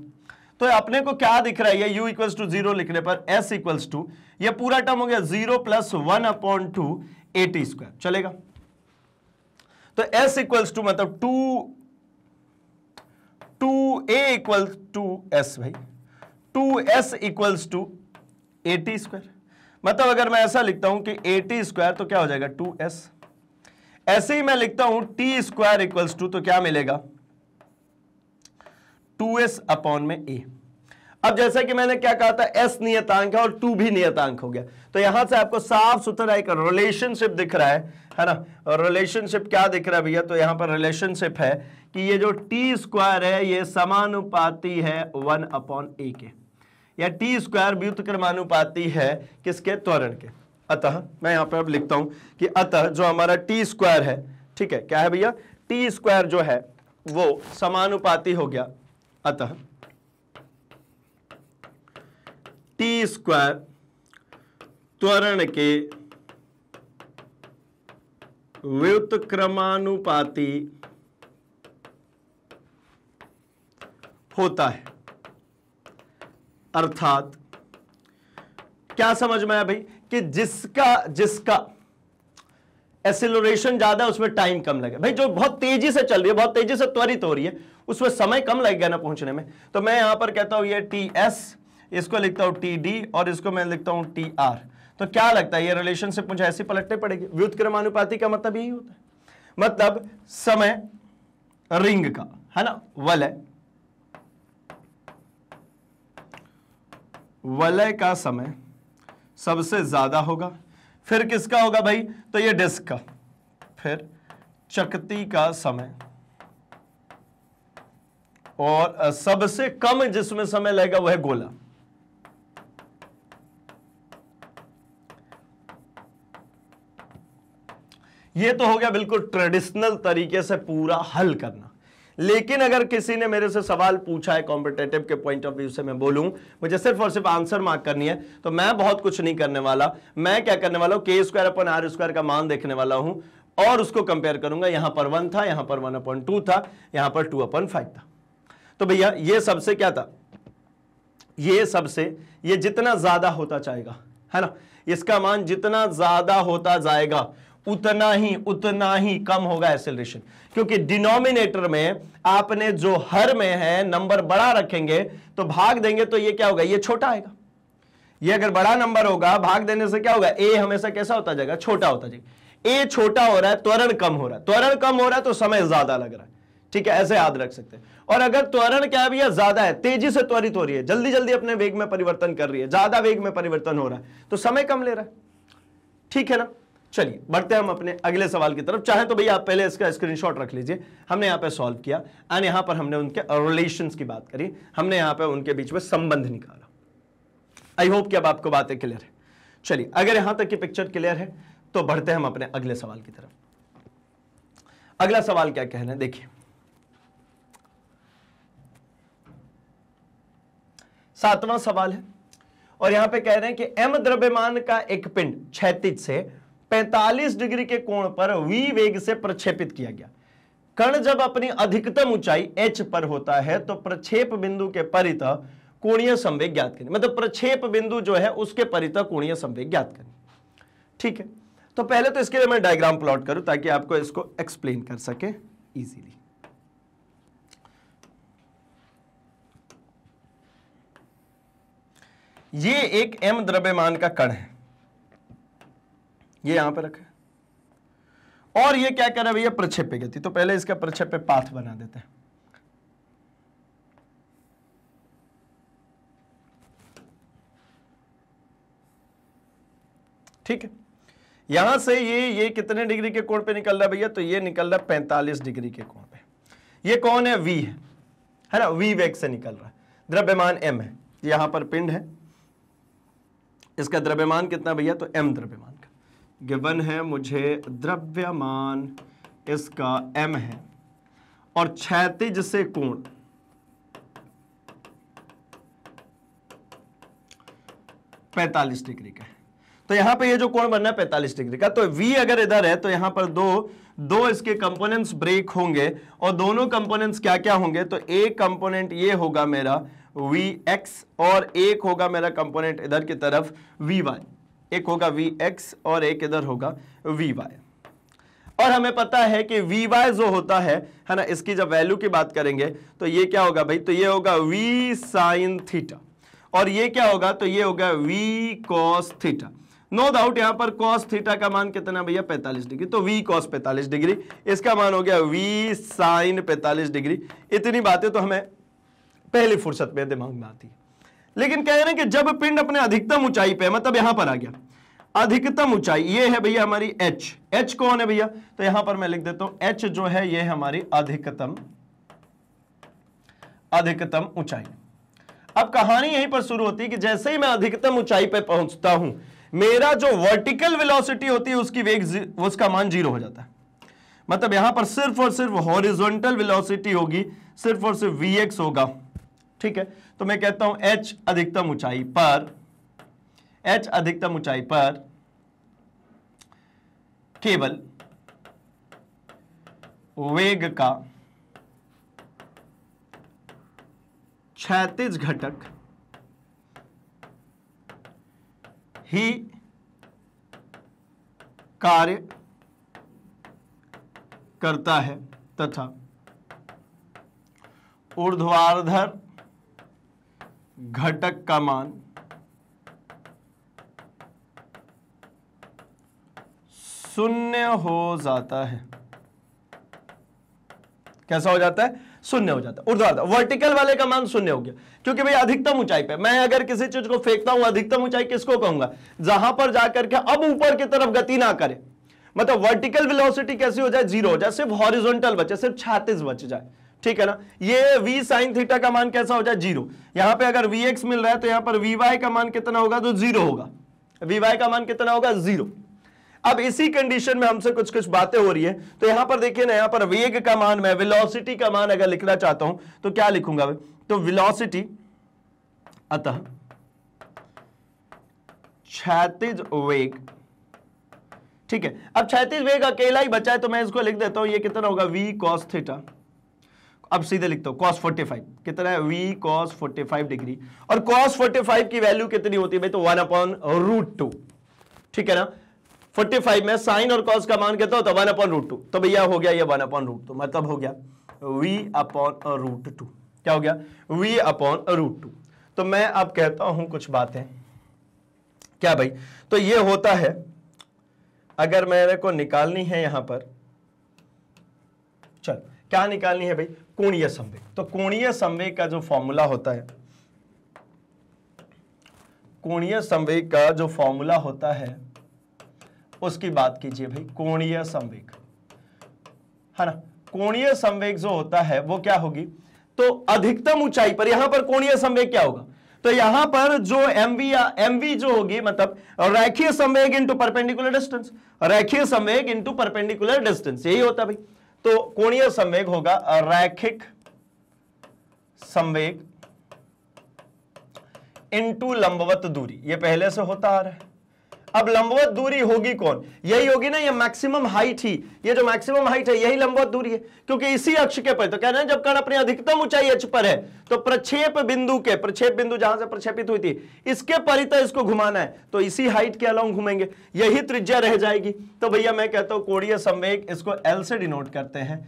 तो अपने को क्या दिख रहा है यू इक्वल्स टू जीरो लिखने पर एस इक्वल्स टू यह पूरा टर्म हो गया zero plus one upon two A T square चलेगा तो एस इक्वल्स टू मतलब two two A equal to S भाई two S equals to A T square मतलब अगर मैं ऐसा लिखता हूं कि एटी स्क्वायर तो क्या हो जाएगा टू एस ऐसे ही मैं लिखता हूं टी स्क्वायर इक्वल्स टू तो क्या मिलेगा टू एस अपॉन में ए अब जैसे कि मैंने क्या कहा था एस नियतांक है और टू भी नियतांक हो गया तो यहां से आपको साफ सुथरा एक रिलेशनशिप दिख रहा है है ना और रिलेशनशिप क्या दिख रहा है भैया तो यहां पर रिलेशनशिप है कि ये जो टी स्क्वायर है ये समानुपाती है वन अपॉन ए के या टी स्क्वायर व्युतक्रमानुपाती है किसके त्वरण के अतः मैं यहां पर अब लिखता हूं कि अतः जो हमारा टी स्क्वायर है ठीक है क्या है भैया टी स्क्वायर जो है वो समानुपाती हो गया अतः टी स्क्वायर त्वरण के व्युतक्रमानुपाती होता है अर्थात क्या समझ में आया भाई कि जिसका जिसका एसिलोरेशन ज्यादा उसमें टाइम कम लगे भाई जो बहुत तेजी से चल रही है बहुत तेजी से त्वरित हो रही है उसमें समय कम लग गया ना पहुंचने में तो मैं यहां पर कहता हूं ये टी एस इसको लिखता हूं टी डी और इसको मैं लिखता हूं टी आर तो क्या लगता है ये रिलेशनशिप मुझे ऐसी पलटने पड़ेगी व्युत क्रमानुपाति का मतलब यही होता है मतलब समय रिंग का है ना वल है वलय का समय सबसे ज्यादा होगा फिर किसका होगा भाई तो ये डिस्क का फिर चकती का समय और सबसे कम जिसमें समय लगेगा वह गोला ये तो हो गया बिल्कुल ट्रेडिशनल तरीके से पूरा हल करना लेकिन अगर किसी ने मेरे से सवाल पूछा है कॉम्पिटेटिव के पॉइंट ऑफ व्यू से मैं बोलूं मुझे सिर्फ और सिर्फ आंसर मार्क करनी है तो मैं बहुत कुछ नहीं करने वाला मैं क्या करने वाला हूं के स्क्वायर अपन आर स्क्वायर का मान देखने वाला हूं और उसको कंपेयर करूंगा यहां पर वन था यहां पर वन अपॉइंट टू था यहां पर टू अपॉइंट फाइव था तो भैया ये सबसे क्या था ये सबसे ये जितना ज्यादा होता जाएगा है ना इसका मान जितना ज्यादा होता जाएगा उतना ही उतना ही कम होगा एसेलरेशन क्योंकि डिनोमिनेटर में आपने जो हर में है नंबर बड़ा रखेंगे तो भाग देंगे तो ये क्या होगा ये छोटा आएगा ये अगर बड़ा नंबर होगा भाग देने से क्या होगा ए हमेशा कैसा होता जाएगा छोटा होता जाएगा ए छोटा हो रहा है त्वरण कम हो रहा है त्वरण कम हो रहा है तो समय ज्यादा लग रहा है ठीक है ऐसे याद रख सकते हैं और अगर त्वरण क्या भैया ज्यादा है तेजी से त्वरित हो रही है जल्दी जल्दी अपने वेग में परिवर्तन कर रही है ज्यादा वेग में परिवर्तन हो रहा है तो समय कम ले रहा है ठीक है ना चलिए बढ़ते हैं हम अपने अगले सवाल की तरफ चाहे तो भैया आप पहले इसका स्क्रीनशॉट रख लीजिए हमने यहाँ पे सॉल्व किया एंड यहाँ पर हमने उनके रिलेशन की बात करी हमने यहाँ पे उनके बीच में संबंध निकाला आई होप कि अब आपको बातें क्लियर है चलिए अगर यहाँ तक की पिक्चर क्लियर है तो बढ़ते हैं हम अपने अगले सवाल की तरफ अगला सवाल क्या कह रहे देखिए सातवां सवाल है और यहां पे कह रहे हैं कि एम द्रव्यमान का एक पिंड क्षैतिज से 45 डिग्री के कोण पर वी वेग से प्रक्षेपित किया गया कण जब अपनी अधिकतम ऊंचाई h पर होता है तो प्रक्षेप बिंदु के परित कोणीय संवेग ज्ञात करें मतलब प्रक्षेप बिंदु जो है उसके परित कोणीय संवेग ज्ञात करें ठीक है तो पहले तो इसके लिए मैं डायग्राम प्लॉट करूं ताकि आपको इसको एक्सप्लेन कर सके इजीली ये एक m द्रव्यमान का कण है ये यहां पे रखा और ये क्या कर रहा है भैया पे गति तो पहले इसका प्रक्षेप पे पाथ बना देते हैं ठीक है यहां से ये ये कितने डिग्री के कोण पे निकल रहा है भैया तो ये निकल रहा है पैंतालीस डिग्री के कोण पे ये कौन है वी है है ना वी वेग से निकल रहा है द्रव्यमान एम है यहां पर पिंड है इसका द्रव्यमान कितना भैया तो एम द्रव्यमान गिवन है मुझे द्रव्यमान इसका एम है और क्षैतिज से कोण पैतालीस डिग्री का है तो यहां पे ये यह जो कोण बनना है पैंतालीस डिग्री का तो v अगर इधर है तो यहां पर दो दो इसके कंपोनेंट्स ब्रेक होंगे और दोनों कंपोनेंट्स क्या क्या होंगे तो एक कंपोनेंट ये होगा मेरा वी एक्स और एक होगा मेरा कंपोनेंट इधर की तरफ वी वाई एक होगा वी एक्स और एक इधर होगा वी वाई और हमें पता है कि वी वाई जो होता है है ना इसकी जब वैल्यू की बात करेंगे तो ये क्या होगा भाई तो ये होगा वी साइन थीटा और ये क्या होगा तो ये होगा V cos theta no doubt यहां पर कॉस थीटा का मान कितना भैया पैंतालीस डिग्री तो वी कॉस पैंतालीस डिग्री इसका मान हो गया वी साइन पैंतालीस डिग्री इतनी बातें तो हमें पहली फुर्सत में दिमाग में आती है लेकिन कह रहे हैं कि जब पिंड अपने अधिकतम ऊंचाई पे मतलब यहां पर आ गया अधिकतम ऊंचाई ये है भैया हमारी h h कौन है भैया तो यहां पर मैं लिख देता हूं h जो है ये हमारी अधिकतम अधिकतम ऊंचाई अब कहानी यहीं पर शुरू होती है कि जैसे ही मैं अधिकतम ऊंचाई पर पहुंचता हूं मेरा जो वर्टिकल वेलोसिटी होती है उसकी वेग उसका मान जीरो हो जाता है मतलब यहां पर सिर्फ और सिर्फ हॉरिजॉन्टल वेलोसिटी होगी सिर्फ और सिर्फ वी होगा ठीक है तो मैं कहता हूं एच अधिकतम ऊंचाई पर एच अधिकतम ऊंचाई पर केवल वेग का क्षैतिज घटक ही कार्य करता है तथा ऊर्ध्वाधर घटक का मान शून्य हो जाता है कैसा हो जाता है शून्य हो जाता है ऊर्ध्वाधर वर्टिकल वाले का मान शून्य हो गया क्योंकि भाई अधिकतम ऊंचाई पे मैं अगर किसी चीज को फेंकता हूं अधिकतम ऊंचाई किसको कहूंगा जहां पर जाकर के अब ऊपर की तरफ गति ना करे मतलब वर्टिकल वेलोसिटी कैसी हो जाए जीरो हो जाए सिर्फ हॉरिजॉन्टल बचे सिर्फ छातीस बच जाए ठीक है ना ये v साइन थीटा का मान कैसा हो जाए जीरो यहां पे अगर vx मिल रहा है तो यहां पर vy का मान कितना होगा तो जीरो होगा vy का मान कितना होगा जीरो अब इसी कंडीशन में हमसे कुछ कुछ बातें हो रही है तो यहां पर देखिए ना यहां पर वेग का मान मैं विलोसिटी का मान अगर लिखना चाहता हूं तो क्या लिखूंगा तो विलोसिटी अतः क्षैतिज वेग ठीक है अब क्षैतिज वेग अकेला ही बचा है तो मैं इसको लिख देता हूं ये कितना होगा वी कॉस्थिटा थीटा अब सीधे लिखते हो कॉस 45 कितना है वी कॉस 45 डिग्री और कॉस 45 की वैल्यू कितनी होती है भाई तो वन अपॉन रूट टू ठीक है ना 45 में साइन और कॉस का मान कहता हो तो वन अपॉन रूट टू तो भैया हो गया ये वन अपॉन रूट टू मतलब हो गया वी अपॉन रूट टू क्या हो गया वी अपॉन रूट टू तो मैं अब कहता हूं कुछ बातें क्या भाई तो ये होता है अगर मेरे को निकालनी है यहां पर चल क्या निकालनी है भाई कोणीय संवेग तो कोणीय संवेग का जो फॉर्मूला होता है कोणीय संवेग का जो फॉर्मूला होता है उसकी बात कीजिए भाई कोणीय संवेग है ना कोणीय संवेग जो होता है वो क्या होगी तो अधिकतम ऊंचाई पर यहां पर कोणीय संवेग क्या होगा तो यहां पर जो mv या mv जो होगी मतलब रेखीय संवेग इंटू परपेंडिकुलर डिस्टेंस रेखीय संवेग इंटू परपेंडिकुलर डिस्टेंस यही होता भाई तो कोणीय संवेग होगा रैखिक संवेग इंटू लंबवत दूरी ये पहले से होता आ रहा है अब लंबवत दूरी होगी कौन यही होगी ना ये मैक्सिमम हाइट ही ये जो मैक्सिमम हाइट है यही लंबवत दूरी है क्योंकि इसी अक्ष के पर तो कह रहे हैं जब कण अपनी अधिकतम ऊंचाई एच पर है तो प्रक्षेप बिंदु के प्रक्षेप बिंदु जहां से प्रक्षेपित हुई थी इसके परित तो इसको घुमाना है तो इसी हाइट के अलॉन्ग घूमेंगे यही त्रिज्या रह जाएगी तो भैया मैं कहता हूं कोड़ीय संवेग इसको एल से डिनोट करते हैं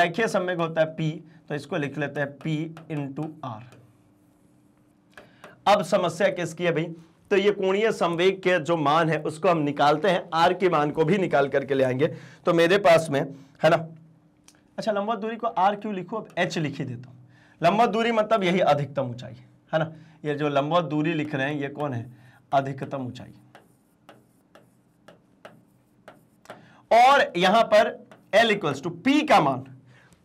रेखीय संवेग होता है पी तो इसको लिख लेते हैं पी इंटू आर अब समस्या किसकी है भाई तो ये कोणीय संवेग के जो मान है उसको हम निकालते हैं आर के मान को भी निकाल करके ले आएंगे तो मेरे पास में है ना अच्छा लंबा दूरी को आर क्यों लिखूँ अब एच लिख ही देता हूँ लंबा दूरी मतलब यही अधिकतम ऊंचाई है है ना ये जो लंबा दूरी लिख रहे हैं ये कौन है अधिकतम ऊंचाई और यहां पर एल इक्वल्स टू पी का मान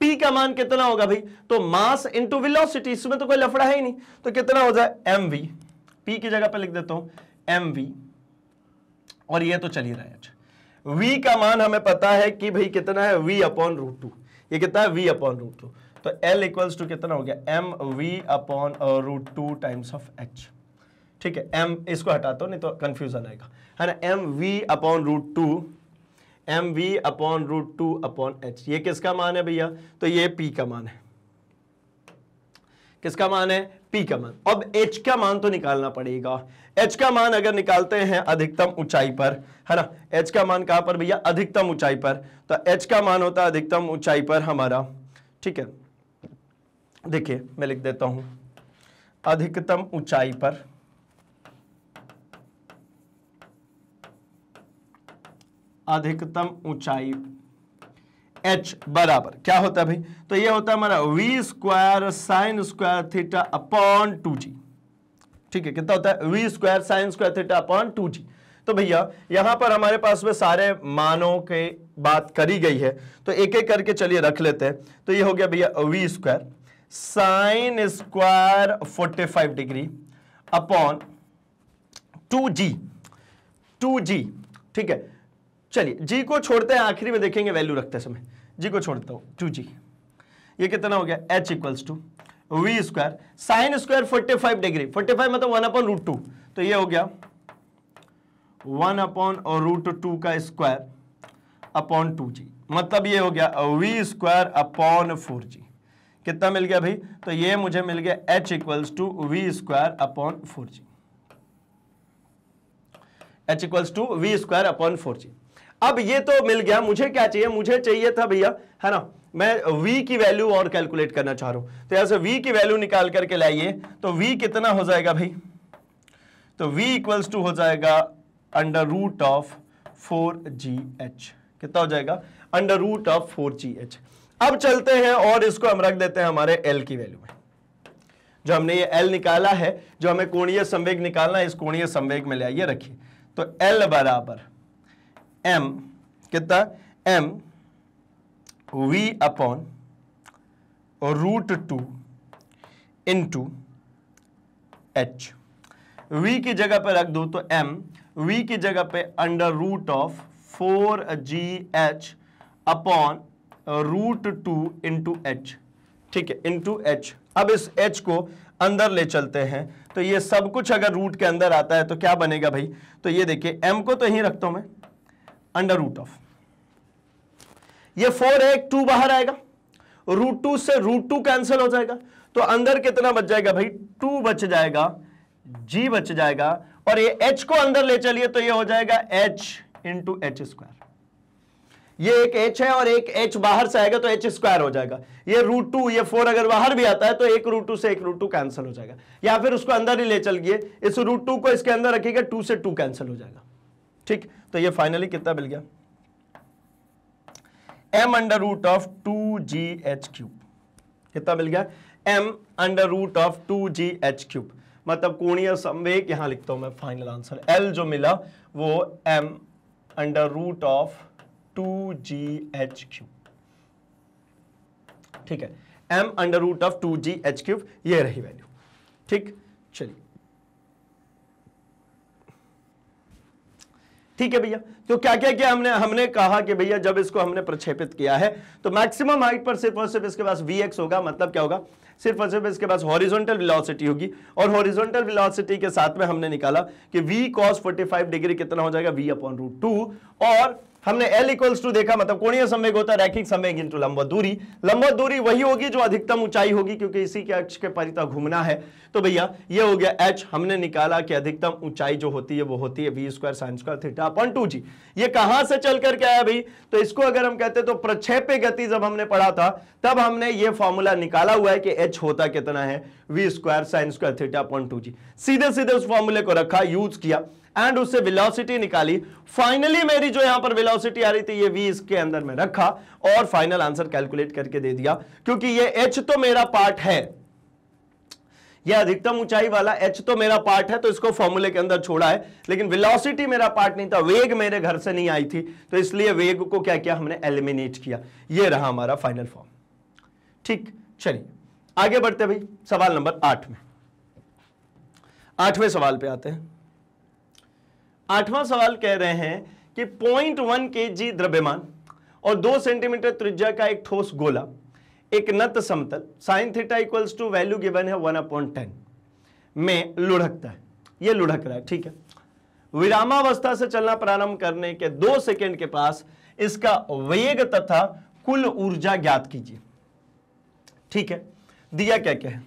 P का मान कितना होगा भाई तो मास इनटू वेलोसिटी इसमें तो कोई लफड़ा है ही नहीं तो कितना हो जाए एम वी पी की जगह पे लिख देता हूं एम वी और ये तो चल ही रहा है अच्छा V का मान हमें पता है कि भाई कितना है V अपॉन रूट टू ये कितना है V अपॉन रूट टू तो L इक्वल्स टू कितना हो गया M V upon root two times of H ठीक है M इसको हटाता हूं नहीं तो कंफ्यूजन आएगा है ना M V upon root two M V upon root two upon H ये किसका मान है भैया तो ये P का मान है किसका मान है पी का मान अब एच का मान तो निकालना पड़ेगा एच का मान अगर निकालते हैं अधिकतम ऊंचाई पर है ना एच का मान कहां पर भैया अधिकतम ऊंचाई पर तो एच का मान होता है अधिकतम ऊंचाई पर हमारा ठीक है देखिए मैं लिख देता हूं अधिकतम ऊंचाई पर अधिकतम ऊंचाई एच बराबर क्या होता है भाई तो ये होता है हमारा V square sine square theta upon two G ठीक है कितना होता है V square sine square theta upon two G तो भैया यहां पर हमारे पास में सारे मानों के बात करी गई है तो एक एक करके चलिए रख लेते हैं तो ये हो गया भैया V square sine square forty five degree upon two G two G ठीक है चलिए जी को छोड़ते हैं आखिरी में देखेंगे वैल्यू रखते समय जी को छोड़ता हूं टू जी ये कितना हो गया H equals to V square sine square forty five degree forty five मतलब वन अपॉन रूट टू तो ये हो गया वन अपॉन और रूट टू का स्क्वायर अपॉन टू जी मतलब ये हो गया V square upon four G कितना मिल गया भाई तो ये मुझे मिल गया H equals to V square upon four G H equals to V square upon four G अब ये तो मिल गया मुझे क्या चाहिए मुझे चाहिए था भैया है ना मैं v की वैल्यू और कैलकुलेट करना चाह रहा हूं तो यहां से v की वैल्यू निकाल करके लाइए तो v कितना हो जाएगा भाई तो v इक्वल्स टू हो जाएगा under root of four G H कितना हो जाएगा under root of four G H अब चलते हैं और इसको हम रख देते हैं हमारे एल की वैल्यू में जो हमने ये एल निकाला है जो हमें कोणीय संवेग निकालना है इस कोणीय संवेग में ले आइए रखिए तो एल बराबर एम कितना M V upon root two into H V की जगह पे रख दो तो एम वी की जगह पे under root of four G H upon root two into H ठीक है इंटू एच अब इस एच को अंदर ले चलते हैं तो ये सब कुछ अगर रूट के अंदर आता है तो क्या बनेगा भाई तो ये देखिए एम को तो यहीं रखता हूं मैं अंडर रूट ऑफ ये फोर है टू बाहर आएगा रूट टू से रूट टू कैंसिल हो जाएगा तो अंदर कितना बच जाएगा भाई टू बच जाएगा जी बच जाएगा और ये एच को अंदर ले चलिए तो ये हो जाएगा एच टू एच स्क्वायर ये एक एच है और एक एच बाहर से आएगा तो एच स्क्वायर हो जाएगा ये रूट टू ये फोर अगर बाहर भी आता है तो एक रूट टू से एक रूट टू कैंसिल हो जाएगा या फिर उसको अंदर ही ले चलिए इस रूट टू को इसके अंदर रखिएगा टू से टू कैंसिल हो जाएगा ठीक है तो ये फाइनली कितना मिल गया M under root of two G H cube कितना मिल गया M under root of two G H cube मतलब कोणीय संवेग यहां लिखता हूं मैं फाइनल आंसर एल जो मिला वो M under root of two G H cube ठीक है M under root of two G H cube ये रही वैल्यू ठीक चलिए ठीक है भैया तो क्या क्या किया हमने हमने कहा कि भैया जब इसको हमने प्रक्षेपित किया है तो मैक्सिमम हाइट पर सिर्फ और सिर्फ इसके पास वी होगा मतलब क्या होगा सिर्फ और सिर्फ इसके पास हॉरिजॉन्टल वेलोसिटी होगी और हॉरिजॉन्टल वेलोसिटी के साथ में हमने निकाला कि कॉस फोर्टी 45 डिग्री कितना हो जाएगा वी अपॉन रूट टू और हमने एल इक्वल्स टू देखा मतलब कोणीय संवेग होता है रैखिक संवेग इंटू लंबा दूरी लंबा दूरी वही होगी जो अधिकतम ऊंचाई होगी क्योंकि इसी के अक्ष के परिता घूमना है तो भैया ये हो गया एच हमने निकाला कि अधिकतम ऊंचाई जो होती है वो होती है V square sine square theta upon two G ये कहां से चल करके आया भाई तो इसको अगर हम कहते तो प्रक्षेप गति जब हमने पढ़ा था तब हमने ये फॉर्मूला निकाला हुआ है कि एच होता कितना है V square sine square theta upon two G सीधे सीधे उस फॉर्मूले को रखा यूज किया एंड उससे वेलोसिटी निकाली फाइनली मेरी जो यहां पर वेलोसिटी आ रही थी ये v इसके अंदर में रखा और फाइनल आंसर कैलकुलेट करके दे दिया क्योंकि ये h तो मेरा पार्ट है ये अधिकतम ऊंचाई वाला h तो मेरा पार्ट है तो इसको फॉर्मूले के अंदर छोड़ा है लेकिन वेलोसिटी मेरा पार्ट नहीं था वेग मेरे घर से नहीं आई थी तो इसलिए वेग को क्या किया हमने एलिमिनेट किया ये रहा हमारा फाइनल फॉर्म ठीक चलिए आगे बढ़ते भाई सवाल नंबर आठ में आठवें सवाल पे आते हैं आठवां सवाल कह रहे हैं कि पॉइंट वन के जी द्रव्यमान और दो सेंटीमीटर त्रिज्या का एक ठोस गोला एक नत समतल sine theta equals to value given है वन अपॉइंट टेन में लुढ़कता है यह लुढ़क रहा है ठीक है विरामावस्था से चलना प्रारंभ करने के दो सेकेंड के पास इसका वेग तथा कुल ऊर्जा ज्ञात कीजिए ठीक है दिया क्या क्या है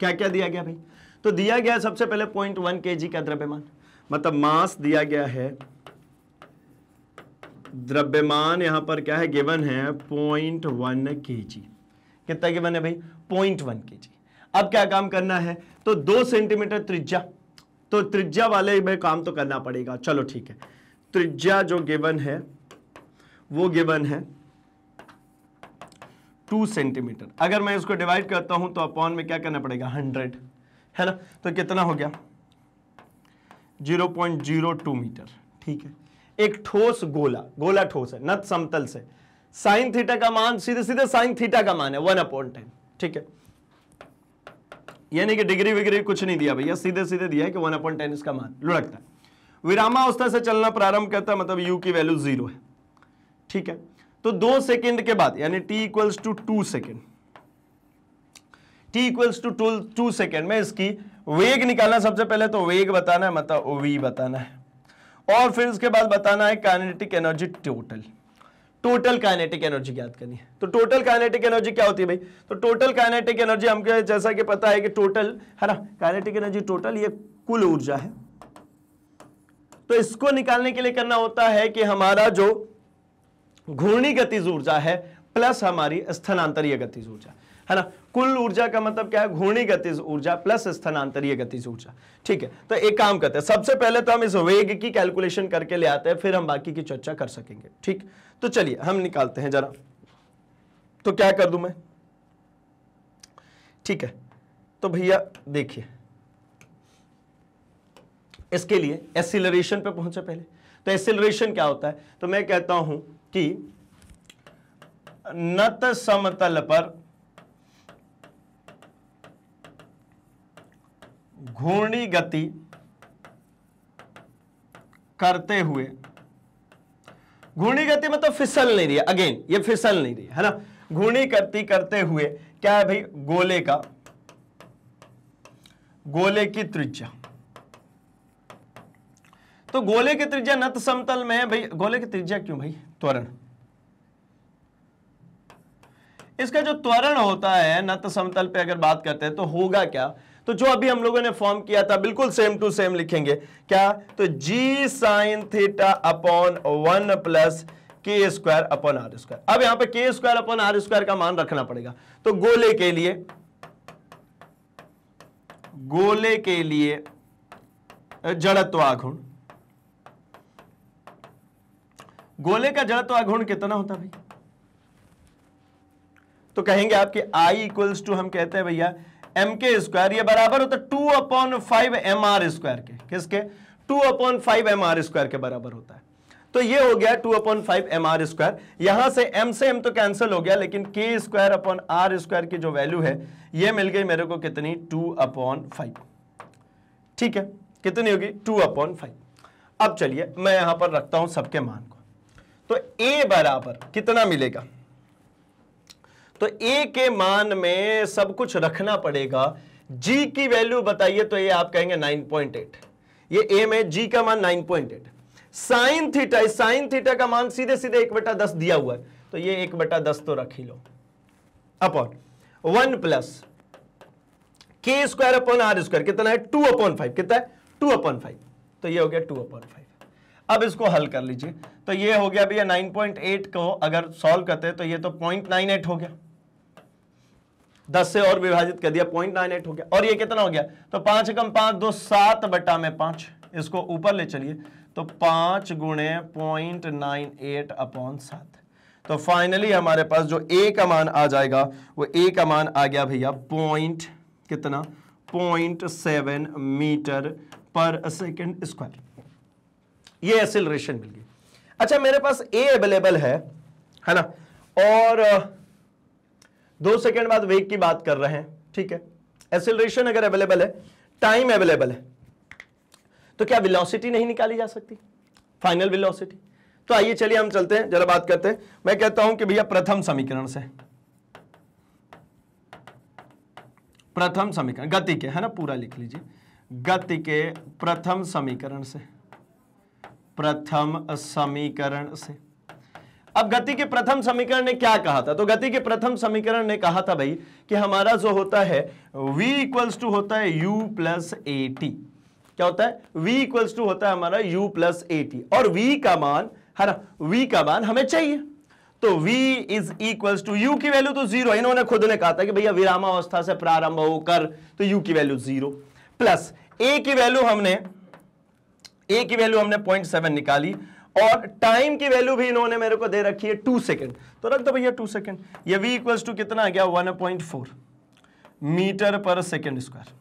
क्या क्या दिया गया भाई तो दिया गया सबसे पहले पॉइंट वन के जी का द्रव्यमान मतलब मास दिया गया है द्रव्यमान यहां पर क्या है गिवन है पॉइंट वन के जी कितना गिवन है भाई पॉइंट वन के जी अब क्या काम करना है तो दो सेंटीमीटर त्रिज्या तो त्रिज्या वाले में काम तो करना पड़ेगा चलो ठीक है त्रिज्या जो गिवन है वो गिवन है टू सेंटीमीटर अगर मैं इसको डिवाइड करता हूं तो अपॉन में क्या करना पड़ेगा हंड्रेड है ना तो कितना हो गया zero point zero two meter ठीक है एक ठोस गोला गोला ठोस है नत समतल से साइन थीटा का मान सीधे सीधे साइन थीटा का मान है वन अपॉइंट टेन ठीक है यानी कि डिग्री विग्री कुछ नहीं दिया भैया सीधे सीधे दिया है कि वन अपॉइंट टेन इसका मान लुढ़कता है विरामावस्था से चलना प्रारंभ करता है मतलब यू की वैल्यू जीरो है ठीक है तो दो सेकेंड के बाद यानी T equals to two second T equals to two two second में इसकी वेग निकालना सबसे पहले तो वेग बताना है मतलब ओवी बताना है और फिर उसके बाद बताना है kinetic energy total total kinetic energy याद करनी है तो टोटल काइनेटिक एनर्जी क्या होती है भाई तो टोटल काइनेटिक एनर्जी हमको जैसा कि पता है कि टोटल है ना काइनेटिक एनर्जी टोटल ये कुल ऊर्जा है तो इसको निकालने के लिए करना होता है कि हमारा जो घूर्णी गतिज ऊर्जा है प्लस हमारी स्थानांतरीय गतिज ऊर्जा है ना कुल ऊर्जा का मतलब क्या है घूर्णी गतिज ऊर्जा प्लस स्थानांतरीय गतिज ऊर्जा ठीक है तो एक काम करते हैं सबसे पहले तो हम इस वेग की कैलकुलेशन करके ले आते हैं फिर हम बाकी की चर्चा कर सकेंगे ठीक तो चलिए हम निकालते हैं जरा तो क्या कर दू मैं ठीक है तो भैया देखिए इसके लिए एसिलरेशन पे पहुंचे पहले तो एसिलरेशन क्या होता है तो मैं कहता हूं कि नत समतल पर घूर्णी गति करते हुए घूर्णी गति मतलब तो फिसल नहीं रही अगेन ये फिसल नहीं रही है ना घूर्णी गति करते हुए क्या है भाई गोले का गोले की त्रिज्या तो गोले की त्रिज्या नत समतल में है भाई गोले की त्रिज्या क्यों भाई त्वरण इसका जो त्वरण होता है नत समतल पे अगर बात करते हैं तो होगा क्या तो जो अभी हम लोगों ने फॉर्म किया था बिल्कुल सेम टू सेम लिखेंगे क्या तो G sine theta upon one plus K square upon R square अब यहां पे के स्क्वायर अपॉन आर स्क्वायर का मान रखना पड़ेगा तो गोले के लिए गोले के लिए जड़त्वाघुण गोले का जड़ तो कितना होता भाई तो कहेंगे आपके I इक्वल्स टू हम कहते हैं भैया एम के स्क्वायर यह बराबर होता है two upon five M R square के किसके two upon five M R square के बराबर होता है तो ये हो गया two upon five M R square यहां से m से m तो कैंसिल हो गया लेकिन के स्क्वायर अपॉन आर स्क्वायर की जो वैल्यू है ये मिल गई मेरे को कितनी टू अपॉन फाइव ठीक है कितनी होगी टू अपॉन फाइव अब चलिए मैं यहां पर रखता हूं सबके मान तो ए बराबर कितना मिलेगा तो ए के मान में सब कुछ रखना पड़ेगा जी की वैल्यू बताइए तो ये आप कहेंगे 9.8 ये ए में जी का मान 9.8 साइन थीटा साइन थीटा का मान सीधे सीधे एक बटा दस दिया हुआ है तो ये एक बटा दस तो रख ही लो upon one plus K square upon R square कितना है टू अपॉन फाइव कितना है टू अपॉन फाइव तो ये हो गया टू अपॉन फाइव अब इसको हल कर लीजिए तो ये हो गया भैया 9.8 को अगर सॉल्व करते हैं तो ये तो 0.98 हो गया 10 से और विभाजित कर दिया 0.98 हो गया और ये कितना हो गया तो पांच कम पांच दो सात बटा में पांच इसको ऊपर ले चलिए तो पांच गुणे पॉइंट नाइन एट अपॉन सात तो फाइनली हमारे पास जो ए का मान आ जाएगा वो ए का मान आ गया भैया पॉइंट कितना point seven metre per second square ये एसिलेशन मिल गई अच्छा मेरे पास ए अवेलेबल है है ना और दो सेकेंड बाद वेग की बात कर रहे हैं ठीक है एसिलेशन अगर अवेलेबल है टाइम अवेलेबल है तो क्या विलोसिटी नहीं निकाली जा सकती फाइनल विलोसिटी तो आइए चलिए हम चलते हैं जरा बात करते हैं मैं कहता हूं कि भैया प्रथम समीकरण से प्रथम समीकरण गति के है ना पूरा लिख लीजिए गति के प्रथम समीकरण से प्रथम समीकरण से अब गति के प्रथम समीकरण ने क्या कहा था तो गति के प्रथम समीकरण ने कहा था भाई कि हमारा जो होता है v इक्वल्स टू होता है u प्लस ए क्या होता है v इक्वल्स टू होता है हमारा u प्लस ए और v का मान है ना v का मान हमें चाहिए तो v is equal to u की वैल्यू तो जीरो इन्होंने खुद ने कहा था कि भैया विरामावस्था से प्रारंभ होकर तो u की वैल्यू जीरो प्लस a की वैल्यू हमने ए की वैल्यू हमने पॉइंट सेवन निकाली और टाइम की वैल्यू भी इन्होंने मेरे को दे रखी है टू सेकेंड तो रख दो भैया टू सेकेंड ये वी इक्वल्स टू कितना आ गया one point four meter per second square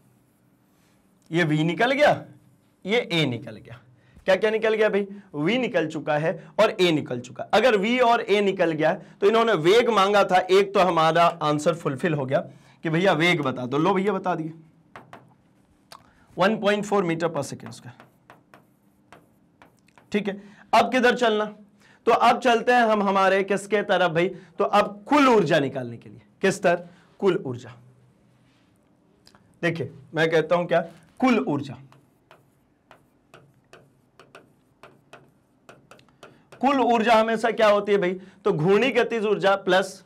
ये वी निकल गया ये ए निकल गया क्या क्या निकल गया भाई v निकल चुका है और a निकल चुका अगर v और a निकल गया तो इन्होंने वेग मांगा था एक तो हमारा आंसर फुलफिल हो गया कि भैया वेग बता दो लो भैया बता दिए 1.4 मीटर पर सेकेंड स्क्वायर ठीक है अब किधर चलना तो अब चलते हैं हम हमारे किसके तरफ भाई तो अब कुल ऊर्जा निकालने के लिए किस तरह कुल ऊर्जा देखिए मैं कहता हूं क्या कुल ऊर्जा कुल ऊर्जा हमेशा क्या होती है भाई तो घूर्णी गतिज ऊर्जा प्लस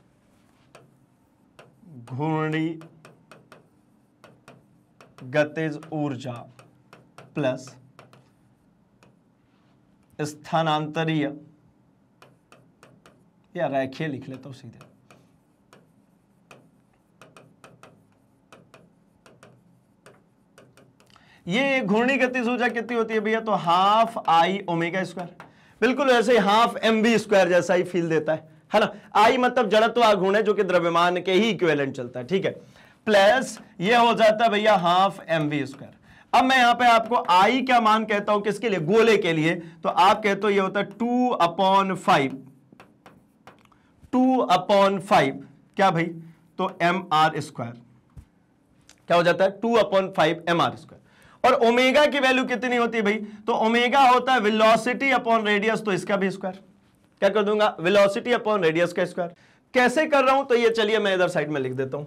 घूर्णी गतिज ऊर्जा प्लस स्थानांतरीय या रैखीय लिख लेता हूं सीधे ये घूर्णी गति ऊर्जा कितनी होती है भैया तो हाफ आई ओमेगा स्क्वायर बिल्कुल वैसे हाफ एम बी स्क्वायर जैसा ही फील देता है है ना आई मतलब जड़त्व आघूर्ण है जो कि द्रव्यमान के ही इक्वेलेंट चलता है ठीक है प्लस ये हो जाता है भैया हाफ एम बी स्क्वायर अब मैं यहां पे आपको आई क्या मान कहता हूं किसके लिए गोले के लिए तो आप कहते हो ये होता है two upon five two upon five क्या भाई तो एम आर स्क्वायर क्या हो जाता है two upon five M R square और ओमेगा की वैल्यू कितनी होती है भाई तो ओमेगा होता है विलोसिटी अपॉन रेडियस तो इसका भी स्क्वायर क्या कर दूंगा विलोसिटी अपॉन रेडियस का स्क्वायर कैसे कर रहा हूं तो ये चलिए मैं इधर साइड में लिख देता हूं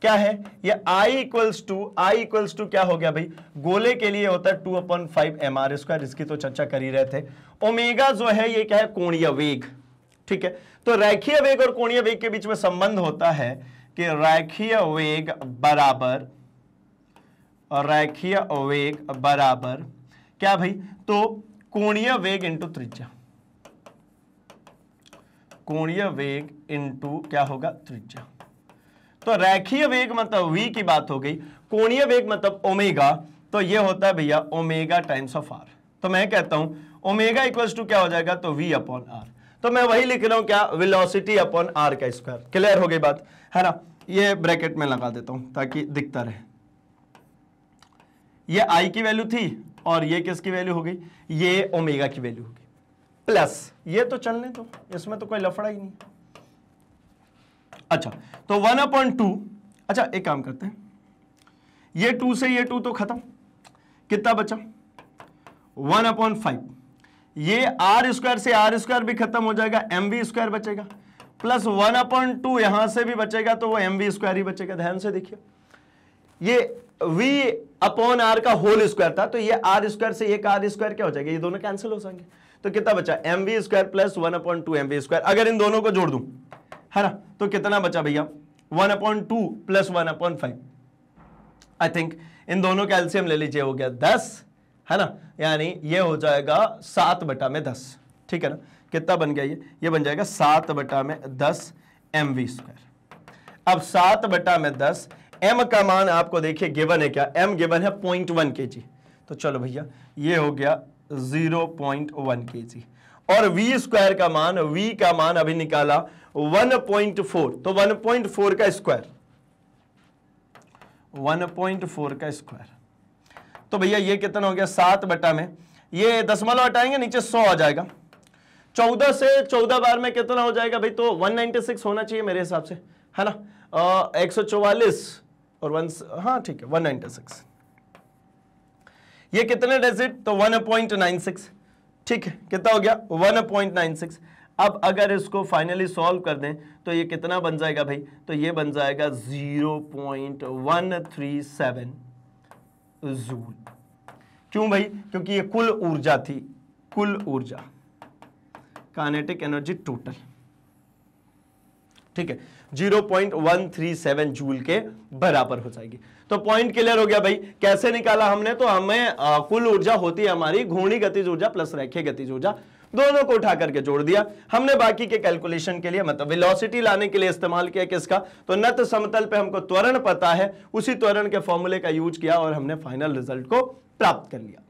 क्या है ये I equals to I equals to क्या हो गया भाई गोले के लिए होता है two upon five M R square इसकी तो चर्चा कर ही रहे थे ओमेगा जो है ये क्या है कोणीय वेग ठीक है तो रैखीय वेग और कोणीय वेग के बीच में संबंध होता है कि रैखीय वेग बराबर रैखीय वेग बराबर क्या भाई तो कोणीय वेग इंटू त्रिज्या कोणीय वेग इंटू क्या होगा त्रिज्या तो रेखीय वेग मतलब v की बात हो गई कोणीय वेग मतलब ओमेगा तो ये होता है भैया ओमेगा टाइम्स ऑफ आर तो मैं कहता हूं ओमेगा इक्वल्स टू क्या हो जाएगा तो वी अपॉन आर तो मैं वही लिख रहा हूं क्या वेलोसिटी अपॉन आर का स्क्वायर क्लियर हो गई बात है ना ये ब्रैकेट में लगा देता हूं ताकि दिखता रहे ये आई की वैल्यू थी और ये किसकी वैल्यू हो गई ये ओमेगा की वैल्यू हो गई प्लस ये तो चलने दो इसमें तो कोई लफड़ा ही नहीं अच्छा तो वन अपॉइंट टू अच्छा एक काम करते हैं ये टू से ये टू तो खत्म कितना बचा वन अपॉइंट फाइव ये आर स्क्वायर से आर स्क्वायर भी खत्म हो जाएगा एम वी स्क्वायर बचेगा प्लस वन अपॉइंट टू यहां से भी बचेगा तो वो एम वी स्क्वायर ही बचेगा ध्यान से देखिए ये v अपॉन आर का होल स्क्वायर था तो ये आर स्क्वायर से एक आर स्क्वायर क्या हो जाएगा ये दोनों कैंसिल हो जाएंगे तो कितना बचा M V square plus one upon two M V square अगर इन दोनों को जोड़ दूं है ना तो कितना बचा भैया one upon two plus one upon five I think इन दोनों का एल्सियम ले लीजिए हो गया दस है ना यानी ये हो जाएगा सात बटा में दस ठीक है ना कितना बन गया ये ये बन जाएगा सात बटा में दस एम वी स्क्वायर अब सात बटा में दस एम का मान आपको देखिए गिवन है क्या एम गिवन है पॉइंट वन के जी तो चलो भैया ये हो गया जीरो पॉइंट वन के जी और वी स्क्वायर का मान वी का मान अभी निकाला 1.4 तो 1.4 का स्क्वायर 1.4 का स्क्वायर तो भैया ये कितना हो गया सात बटा में ये दसमलव हटाएंगे नीचे सौ आ जाएगा चौदह से चौदह बार में कितना हो जाएगा भाई तो 196 होना चाहिए मेरे हिसाब से है ना एक सौ चौवालीस और वन हाँ ठीक है 196 ये कितने डिजिट तो 1.96 ठीक है कितना हो गया 1.96 अब अगर इसको फाइनली सॉल्व कर दें तो ये कितना बन जाएगा भाई तो ये बन जाएगा 0.137 जूल क्यों भाई क्योंकि ये कुल ऊर्जा थी कुल ऊर्जा कानेटिक एनर्जी टोटल ठीक है 0.137 जूल के बराबर हो जाएगी तो पॉइंट क्लियर हो गया भाई कैसे निकाला हमने तो हमें कुल ऊर्जा होती है हमारी घूर्णी गतिज ऊर्जा प्लस रेखीय गतिज ऊर्जा दोनों को उठा करके जोड़ दिया हमने बाकी के कैलकुलेशन के लिए मतलब वेलोसिटी लाने के लिए इस्तेमाल किया किसका तो नत समतल पे हमको त्वरण पता है उसी त्वरण के फॉर्मूले का यूज किया और हमने फाइनल रिजल्ट को प्राप्त कर लिया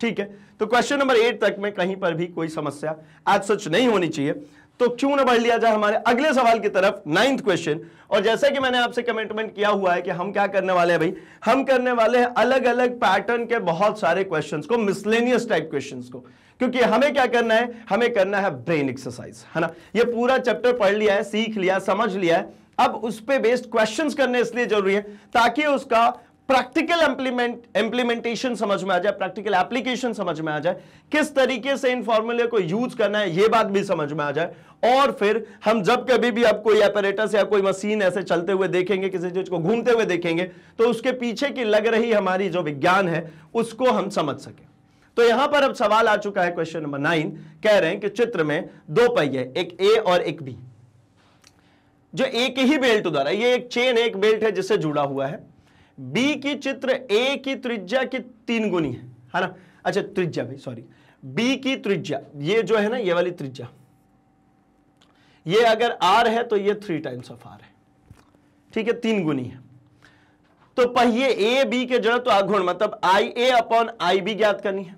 ठीक है तो क्वेश्चन नंबर एट तक में कहीं पर भी कोई समस्या आज सच नहीं होनी चाहिए तो क्यों ना बढ़ लिया जाए हमारे अगले सवाल की तरफ नाइन्थ क्वेश्चन और जैसा कि मैंने आपसे कमिटमेंट किया हुआ है कि हम क्या करने वाले हैं भाई हम करने वाले हैं अलग अलग पैटर्न के बहुत सारे क्वेश्चन को मिसलेनियस टाइप क्वेश्चन को क्योंकि हमें क्या करना है हमें करना है ब्रेन एक्सरसाइज है ना ये पूरा चैप्टर पढ़ लिया है सीख लिया समझ लिया है अब उस पर बेस्ड क्वेश्चन करने इसलिए जरूरी है ताकि उसका प्रैक्टिकल इंप्लीमेंट इंप्लीमेंटेशन समझ में आ जाए प्रैक्टिकल एप्लीकेशन समझ में आ जाए किस तरीके से इन फॉर्मूले को यूज करना है यह बात भी समझ में आ जाए और फिर हम जब कभी भी आप कोई एपरेटस या कोई मशीन ऐसे चलते हुए देखेंगे किसी चीज को घूमते हुए देखेंगे तो उसके पीछे की लग रही हमारी जो विज्ञान है उसको हम समझ सके तो यहां पर अब सवाल आ चुका है क्वेश्चन नंबर नाइन कह रहे हैं कि चित्र में दो पहिए एक ए और एक बी जो एक ही बेल्ट द्वारा ये एक चेन एक बेल्ट है जिससे जुड़ा हुआ है बी की चित्र ए की त्रिज्या की तीन गुनी है है ना अच्छा त्रिज्या भाई सॉरी बी की त्रिज्या ये जो है ना ये वाली त्रिज्या ये अगर आर है तो ये थ्री टाइम्स ऑफ आर है ठीक है तीन गुनी है तो पहिए ए बी के जड़ तो आघूर्ण मतलब आई ए अपॉन आई बी ज्ञात करनी है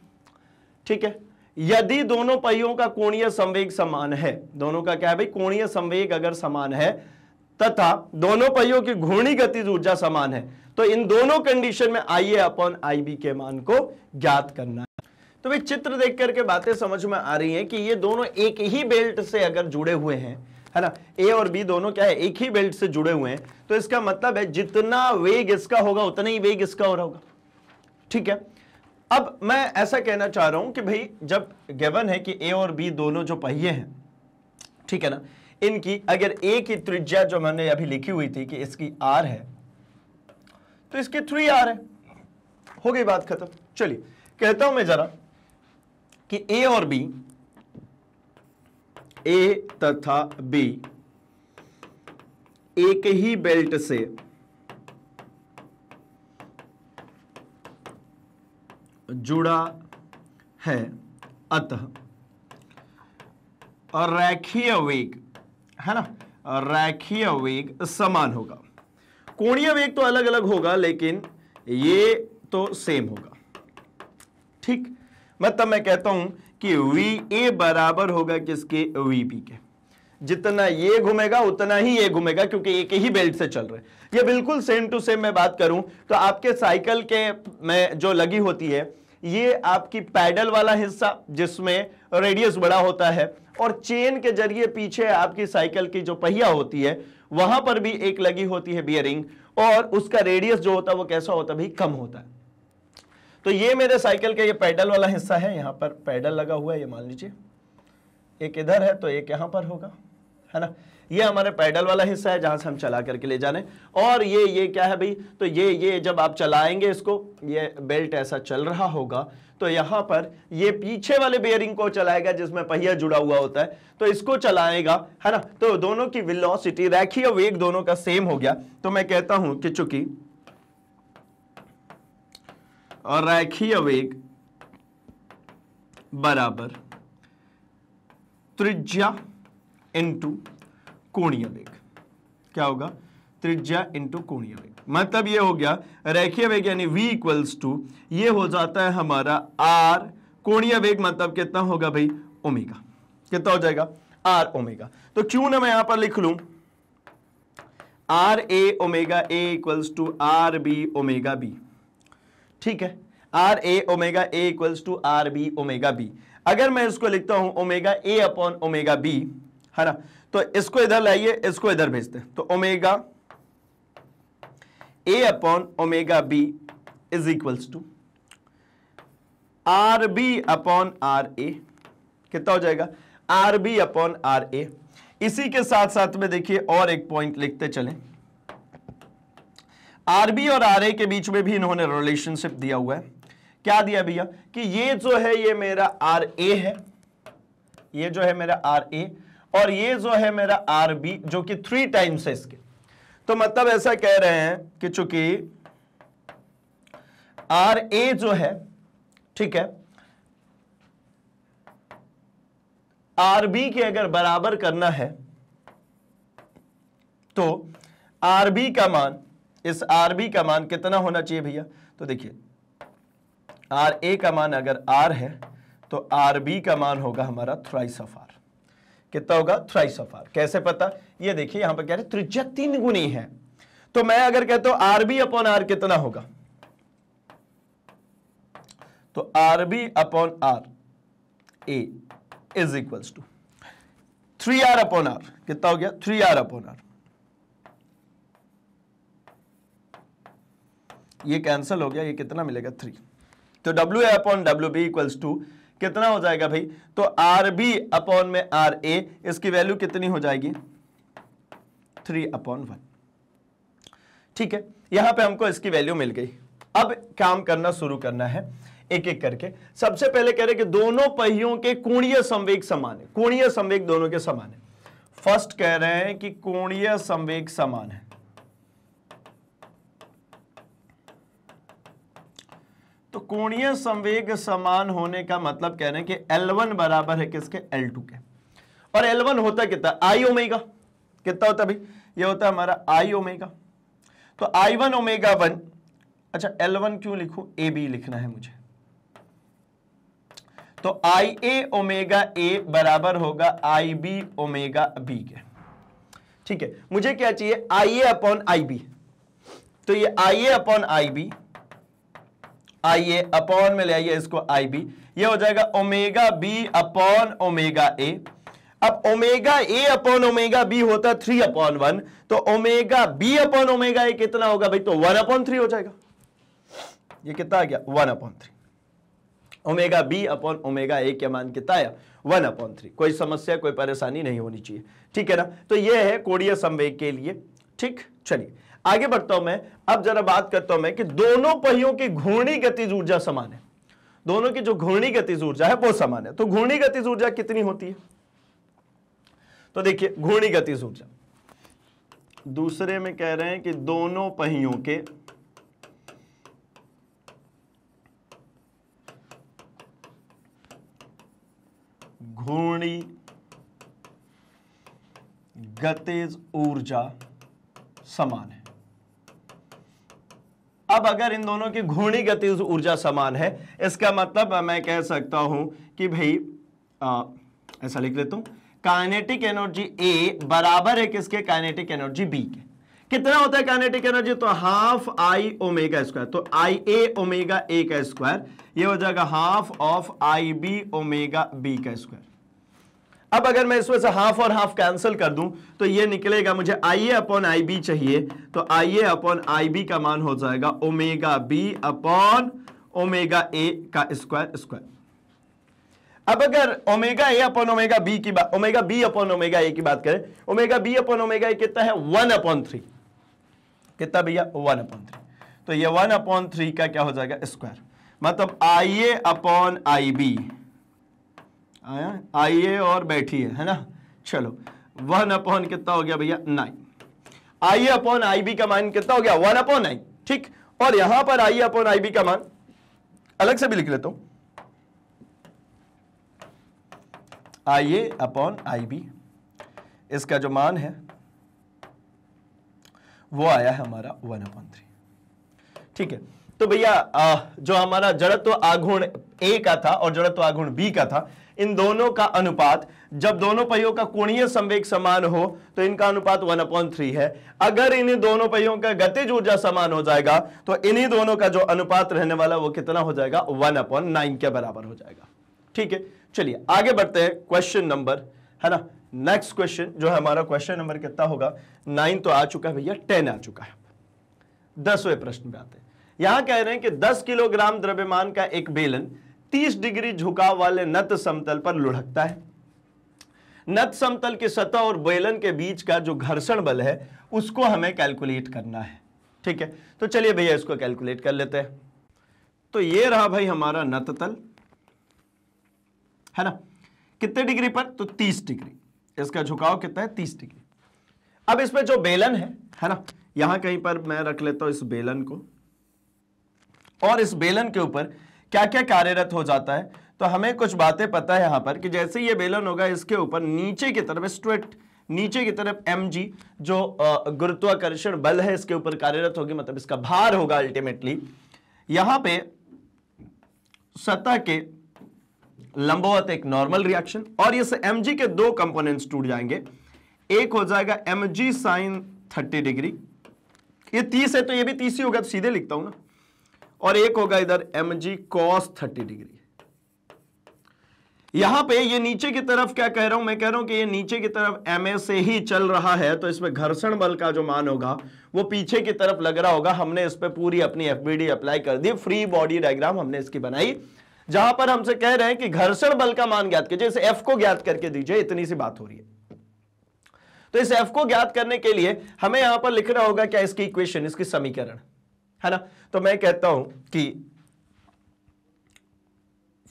ठीक है यदि दोनों पहियों का कोणीय संवेग समान है दोनों का क्या है भाई कोणीय संवेग अगर समान है तथा दोनों पहियों की घूर्णी गति ऊर्जा समान है तो इन दोनों कंडीशन में आई ए अपॉन आई बी के मान को ज्ञात करना है तो भाई चित्र देख करके बातें समझ में आ रही हैं कि ये दोनों एक ही बेल्ट से अगर जुड़े हुए हैं है ना ए और बी दोनों क्या है एक ही बेल्ट से जुड़े हुए हैं तो इसका मतलब है जितना वेग इसका होगा उतना ही वेग इसका हो रहा होगा ठीक है अब मैं ऐसा कहना चाह रहा हूं कि भाई जब गेवन है कि ए और बी दोनों जो पहिए हैं ठीक है ना इनकी अगर ए की त्रिज्या जो मैंने अभी लिखी हुई थी कि इसकी आर है तो इसकी थ्री आर है हो गई बात खत्म चलिए कहता हूं मैं जरा कि ए और बी ए तथा बी एक ही बेल्ट से जुड़ा है अतः और रैखीय वेग है ना रैखीय वेग समान होगा कोणीय वेग तो अलग अलग होगा लेकिन ये तो सेम होगा ठीक मतलब मैं कहता हूं कि वी ए बराबर होगा किसके वी बी के जितना ये घूमेगा उतना ही ये घूमेगा क्योंकि एक ही बेल्ट से चल रहे ये बिल्कुल सेम टू सेम मैं बात करूं तो आपके साइकिल के में जो लगी होती है ये आपकी पैडल वाला हिस्सा जिसमें रेडियस बड़ा होता है और चेन के जरिए पीछे आपकी साइकिल की जो पहिया होती है वहां पर भी एक लगी होती है बियरिंग और उसका रेडियस जो होता है वो कैसा होता भी कम होता है तो ये मेरे साइकिल का ये पैडल वाला हिस्सा है यहाँ पर पैडल लगा हुआ है ये मान लीजिए एक इधर है तो एक यहां पर होगा है ना ये हमारे पैडल वाला हिस्सा है जहां से हम चला करके ले जाने और ये ये क्या है भाई तो ये ये जब आप चलाएंगे इसको ये बेल्ट ऐसा चल रहा होगा तो यहां पर ये पीछे वाले बेयरिंग को चलाएगा जिसमें पहिया जुड़ा हुआ होता है तो इसको चलाएगा है ना तो दोनों की विलोसिटी रैखी और वेग दोनों का सेम हो गया तो मैं कहता हूं कि चूंकि और रैखीय वेग बराबर त्रिज्या इंटू कोणीय वेग क्या होगा त्रिज्या इंटू कोणीय वेग मतलब ये हो गया रेखीय वेग यानी v इक्वल्स टू ये हो जाता है हमारा r कोणीय वेग मतलब कितना होगा भाई ओमेगा कितना हो जाएगा आर ओमेगा तो क्यों ना मैं यहां पर लिख लू R A omega A equals to R B omega B ठीक है R A omega A equals to R B omega B अगर मैं इसको लिखता हूं omega A upon omega B है ना तो इसको इधर लाइए इसको इधर भेजते तो omega A upon omega B is equals to R B upon R A कितना हो जाएगा R B upon R A इसी के साथ साथ में देखिए और एक पॉइंट लिखते चले आरबी और आर ए के बीच में भी इन्होंने रिलेशनशिप दिया हुआ है क्या दिया भैया कि ये जो है ये मेरा आर ए है ये जो है मेरा आर ए और ये जो है मेरा आर बी जो कि थ्री टाइम्स है इसके तो मतलब ऐसा कह रहे हैं कि चूंकि आर ए जो है ठीक है आर बी के अगर बराबर करना है तो आर बी का मान इस आर बी का मान कितना होना चाहिए भैया तो देखिए आर ए का मान अगर आर है तो आर बी का मान होगा हमारा थ्राइस ऑफ आर कितना होगा थ्राइस ऑफ आर कैसे पता ये देखिए यहां पर कह रहे त्रिज्या तीन गुनी है तो मैं अगर कहता हूं आर बी अपॉन आर कितना होगा तो R B upon R A is equals to three R upon R कितना हो गया थ्री आर अपॉन आर ये कैंसिल हो गया ये कितना मिलेगा थ्री तो W A upon W B equals to कितना हो जाएगा भाई तो आर बी अपॉन में आर ए इसकी वैल्यू कितनी हो जाएगी थ्री अपॉन वन ठीक है यहां पे हमको इसकी वैल्यू मिल गई अब काम करना शुरू करना है एक एक करके सबसे पहले कह रहे कि दोनों पहियों के कोणीय संवेग समान है कोणीय संवेग दोनों के समान है फर्स्ट कह रहे हैं कि कोणीय संवेग समान है तो कोणीय संवेग समान होने का मतलब कह रहे हैं कि L1 बराबर है किसके L2 के और L1 होता कितना आई ओमेगा कितना होता भाई ये होता हमारा आई ओमेगा तो आई वन ओमेगा वन अच्छा L1 क्यों लिखू ए बी लिखना है मुझे तो आई ए ओमेगा ए बराबर होगा आई बी ओमेगा बी के ठीक है मुझे क्या चाहिए आई ए अपॉन आई बी तो ये I A upon I B I A upon में ले आइए इसको आई बी यह हो जाएगा omega B upon omega A अब omega A upon omega B होता है थ्री अपॉन वन तो omega B upon omega A कितना होगा भाई तो वन अपॉन थ्री हो जाएगा ये कितना आ गया one upon three omega B upon omega A क्या मान कितना आया वन अपॉन थ्री कोई समस्या कोई परेशानी नहीं होनी चाहिए ठीक है ना तो यह है कोड़ीय संवेग के लिए ठीक चलिए आगे बढ़ता हूं मैं अब जरा बात करता हूं मैं कि दोनों पहियों की घूर्णी गतिज ऊर्जा समान है दोनों की जो घूर्णी गतिज ऊर्जा है वो समान है तो घूर्णी गतिज ऊर्जा कितनी होती है तो देखिए घूर्णी गतिज ऊर्जा दूसरे में कह रहे हैं कि दोनों पहियों के घूर्णी गतिज ऊर्जा समान है अब अगर इन दोनों की घूर्णी गति ऊर्जा समान है इसका मतलब मैं कह सकता हूं कि भाई ऐसा लिख लेता हूं काइनेटिक एनर्जी ए बराबर है किसके काइनेटिक एनर्जी बी के कितना होता है काइनेटिक एनर्जी तो हाफ आई ओमेगा स्क्वायर तो आई ए ओमेगा ए का स्क्वायर ये हो जाएगा half of I B omega B का स्क्वायर अब अगर मैं इसमें से हाफ और हाफ कैंसिल कर दूं तो ये निकलेगा मुझे आई ए अपॉन आई बी चाहिए तो I A upon I B का मान हो जाएगा omega B upon omega A का स्क्वायर स्क्वायर अब अगर omega A upon omega B की बात omega B upon omega A की बात करें omega B upon omega A कितना है वन अपॉन थ्री कितना भैया वन अपॉन थ्री तो ये वन अपॉन थ्री का क्या हो जाएगा स्क्वायर मतलब आई ए अपॉन आई बी आया आइए और बैठिए है, है ना चलो वन अपॉन कितना हो गया भैया नाइन आइए अपॉन आई बी का मान कितना हो गया वन अपॉन नाइन ठीक और यहां पर आइए अपॉन आई बी का मान अलग से भी लिख लेता हूं आइए अपॉन आई बी इसका जो मान है वो आया है हमारा वन अपॉन थ्री ठीक है तो भैया जो हमारा जड़त्व आघूर्ण ए का था और जड़त्व आघूर्ण बी का था इन दोनों का अनुपात जब दोनों पहियों का कोणीय संवेग समान हो तो इनका अनुपात वन अपॉइंट थ्री है अगर इन्हीं दोनों पहियों का गतिज ऊर्जा समान हो जाएगा तो इन्हीं दोनों का जो अनुपात रहने वाला वो कितना हो जाएगा वन अपॉइंट नाइन के बराबर हो जाएगा ठीक है चलिए आगे बढ़ते हैं क्वेश्चन नंबर है ना नेक्स्ट क्वेश्चन जो है हमारा क्वेश्चन नंबर कितना होगा नाइन तो आ चुका है भैया टेन आ चुका है दसवें प्रश्न में आते हैं यहां कह रहे हैं कि दस किलोग्राम द्रव्यमान का एक बेलन 30 डिग्री झुकाव वाले नत समतल पर लुढ़कता है नत समतल की सतह और बेलन के बीच का जो घर्षण बल है उसको हमें कैलकुलेट करना है ठीक है तो चलिए भैया इसको कैलकुलेट कर लेते हैं तो ये रहा भाई हमारा नत तल है ना कितने डिग्री पर तो 30 डिग्री इसका झुकाव कितना है 30 डिग्री अब इसमें जो बेलन है है ना यहां कहीं पर मैं रख लेता हूं इस बेलन को और इस बेलन के ऊपर क्या क्या कार्यरत हो जाता है तो हमें कुछ बातें पता है यहां पर कि जैसे ये बेलन होगा इसके ऊपर नीचे की तरफ स्ट्रेट नीचे की तरफ एम जी जो गुरुत्वाकर्षण बल है इसके ऊपर कार्यरत होगी मतलब इसका भार होगा अल्टीमेटली यहां पे सतह के लंबवत एक नॉर्मल रिएक्शन और इस एम जी के दो कंपोनेंट्स टूट जाएंगे एक हो जाएगा M G sine thirty degree ये तीस है तो ये भी तीस ही होगा तो सीधे लिखता हूं ना और एक होगा इधर M G cos thirty degree यहां पे ये नीचे की तरफ क्या कह रहा हूं मैं कह रहा हूं कि ये नीचे की तरफ एम ए से ही चल रहा है तो इसमें घर्षण बल का जो मान होगा वो पीछे की तरफ लग रहा होगा हमने इस पर पूरी अपनी एफबीडी अप्लाई कर दी फ्री बॉडी डायग्राम हमने इसकी बनाई जहां पर हमसे कह रहे हैं कि घर्षण बल का मान ज्ञात कीजिए इस एफ को ज्ञात करके दीजिए इतनी सी बात हो रही है तो इस एफ को ज्ञात करने के लिए हमें यहां पर लिख रहा होगा क्या इसकी इक्वेशन इसकी समीकरण है ना तो मैं कहता हूं कि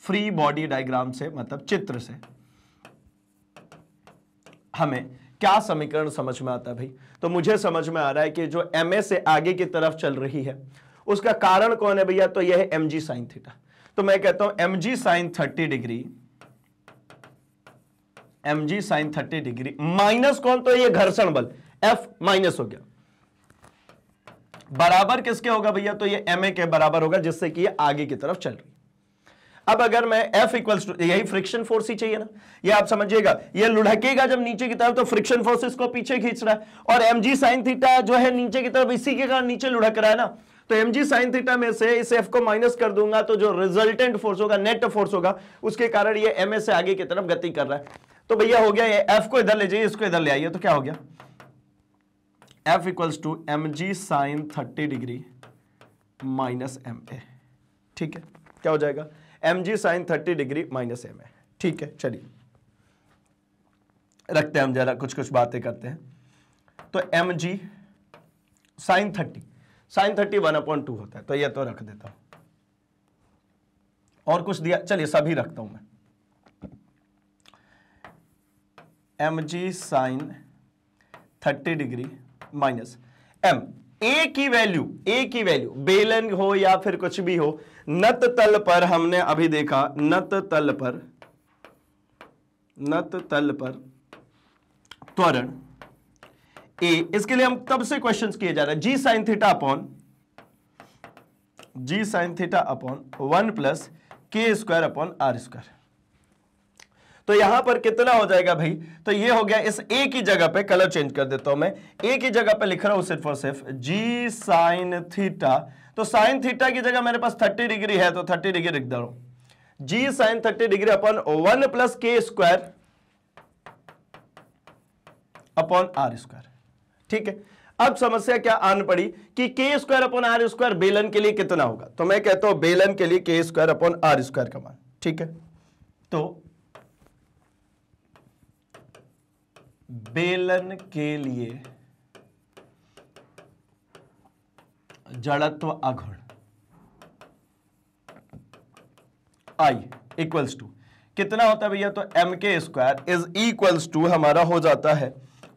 फ्री बॉडी डायग्राम से मतलब चित्र से हमें क्या समीकरण समझ में आता है भाई तो मुझे समझ में आ रहा है कि जो एम ए से आगे की तरफ चल रही है उसका कारण कौन है भैया तो यह है एम जी साइन थीटा तो मैं कहता हूं M G sine thirty degree M G sine thirty degree minus कौन तो ये घर्षण बल एफ माइनस हो गया बराबर किसके होगा भैया तो ये एम के बराबर होगा जिससे कि ये आगे की तरफ चल रही अब अगर मैं F इक्वल्स टू यही फ्रिक्शन फोर्स ही चाहिए ना ये आप समझिएगा ये लुढ़केगा जब नीचे की तरफ तो फ्रिक्शन फोर्स इसको पीछे खींच रहा है और एम जी साइन थीटा जो है नीचे की तरफ इसी के कारण नीचे लुढ़क रहा है ना तो एम जी साइन थीटा में से इस F को माइनस कर दूंगा तो जो रिजल्टेंट फोर्स होगा नेट फोर्स होगा उसके कारण ये एम से आगे की तरफ गति कर रहा है तो भैया हो गया ये एफ को इधर ले जाइए इसको इधर ले आइए तो क्या हो गया F equals to M G sine thirty degree minus M A ठीक है क्या हो जाएगा M G sine thirty degree minus M A ठीक है चलिए रखते हैं हम जरा कुछ कुछ बातें करते हैं तो M G sine thirty sine thirty one upon two होता है तो ये तो रख देता हूं और कुछ दिया चलिए सभी रखता हूं मैं M G sine thirty degree minus M A की वैल्यू ए की वैल्यू बेलन हो या फिर कुछ भी हो नत तल पर हमने अभी देखा नत तल पर नत तल पर त्वरण ए इसके लिए हम तब से क्वेश्चन किए जा रहे हैं G sine theta upon G sine theta upon one plus K square upon R square तो यहां पर कितना हो जाएगा भाई तो ये हो गया इस ए की जगह पे कलर चेंज कर देता हूं मैं ए की जगह पे लिख रहा हूं सिर्फ और सिर्फ जी साइन थीटा तो साइन थीटा की जगह मेरे पास थर्टी डिग्री है तो थर्टी डिग्री लिख दे रहा हूं G sine thirty degree upon one plus K square upon R square ठीक है अब समस्या क्या आन पड़ी कि के स्क्वायर अपॉन आर स्क्वायर बेलन के लिए कितना होगा तो मैं कहता हूं बेलन के लिए K square upon R square का मान ठीक है तो बेलन के लिए जड़त्व अघुण आई इक्वल्स टू कितना होता है भैया तो M K square is equals to हमारा हो जाता है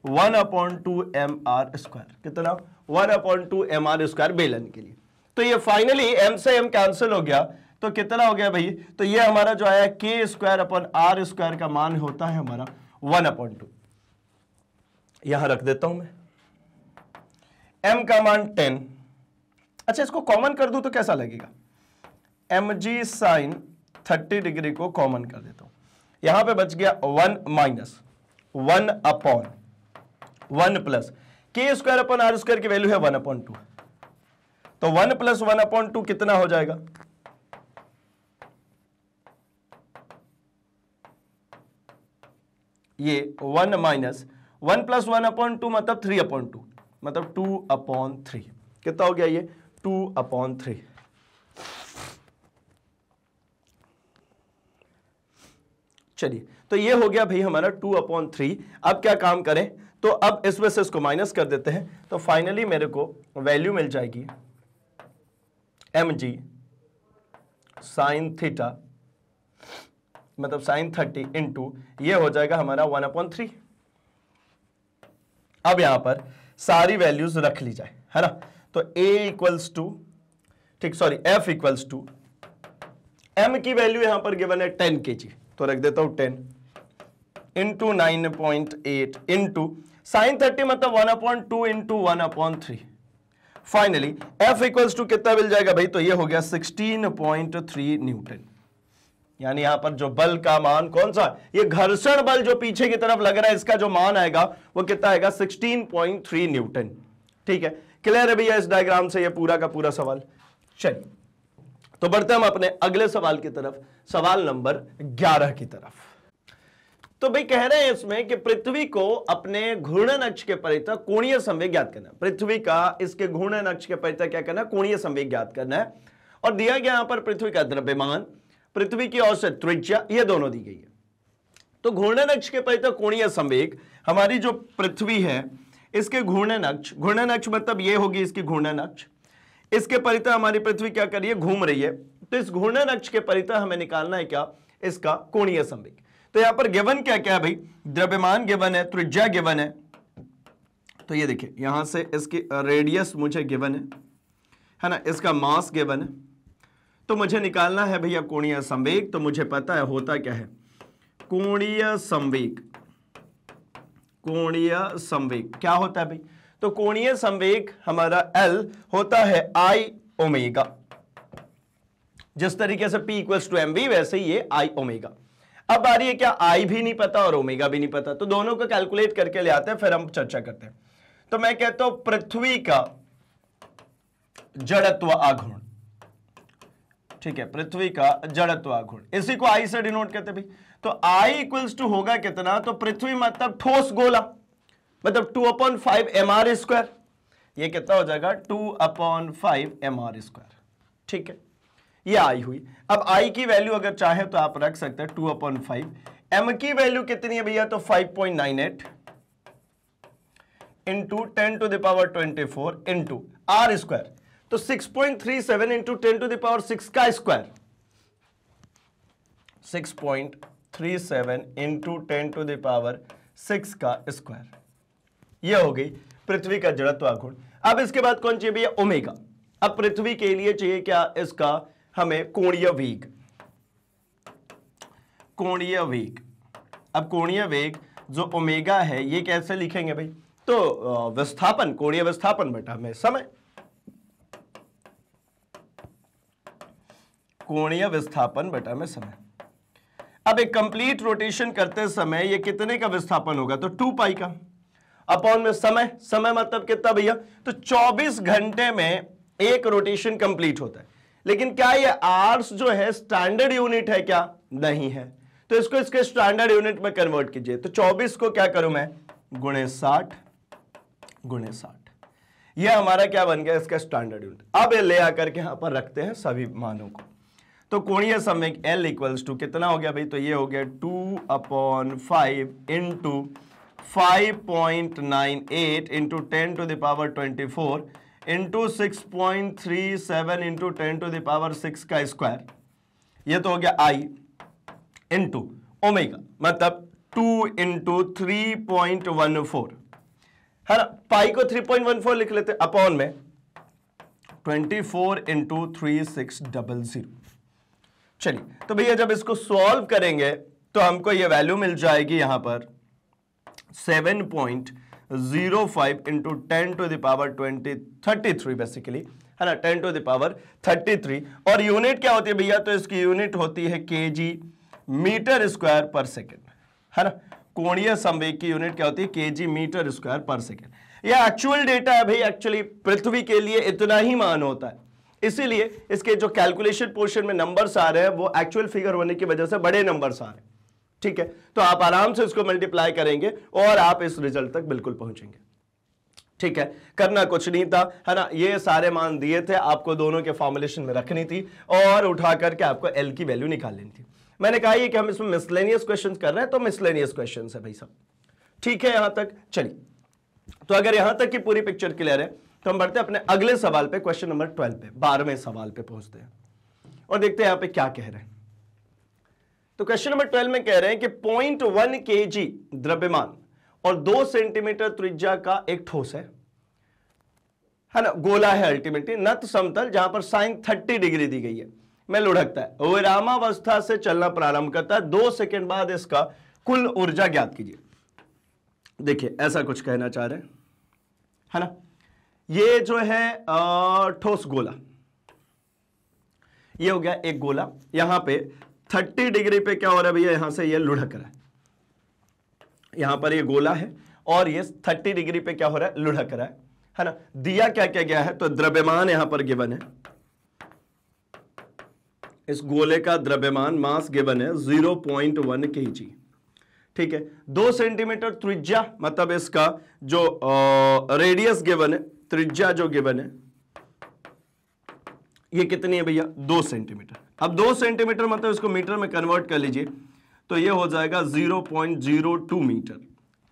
one upon two M R square कितना one upon two M R square बेलन के लिए तो ये फाइनली एम से एम कैंसिल हो गया तो कितना हो गया भाई तो ये हमारा जो आया के स्क्वायर अपॉन आर स्क्वायर का मान होता है हमारा वन अपॉन टू यहां रख देता हूं मैं m का मान टेन अच्छा इसको कॉमन कर दू तो कैसा लगेगा M G sine thirty degree को कॉमन कर देता हूं यहां पे बच गया one minus one upon one plus K square upon R square की वैल्यू है वन अपॉन टू तो one plus one upon two कितना हो जाएगा ये one minus one plus one upon two मतलब थ्री अपॉन टू मतलब टू अपॉन थ्री कितना हो गया ये टू अपॉन थ्री चलिए तो ये हो गया भाई हमारा टू अपॉन थ्री अब क्या काम करें तो अब इसमें से इसको माइनस कर देते हैं तो फाइनली मेरे को वैल्यू मिल जाएगी एम जी साइन थीटा मतलब साइन थर्टी इंटू ये हो जाएगा हमारा वन अपॉन थ्री अब यहां पर सारी वैल्यूज रख ली जाए है ना तो a इक्वल्स टू ठीक sorry f equals to m की वैल्यू यहां पर गिवन है 10 के तो रख देता हूं 10 into nine point eight into sine thirty मतलब one upon two into one upon three finally f equals to कितना मिल जाएगा भाई तो ये हो गया 16.3 न्यूटन यानी यहां पर जो बल का मान कौन सा ये घर्षण बल जो पीछे की तरफ लग रहा है इसका जो मान आएगा वो कितना आएगा 16.3 न्यूटन ठीक है क्लियर है भैया इस डायग्राम से ये पूरा का पूरा सवाल चलिए तो बढ़ते हम अपने अगले सवाल की तरफ सवाल नंबर 11 की तरफ तो भाई कह रहे हैं इसमें कि पृथ्वी को अपने घूर्णन अक्ष के परिता कोणीय संवेग ज्ञात करना पृथ्वी का इसके घूर्णन अक्ष के परिता क्या करना कोणीय संवेग ज्ञात करना है और दिया गया यहां पर पृथ्वी का द्रव्यमान पृथ्वी की औसत त्रिज्या ये दोनों दी गई है तो घूर्णन अक्ष के परिता कोणीय संवेग हमारी जो पृथ्वी है इसके घूर्णन अक्ष घूर्णन अक्ष मतलब ये होगी इसकी घूर्णन अक्ष इसके परिता हमारी पृथ्वी क्या करिए घूम रही है तो इस घूर्णन अक्ष के परिता हमें निकालना है क्या इसका कोणीय संवेग तो यहां पर गिवन क्या क्या है भाई द्रव्यमान गिवन है त्रिज्या गिवन है तो ये देखिए यहां से इसकी रेडियस मुझे गिवन है है ना इसका मास गिवन है तो मुझे निकालना है भैया कोणीय संवेग तो मुझे पता है होता क्या है कोणीय संवेग कोणीय संवेग क्या होता है भाई तो कोणीय संवेग हमारा एल होता है आई ओमेगा जिस तरीके से P इक्वल्स टू एम वैसे ही ये I ओमेगा अब आ रही है क्या I भी नहीं पता और ओमेगा भी नहीं पता तो दोनों को कैलकुलेट करके ले आते हैं फिर हम चर्चा करते हैं तो मैं कहता हूं पृथ्वी का जड़त्व आघूर्ण ठीक है पृथ्वी का जड़त्व गुण इसी को आई से डिनोट करते भी तो आई इक्वल्स टू होगा कितना तो पृथ्वी मतलब ठोस गोला मतलब two upon five M R square ये कितना हो जाएगा two upon five M R square ठीक है ये आई हुई अब आई की वैल्यू अगर चाहे तो आप रख सकते हैं टू अपॉन फाइव एम की वैल्यू कितनी है भैया तो five point nine eight into ten to the power twenty four into R square तो 6.37 point three seven into ten to the power six का square 6.37 point three seven into ten to the power six का square यह हो गई पृथ्वी का जड़त्व आघूर्ण अब इसके बाद कौन चाहिए भैया ओमेगा अब पृथ्वी के लिए चाहिए क्या इसका हमें कोणीय वेग कोणीय वेग अब कोणीय वेग जो ओमेगा है ये कैसे लिखेंगे भाई तो विस्थापन कोणीय विस्थापन बेटा में समय कोणीय विस्थापन बटा में समय अब एक कंप्लीट रोटेशन करते समय ये कितने का विस्थापन होगा तो टू पाई का अपॉन में समय समय मतलब कितना भैया तो 24 घंटे में एक रोटेशन कंप्लीट होता है लेकिन क्या ये आर्स जो है स्टैंडर्ड यूनिट है क्या नहीं है तो इसको इसके स्टैंडर्ड यूनिट में कन्वर्ट कीजिए तो 24 को क्या करूं मैं गुणे साठ गुणे साठ यह हमारा क्या बन गया इसका स्टैंडर्ड यूनिट अब ये ले आकर के यहां पर रखते हैं सभी मानों को तो कोणीय समय एल इक्वल्स टू कितना हो गया भाई तो ये हो गया two upon five into five point nine eight into ten to the power twenty four into six point three seven into ten to the power six का स्क्वायर ये तो हो गया आई इंटू ओमेगा मतलब two into three point one four है ना पाई को three point one four लिख लेते अपॉन में twenty four into three six double zero चलिए तो भैया जब इसको सॉल्व करेंगे तो हमको ये वैल्यू मिल जाएगी यहां पर seven point zero five into ten to the power twenty thirty three basically है ना ten to the power thirty three और यूनिट क्या होती है भैया तो इसकी यूनिट होती है K G metre square per second है ना कोणीय संवेग की यूनिट क्या होती है K G metre square per second यह एक्चुअल डेटा है भाई एक्चुअली पृथ्वी के लिए इतना ही मान होता है इसीलिए इसके जो कैलकुलेशन पोर्शन में नंबर्स आ रहे हैं वो एक्चुअल फिगर होने की वजह से बड़े नंबर्स आ रहे हैं ठीक है तो आप आराम से इसको मल्टीप्लाई करेंगे और आप इस रिजल्ट तक बिल्कुल पहुंचेंगे ठीक है करना कुछ नहीं था है ना ये सारे मान दिए थे आपको दोनों के फॉर्मुलेशन में रखनी थी और उठा करके आपको एल की वैल्यू निकाल लेनी थी मैंने कहा ये कि हम इसमें मिसलेनियस क्वेश्चन कर रहे हैं तो मिसलेनियस क्वेश्चन है भाई साहब ठीक है यहां तक चलिए तो अगर यहां तक की पूरी पिक्चर क्लियर है तो हम बढ़ते हैं अपने अगले सवाल पे क्वेश्चन नंबर ट्वेल्व पे बारहवें सवाल पे पहुंचते हैं और देखते हैं यहां पे क्या कह रहे हैं तो क्वेश्चन नंबर ट्वेल्व में कह रहे हैं कि पॉइंट वन के द्रव्यमान और दो सेंटीमीटर त्रिज्या का एक ठोस है है ना गोला है अल्टीमेटली नत समतल जहां पर साइन थर्टी डिग्री दी गई है मैं लुढ़कता है विरामावस्था से चलना प्रारंभ करता है दो सेकेंड बाद इसका कुल ऊर्जा ज्ञात कीजिए देखिए ऐसा कुछ कहना चाह रहे हैं है ना ये जो है ठोस गोला ये हो गया एक गोला यहां पे 30 डिग्री पे क्या हो रहा है भैया यहां से ये लुढ़क रहा है यहां पर ये गोला है और ये 30 डिग्री पे क्या हो रहा है लुढ़क रहा है है ना दिया क्या क्या गया है तो द्रव्यमान यहां पर गिवन है इस गोले का द्रव्यमान मास गिवन है 0.1 पॉइंट ठीक है दो सेंटीमीटर त्रिज्या मतलब इसका जो रेडियस गिवन है त्रिज्या जो गिवन है ये कितनी है भैया दो सेंटीमीटर अब दो सेंटीमीटर मतलब इसको मीटर में कन्वर्ट कर लीजिए तो ये हो जाएगा जीरो पॉइंट जीरो मीटर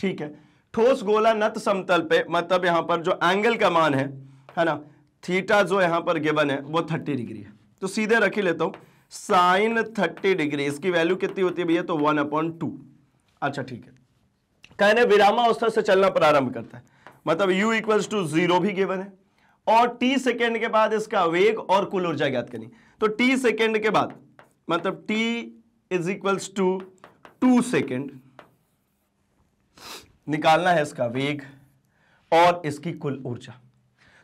ठीक है ठोस गोला नत समतल पे मतलब यहां पर जो एंगल का मान है है ना थीटा जो यहां पर गिवन है वो थर्टी डिग्री है तो सीधे रखी लेता हूं साइन थर्टी डिग्री इसकी वैल्यू कितनी होती है भैया तो वन अपॉइंट टू अच्छा ठीक है कहने विरामा अवस्था से चलना प्रारंभ करता है मतलब u इक्वल्स टू जीरो भी गिवन है और t सेकेंड के बाद इसका वेग और कुल ऊर्जा ज्ञात करनी तो t सेकेंड के बाद मतलब t is equals to two second निकालना है इसका वेग और इसकी कुल ऊर्जा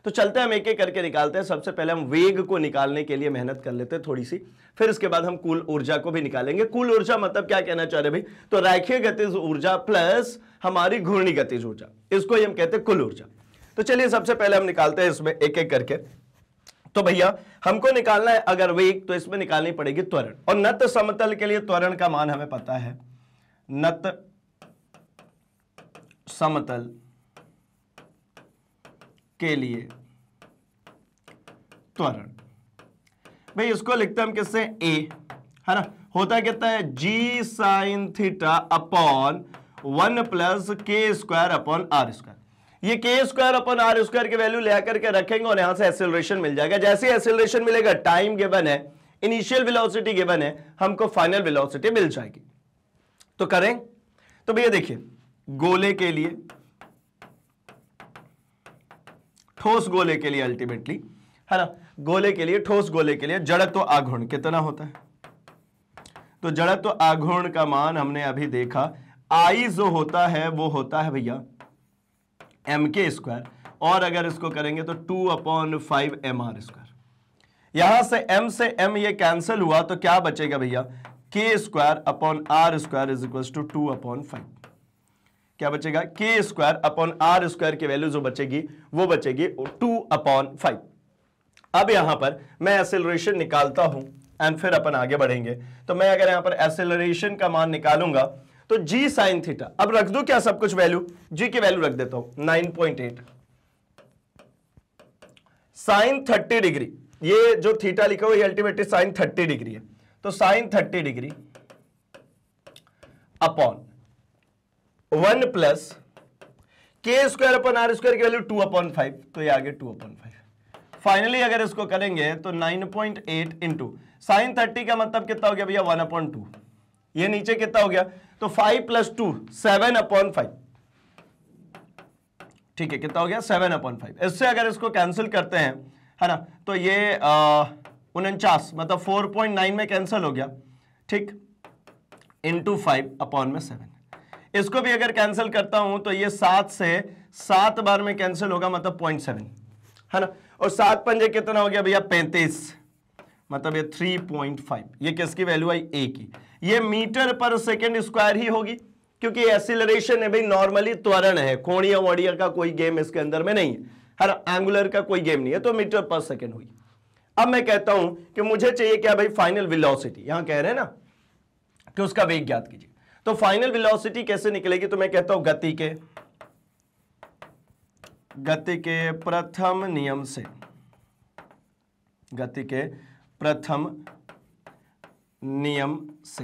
तो चलते हैं हम एक एक करके निकालते हैं सबसे पहले हम वेग को निकालने के लिए मेहनत कर लेते हैं थोड़ी सी फिर इसके बाद हम कुल ऊर्जा को भी निकालेंगे कुल ऊर्जा मतलब क्या कहना चाह रहे भाई तो राखीय गतिज ऊर्जा प्लस हमारी घूर्णी गतिज ऊर्जा इसको ही हम कहते हैं कुल ऊर्जा तो चलिए सबसे पहले हम निकालते हैं इसमें एक एक करके तो भैया हमको निकालना है अगर वेग तो इसमें निकालनी पड़ेगी त्वरण और नत समतल के लिए त्वरण का मान हमें पता है नत समतल के लिए त्वरण भाई इसको लिखते हम किससे ए है ना होता कितना है G sine theta upon one plus K square upon R square ये K square upon R square की वैल्यू ले करके रखेंगे और यहां से एसेलरेशन मिल जाएगा जैसे एसेलरेशन मिलेगा टाइम गिवन है इनिशियल वेलोसिटी गिवन है हमको फाइनल वेलोसिटी मिल जाएगी तो करें तो भैया देखिए गोले के लिए ठोस गोले के लिए अल्टीमेटली है ना गोले के लिए ठोस गोले के लिए जड़क तो आघूर्ण कितना होता है तो जड़क तो आघूर्ण का मान हमने अभी देखा आई जो होता है वो होता है भैया एम के स्क्वायर और अगर इसको करेंगे तो two upon five M R square यहां से एम से एम ये कैंसिल हुआ तो क्या बचेगा भैया K square upon R square is equal to two upon five क्या बचेगा K square upon R square की वैल्यू जो बचेगी वो बचेगी टू अपॉन फाइव अब यहां पर मैं एसेलरेशन निकालता हूं एंड फिर अपन आगे बढ़ेंगे तो मैं अगर यहां पर एसेलरेशन का मान निकालूंगा तो जी साइन थीटा अब रख दो क्या सब कुछ वैल्यू जी की वैल्यू रख देता हूं nine point eight sine thirty degree ये जो थीटा लिखा हुआ अल्टीमेटली साइन थर्टी डिग्री है तो sine thirty degree upon one plus K square upon R square की वैल्यू टू अपॉन फाइव तो ये आगे टू अपॉन फाइव फाइनली अगर इसको करेंगे तो nine point eight into sine thirty का मतलब कितना हो गया भैया वन अपॉन टू ये नीचे कितना हो गया तो five plus two seven upon five ठीक है कितना हो गया सेवन अपॉन फाइव इससे अगर इसको कैंसिल करते हैं है ना तो ये उनचास मतलब फोर पॉइंट नाइन में कैंसिल हो गया ठीक इंटू फाइव अपॉन में सेवन इसको भी अगर कैंसिल करता हूं तो ये सात से सात बार में कैंसिल होगा मतलब पॉइंट सेवन है ना और सात पंजे कितना हो गया भैया पैंतीस मतलब ये 3.5 ये किसकी वैल्यू आई ए की ये मीटर पर सेकेंड स्क्वायर ही होगी क्योंकि एसिलरेशन है भाई नॉर्मली त्वरण है कोणीय वोणीय का कोई गेम इसके अंदर में नहीं है हर एंगुलर का कोई गेम नहीं है तो मीटर पर सेकेंड हुई अब मैं कहता हूं कि मुझे चाहिए क्या भाई फाइनल विलोसिटी यहां कह रहे हैं ना कि उसका वेग ज्ञात कीजिए तो फाइनल विलोसिटी कैसे निकलेगी तो मैं कहता हूं गति के गति के प्रथम नियम से गति के प्रथम नियम से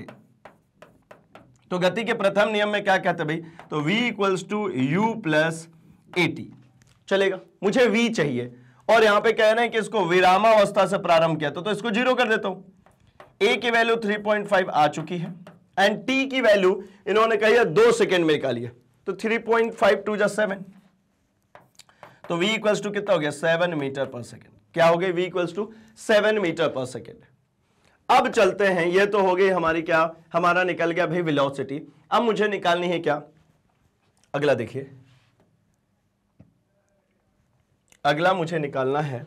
तो गति के प्रथम नियम में क्या कहते भाई तो v equals to U plus T चलेगा मुझे v चाहिए और यहां पे रहे हैं कि इसको विरामावस्था से प्रारंभ किया तो, तो इसको जीरो कर देता हूं a की वैल्यू 3.5 आ चुकी है एंड t की वैल्यू इन्होंने कही है दो सेकेंड में निकाली है तो 3.5 पॉइंट फाइव टू जा सेवन तो v इक्वल्स टू कितना हो गया सेवन मीटर पर सेकेंड क्या हो गई V equals to seven metre per second अब चलते हैं ये तो हो गई हमारी क्या हमारा निकल गया भाई विलोसिटी अब मुझे निकालनी है क्या अगला देखिए अगला मुझे निकालना है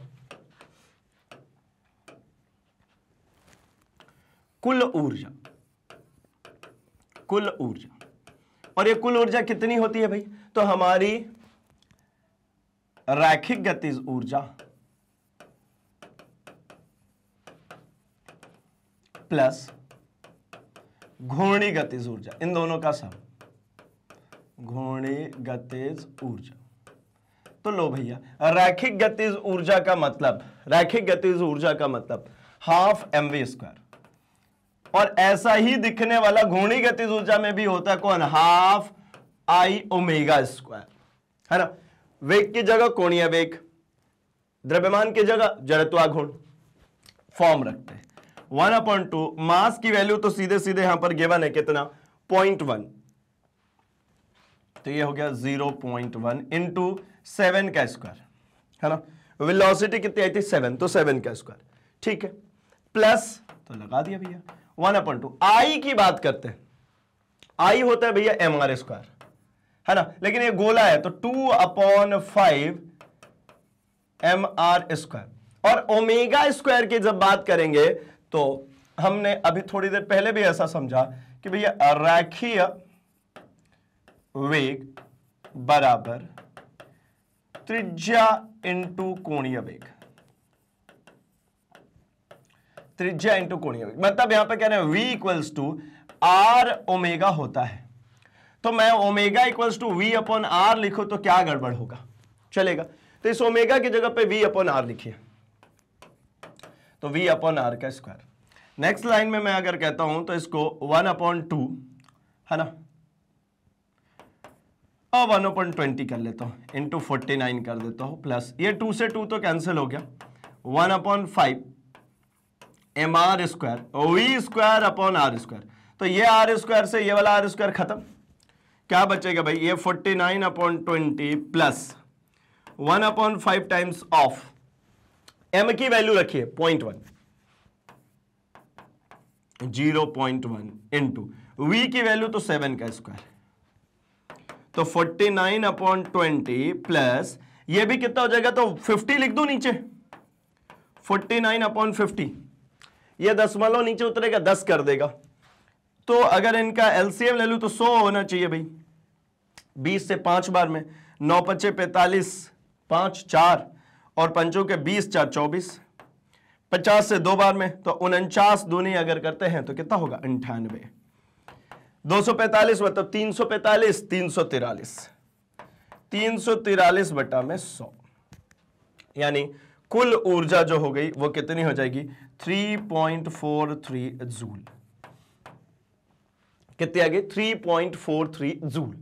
कुल ऊर्जा कुल ऊर्जा और ये कुल ऊर्जा कितनी होती है भाई तो हमारी रैखिक गतिज ऊर्जा प्लस घूर्णी गतिज ऊर्जा इन दोनों का सम घूर्णी गतिज ऊर्जा तो लो भैया रैखिक गतिज ऊर्जा का मतलब रैखिक गतिज ऊर्जा का मतलब हाफ एम वी स्क्वायर और ऐसा ही दिखने वाला घूर्णी गतिज ऊर्जा में भी होता है कौन हाफ आई ओमेगा स्क्वायर है ना वेग की जगह कोणीय वेग द्रव्यमान की जगह जड़त्वाघूर्ण फॉर्म रखते हैं वन अपॉइंट टू मास की वैल्यू तो सीधे सीधे यहां पर गिवन है कितना पॉइंट वन तो ये हो गया zero point one into seven का स्क्वायर है ना वेलोसिटी कितनी आई थी सेवन तो सेवन का स्क्वायर ठीक है प्लस तो लगा दिया भैया वन अपॉइंट टू आई की बात करते हैं आई होता है भैया एम आर स्क्वायर है ना लेकिन ये गोला है तो two upon five M R square और ओमेगा स्क्वायर की जब बात करेंगे तो हमने अभी थोड़ी देर पहले भी ऐसा समझा कि भैया रेखीय वेग बराबर त्रिज्या इंटू कोणीय वेग त्रिज्या इंटू कोणीय वेग मतलब यहां पर कह रहे हैं v equals to R omega होता है तो मैं omega equals to V upon R लिखू तो क्या गड़बड़ होगा चलेगा तो इस ओमेगा की जगह पे v अपॉन आर लिखिए तो v अपॉन आर का स्क्वायर नेक्स्ट लाइन में मैं अगर कहता हूं तो इसको वन अपॉन टू है ना और वन अपॉन ट्वेंटी कर लेता हूँ इंटू फोर्टी नाइन कर देता हूं प्लस ये टू से टू तो कैंसिल हो गया one upon five M R square V square upon R square तो ये आर स्क्वायर से ये वाला आर स्क्वायर खत्म क्या बचेगा भाई ये forty nine upon twenty plus one upon five times of M की वैल्यू रखिए point one zero point one into V की वैल्यू तो सेवन का स्क्वायर तो forty nine upon twenty plus ये भी कितना हो जाएगा तो फिफ्टी लिख दू नीचे फोर्टी नाइन अपॉन फिफ्टी ये लो नीचे उतरेगा दस कर देगा तो अगर इनका एलसीएम ले लू तो सौ होना चाहिए भाई बीस से पांच बार में नौ पच्चे पैतालीस पांच चार और पंचों के बीस चार चौबीस पचास से दो बार में तो उनचास दूनी अगर करते हैं तो कितना होगा अंठानवे दो सौ पैंतालीस मतलब तीन सौ पैंतालीस तीन सौ तिरालीस तीन सौ तिरालीस बटा में सौ यानी कुल ऊर्जा जो हो गई वो कितनी हो जाएगी three point four three joule कितनी आ गई three point four three joule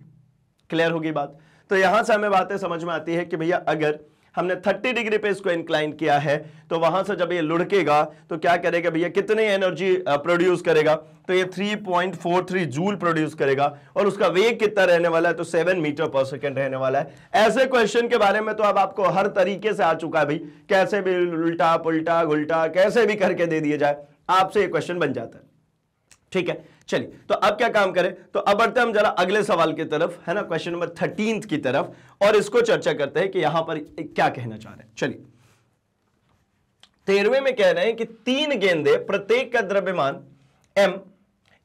clear होगी बात तो यहां से हमें बातें समझ में आती है कि भैया अगर हमने 30 डिग्री पे इसको इंक्लाइन किया है तो वहां से जब ये लुढ़केगा तो क्या करेगा भैया कितने एनर्जी प्रोड्यूस करेगा तो ये 3.43 जूल प्रोड्यूस करेगा और उसका वेग कितना रहने वाला है तो 7 मीटर पर सेकेंड रहने वाला है ऐसे क्वेश्चन के बारे में तो अब आपको हर तरीके से आ चुका है भाई कैसे भी उल्टा पुलटा घुलटा कैसे भी करके दे दिया जाए आपसे ये क्वेश्चन बन जाता है ठीक है चलिए तो अब क्या काम करें तो अब बढ़ते हम जरा अगले सवाल की तरफ है ना क्वेश्चन नंबर थर्टीन की तरफ और इसको चर्चा करते हैं कि यहां पर क्या कहना चाह रहे हैं चलिए तेरहवें में कह रहे हैं कि तीन गेंदे प्रत्येक का द्रव्यमान एम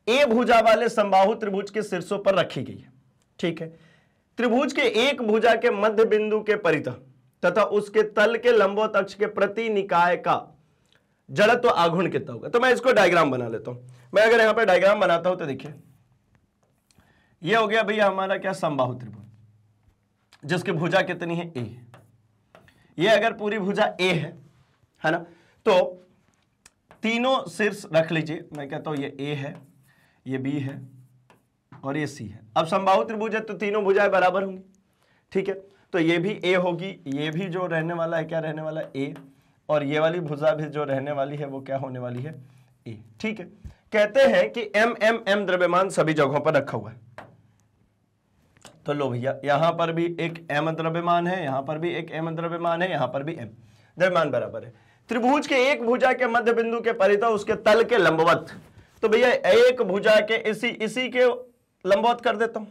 ए भुजा वाले संबाहु त्रिभुज के शीर्षों पर रखी गई है ठीक है त्रिभुज के एक भुजा के मध्य बिंदु के परित तथा उसके तल के लंबो तक्ष के प्रति निकाय का जड़त्व तो आघुण कितना होगा तो मैं इसको डायग्राम बना लेता हूं मैं अगर यहां पर डायग्राम बनाता हूं तो देखिए ये हो गया भैया हमारा क्या संभा त्रिभुज जिसकी भुजा कितनी है ए ये अगर पूरी भुजा ए है है ना तो तीनों शीर्ष रख लीजिए मैं कहता हूं ये ए है ये बी है और ये सी है अब समबाहु त्रिभुज है तो तीनों भुजाएं बराबर होंगी ठीक है तो ये भी ए होगी ये भी जो रहने वाला है क्या रहने वाला ए और ये वाली भुजा भी जो रहने वाली है वो क्या होने वाली है ए ठीक है कहते हैं कि एम एम एम द्रव्यमान सभी जगहों पर रखा हुआ है तो लो भैया यहां पर भी एक एम द्रव्यमान है यहां पर भी एक एम द्रव्यमान है यहां पर भी एम द्रव्यमान बराबर है त्रिभुज के एक भुजा के मध्य बिंदु के परिता उसके तल के लंबवत तो भैया एक भुजा के इसी इसी के लंबवत कर देता हूं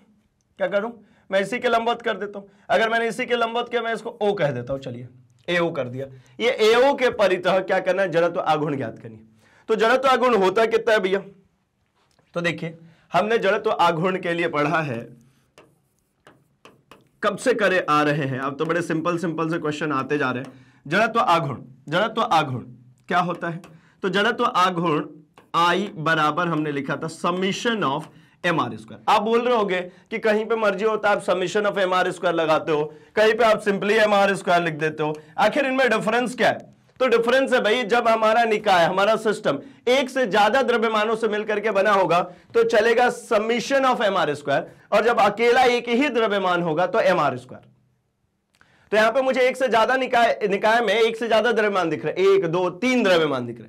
क्या करूं मैं इसी के लंबवत कर देता हूं अगर मैंने इसी के लंबवत किया मैं इसको ओ कह देता हूं चलिए एओ कर दिया ये एओ के परिता क्या करना है जरा तो आघुण ज्ञात करनी तो जड़त्व आघूर्ण होता कितना है भैया तो देखिए हमने जड़त्व आघूर्ण के लिए पढ़ा है कब से करे आ रहे हैं अब तो बड़े सिंपल सिंपल से क्वेश्चन आते जा रहे हैं जड़त्व आघूर्ण जड़त्व आघूर्ण क्या होता है तो जड़त्व आघूर्ण आई बराबर हमने लिखा था summation of M R square आप बोल रहे होगे कि कहीं पे मर्जी होता है आप summation of M R square लगाते हो कहीं पे आप सिंपली एम आर स्क्वायर लिख देते हो आखिर इनमें डिफरेंस क्या है तो डिफरेंस है भाई जब हमारा निकाय हमारा सिस्टम एक से ज्यादा द्रव्यमानों से मिलकर के बना होगा तो चलेगा समीशन ऑफ एम स्क्वायर और जब अकेला एक ही द्रव्यमान होगा तो एम आर स्क्वायर तो यहां पे मुझे एक से ज्यादा निकाय निकाय में एक से ज्यादा द्रव्यमान दिख रहे एक दो तीन द्रव्यमान दिख रहे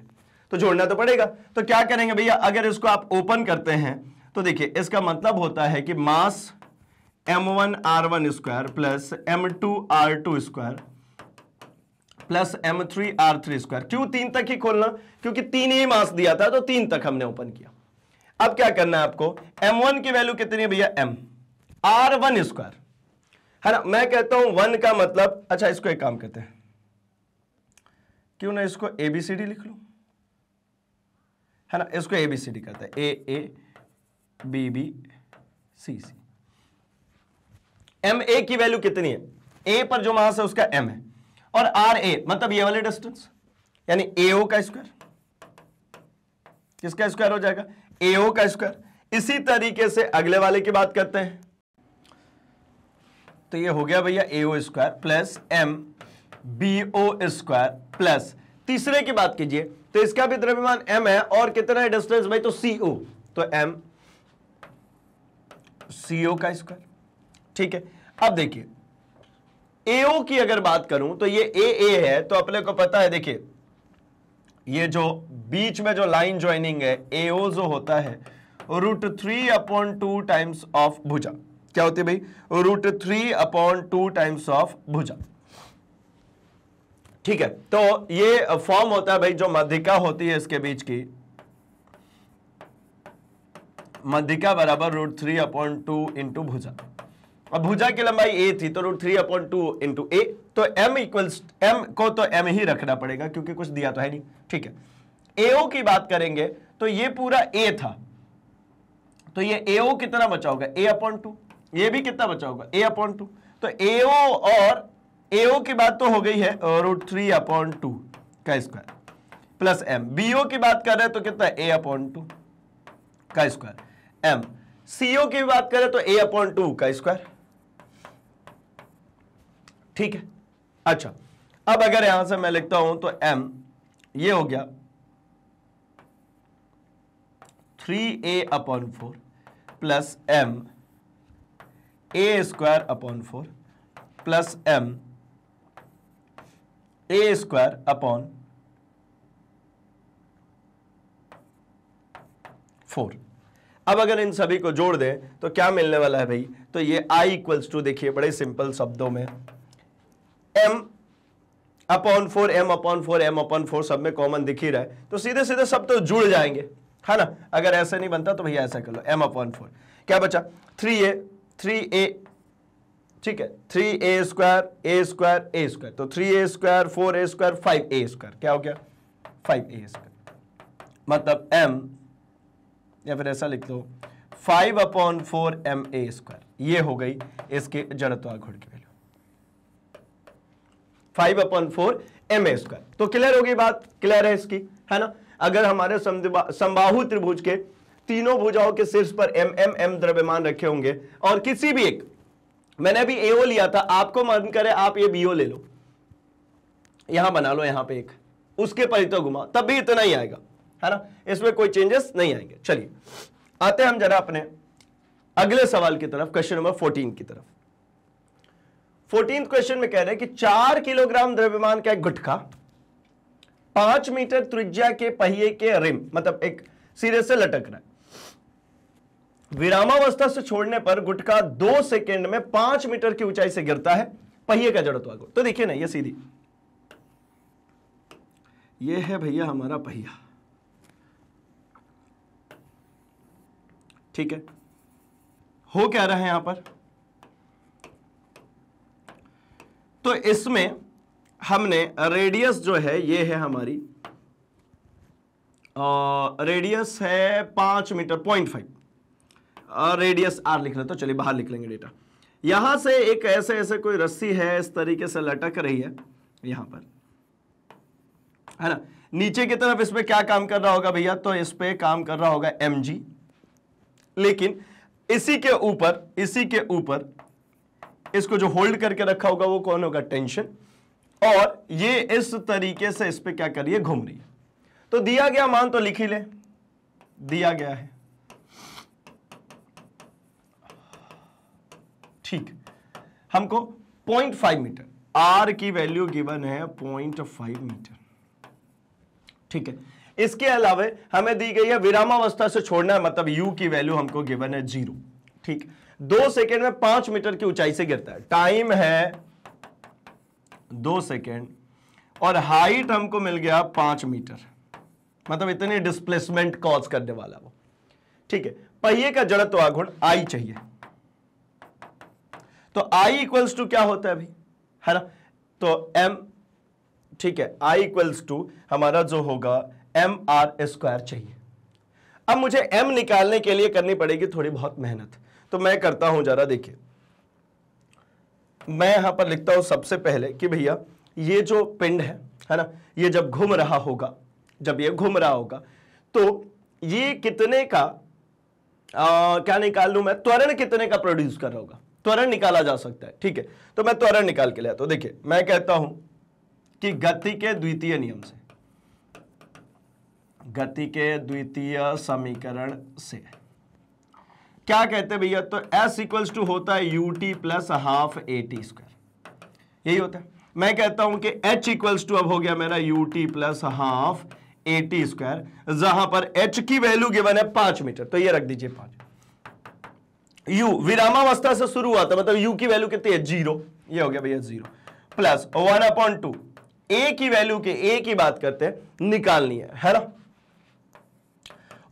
तो जोड़ना तो पड़ेगा तो क्या करेंगे भैया अगर इसको आप ओपन करते हैं तो देखिए इसका मतलब होता है कि mass M one R one square plus M two R two square plus M three R three square क्यों तीन तक ही खोलना क्योंकि तीन ही मास दिया था तो तीन तक हमने ओपन किया अब क्या करना है आपको एम वन की वैल्यू कितनी है भैया एम आर वन स्क्वायर है ना मैं कहता हूं वन का मतलब अच्छा इसको एक काम कहते हैं क्यों ना इसको एबीसीडी लिख लू है ना इसको एबीसीडी कहते हैं A A B B C C M A की वैल्यू कितनी है ए पर जो मास है उसका एम है और आर ए मतलब ये वाले डिस्टेंस यानी ए ओ का स्क्वायर किसका स्क्वायर हो जाएगा ए ओ का स्क्वायर इसी तरीके से अगले वाले की बात करते हैं तो ये हो गया भैया A O square plus M B O square plus तीसरे की बात कीजिए तो इसका भी द्रव्यमान एम है और कितना है डिस्टेंस भाई तो सीओ तो सी ओ का स्क्वायर ठीक है अब देखिए एओ की अगर बात करूं तो ये ए ए है तो अपने को पता है देखिए ये जो बीच में जो लाइन ज्वाइनिंग है एओ जो होता है root three upon two times of भुजा क्या होती है भाई root three upon two times of भुजा ठीक है तो ये फॉर्म होता है भाई जो मध्यिका होती है इसके बीच की मध्यिका बराबर root three upon two into भुजा अब भुजा की लंबाई ए थी तो root three upon two into A तो एम इक्वल्स एम को तो एम ही रखना पड़ेगा क्योंकि कुछ दिया तो है नहीं ठीक है एओ की बात करेंगे तो ये पूरा ए था तो ये एओ कितना बचा होगा ए अपॉइंट टू ये भी कितना बचा होगा ए अपॉइंट टू तो एओ और एओ की बात तो हो गई है रूट थ्री अपॉइंट टू का स्क्वायर प्लस एम बीओ की बात कर रहे हैं तो कितना ए अपॉइंट टू का स्क्वायर एम सीओ की बात करें तो ए अपॉइंट टू का स्क्वायर ठीक है अच्छा अब अगर यहां से मैं लिखता हूं तो एम ये हो गया three A upon four plus M A square upon four plus M A square upon four अब अगर इन सभी को जोड़ दें तो क्या मिलने वाला है भाई तो ये आई इक्वल्स टू देखिए बड़े सिंपल शब्दों में M upon four M upon four M upon four सब में कॉमन दिख ही रहा है तो सीधे सीधे सब तो जुड़ जाएंगे है ना अगर ऐसे नहीं बनता तो भैया ऐसा कर लो एम अपॉन फोर क्या बचा थ्री ए थ्री ए ठीक है three A square A square A square तो three A square four A square five A square क्या हो गया फाइव ए स्क्वायर मतलब एम या फिर ऐसा लिख दो five upon four M A square ये हो गई इसके जड़त्वा घुड़ के five upon four M A square तो क्लियर होगी बात क्लियर है इसकी है ना अगर हमारे संबाहु त्रिभुज के तीनों भुजाओं के शीर्ष पर एम एम एम द्रव्यमान रखे होंगे और किसी भी एक मैंने अभी एओ लिया था आपको मन करे आप ये बीओ ले लो यहां बना लो यहां पे एक उसके परितो घुमा तब भी इतना ही आएगा है ना इसमें कोई चेंजेस नहीं आएंगे चलिए आते हैं हम जरा अपने अगले सवाल की तरफ क्वेश्चन नंबर फोर्टीन की तरफ फोर्टीन क्वेश्चन में कह रहे हैं कि चार किलोग्राम द्रव्यमान का एक गुटखा पांच मीटर त्रिज्या के पहिए के रिम मतलब एक सिरे से लटक रहा है विरामावस्था से छोड़ने पर गुटखा दो सेकेंड में पांच मीटर की ऊंचाई से गिरता है पहिए का जड़त्व तो देखिए ना ये सीधी ये है भैया हमारा पहिया ठीक है हो क्या रहा है यहां पर तो इसमें हमने रेडियस जो है ये है हमारी रेडियस है पांच metre point five radius R लिख रहे तो चलिए बाहर लिख लेंगे डेटा यहां से एक ऐसे ऐसे कोई रस्सी है इस तरीके से लटक रही है यहां पर है ना नीचे की तरफ इस पर क्या काम कर रहा होगा भैया तो इस पर काम कर रहा होगा एम लेकिन इसी के ऊपर इसी के ऊपर इसको जो होल्ड करके रखा होगा वो कौन होगा टेंशन और ये इस तरीके से इस पर क्या करिए घूम रही है तो दिया गया मान तो लिख ही ले दिया गया है ठीक हमको 0.5 मीटर आर की वैल्यू गिवन है 0.5 मीटर ठीक है इसके अलावा हमें दी गई है विरामावस्था से छोड़ना है मतलब यू की वैल्यू हमको गिवन है जीरो ठीक दो सेकेंड में पांच मीटर की ऊंचाई से गिरता है टाइम है दो सेकेंड और हाइट हमको मिल गया पांच मीटर मतलब इतने डिस्प्लेसमेंट कॉज करने वाला वो ठीक है पहिए का जड़त्व आघूर्ण आई चाहिए तो आई इक्वल्स टू क्या होता है अभी है ना तो एम ठीक है आई इक्वल्स टू हमारा जो होगा एम आर स्क्वायर चाहिए अब मुझे एम निकालने के लिए करनी पड़ेगी थोड़ी बहुत मेहनत तो मैं करता हूं जरा देखिए मैं यहां पर लिखता हूं सबसे पहले कि भैया ये जो पिंड है है ना ये जब घूम रहा होगा जब ये घूम रहा होगा तो ये कितने का आ, क्या निकाल लू मैं त्वरण कितने का प्रोड्यूस कर रहा होगा त्वरण निकाला जा सकता है ठीक है तो मैं त्वरण निकाल के लिया तो देखिए मैं कहता हूं कि गति के द्वितीय नियम से गति के द्वितीय समीकरण से क्या कहते हैं भैया तो एस इक्वल्स टू होता है U T plus half A T square यही होता है मैं कहता हूं कि एच इक्वल्स टू अब हो गया मेरा U T plus half A T square जहां पर एच की वैल्यू गिवन है पांच मीटर तो ये रख दीजिए पांच यू विरामावस्था से शुरू हुआ था मतलब यू की वैल्यू कितनी है जीरो ये हो गया भैया zero plus one upon two A की वैल्यू के ए की बात करते हैं निकालनी है है ना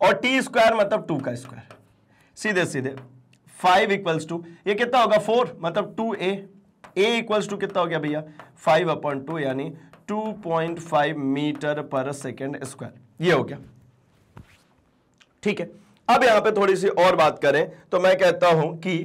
और टी स्क्वायर मतलब टू का स्क्वायर सीधे सीधे फाइव इक्वल्स टू ये कितना होगा फोर मतलब two A A equals to कितना हो गया भैया फाइव अपॉन टू यानी two point five metre per second square ये हो गया ठीक है अब यहां पे थोड़ी सी और बात करें तो मैं कहता हूं कि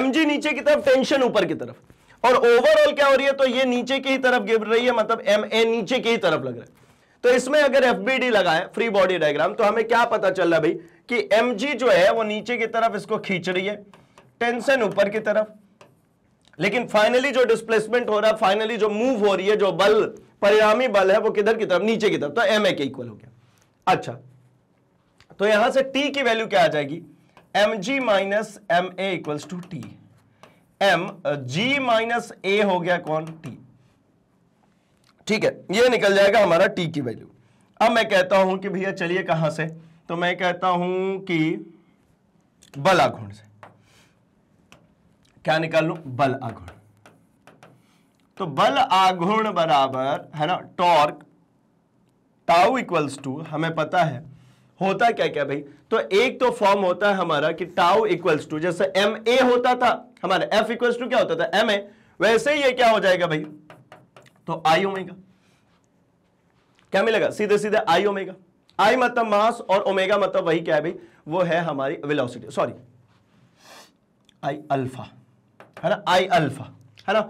mg नीचे की तरफ टेंशन ऊपर की तरफ और ओवरऑल क्या हो रही है तो ये नीचे की तरफ गिर रही है मतलब ma नीचे की ही तरफ लग रहा है तो इसमें अगर डी लगाए फ्री बॉडी डायग्राम तो हमें क्या पता चल रहा भाई कि एम जो है वो नीचे की तरफ इसको खींच रही है टेंशन ऊपर की तरफ लेकिन फाइनली जो डिस्प्लेसमेंट हो रहा है फाइनली जो मूव हो रही है जो बल परिणामी बल है वो किधर की तरफ नीचे की तरफ तो एम ए के इक्वल हो गया अच्छा तो यहां से टी की वैल्यू क्या आ जाएगी M G minus M A equal to T M G minus A हो गया कौन टी ठीक है ये निकल जाएगा हमारा टी की वैल्यू अब मैं कहता हूं कि भैया चलिए कहां से तो मैं कहता हूं कि बल आघूर्ण से क्या निकाल लू बल आघूर्ण तो बल आघूर्ण बराबर है ना टॉर्क टाउ इक्वल्स टू हमें पता है होता क्या क्या भाई तो एक तो फॉर्म होता है हमारा कि टाउ इक्वल्स टू जैसे एम ए होता था हमारा एफ इक्वल्स टू क्या होता था एम ए वैसे ही ये क्या हो जाएगा भाई तो आई ओमेगा क्या मिलेगा सीधे सीधे आई ओमेगा आई मतलब मास और ओमेगा मतलब वही क्या है भाई वो है हमारी वेलोसिटी सॉरी आई अल्फा है ना आई अल्फा है ना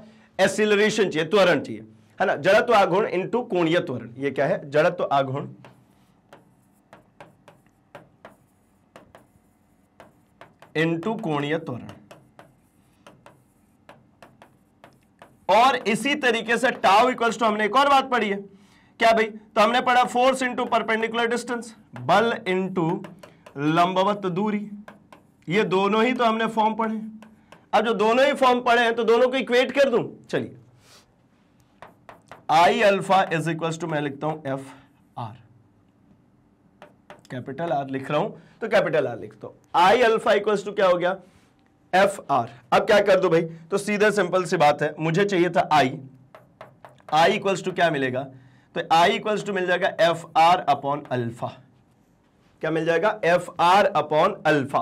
एसिलरेशन चाहिए त्वरण चाहिए है ना जड़त्व आघूर्ण इंटू कोणीय त्वरण ये क्या है जड़त्व आघूर्ण इंटू कोणीय त्वरण और इसी तरीके से टाव इक्वल्स टू हमने एक और बात पढ़ी है क्या भाई तो हमने पढ़ा फोर्स इंटू परपेंडिकुलर डिस्टेंस बल इंटू लंबवत दूरी ये दोनों ही तो हमने फॉर्म पढ़े अब जो दोनों ही फॉर्म पढ़े हैं तो दोनों को इक्वेट कर दूं चलिए I alpha is equal to मैं लिखता हूं एफ आर कैपिटल आर लिख रहा हूं तो कैपिटल आर लिखता हूं आई अल्फा इक्वल टू क्या हो गया एफ आर अब क्या कर दो भाई तो सीधा सिंपल सी बात है मुझे चाहिए था आई आई इक्वल्स टू क्या मिलेगा तो आई इक्वल्स टू मिल जाएगा एफ आर अपॉन अल्फा क्या मिल जाएगा एफ आर अपॉन अल्फा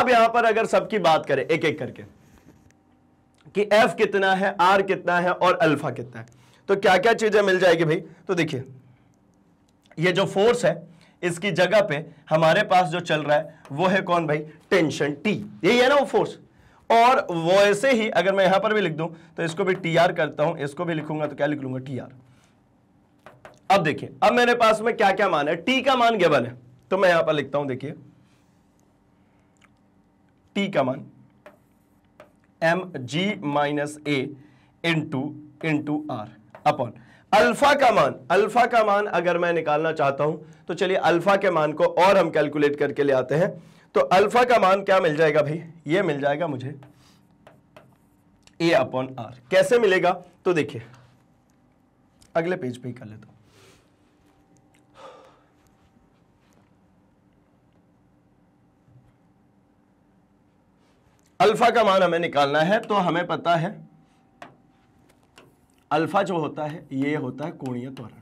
अब यहां पर अगर सबकी बात करें एक एक करके कि एफ कितना है आर कितना है और अल्फा कितना है तो क्या क्या चीजें मिल जाएगी भाई तो देखिए ये जो फोर्स है इसकी जगह पे हमारे पास जो चल रहा है वो है कौन भाई टेंशन टी यही है ना वो फोर्स और वैसे ही अगर मैं यहां पर भी लिख दूं तो इसको भी टी आर करता हूं इसको भी लिखूंगा तो क्या लिख लूंगा टी आर अब देखिए अब मेरे पास में क्या क्या मान है टी का मान गेबल है तो मैं यहां पर लिखता हूं देखिए टी का मान M G minus A into into R upon alpha का मान अल्फा का मान अगर मैं निकालना चाहता हूं तो चलिए अल्फा के मान को और हम कैलकुलेट करके ले आते हैं तो अल्फा का मान क्या मिल जाएगा भाई ये मिल जाएगा मुझे ए अपॉन आर कैसे मिलेगा तो देखिए अगले पेज पे ही कर लेता हूं अल्फा का मान हमें निकालना है तो हमें पता है अल्फा जो होता है ये होता है कोणीय त्वरण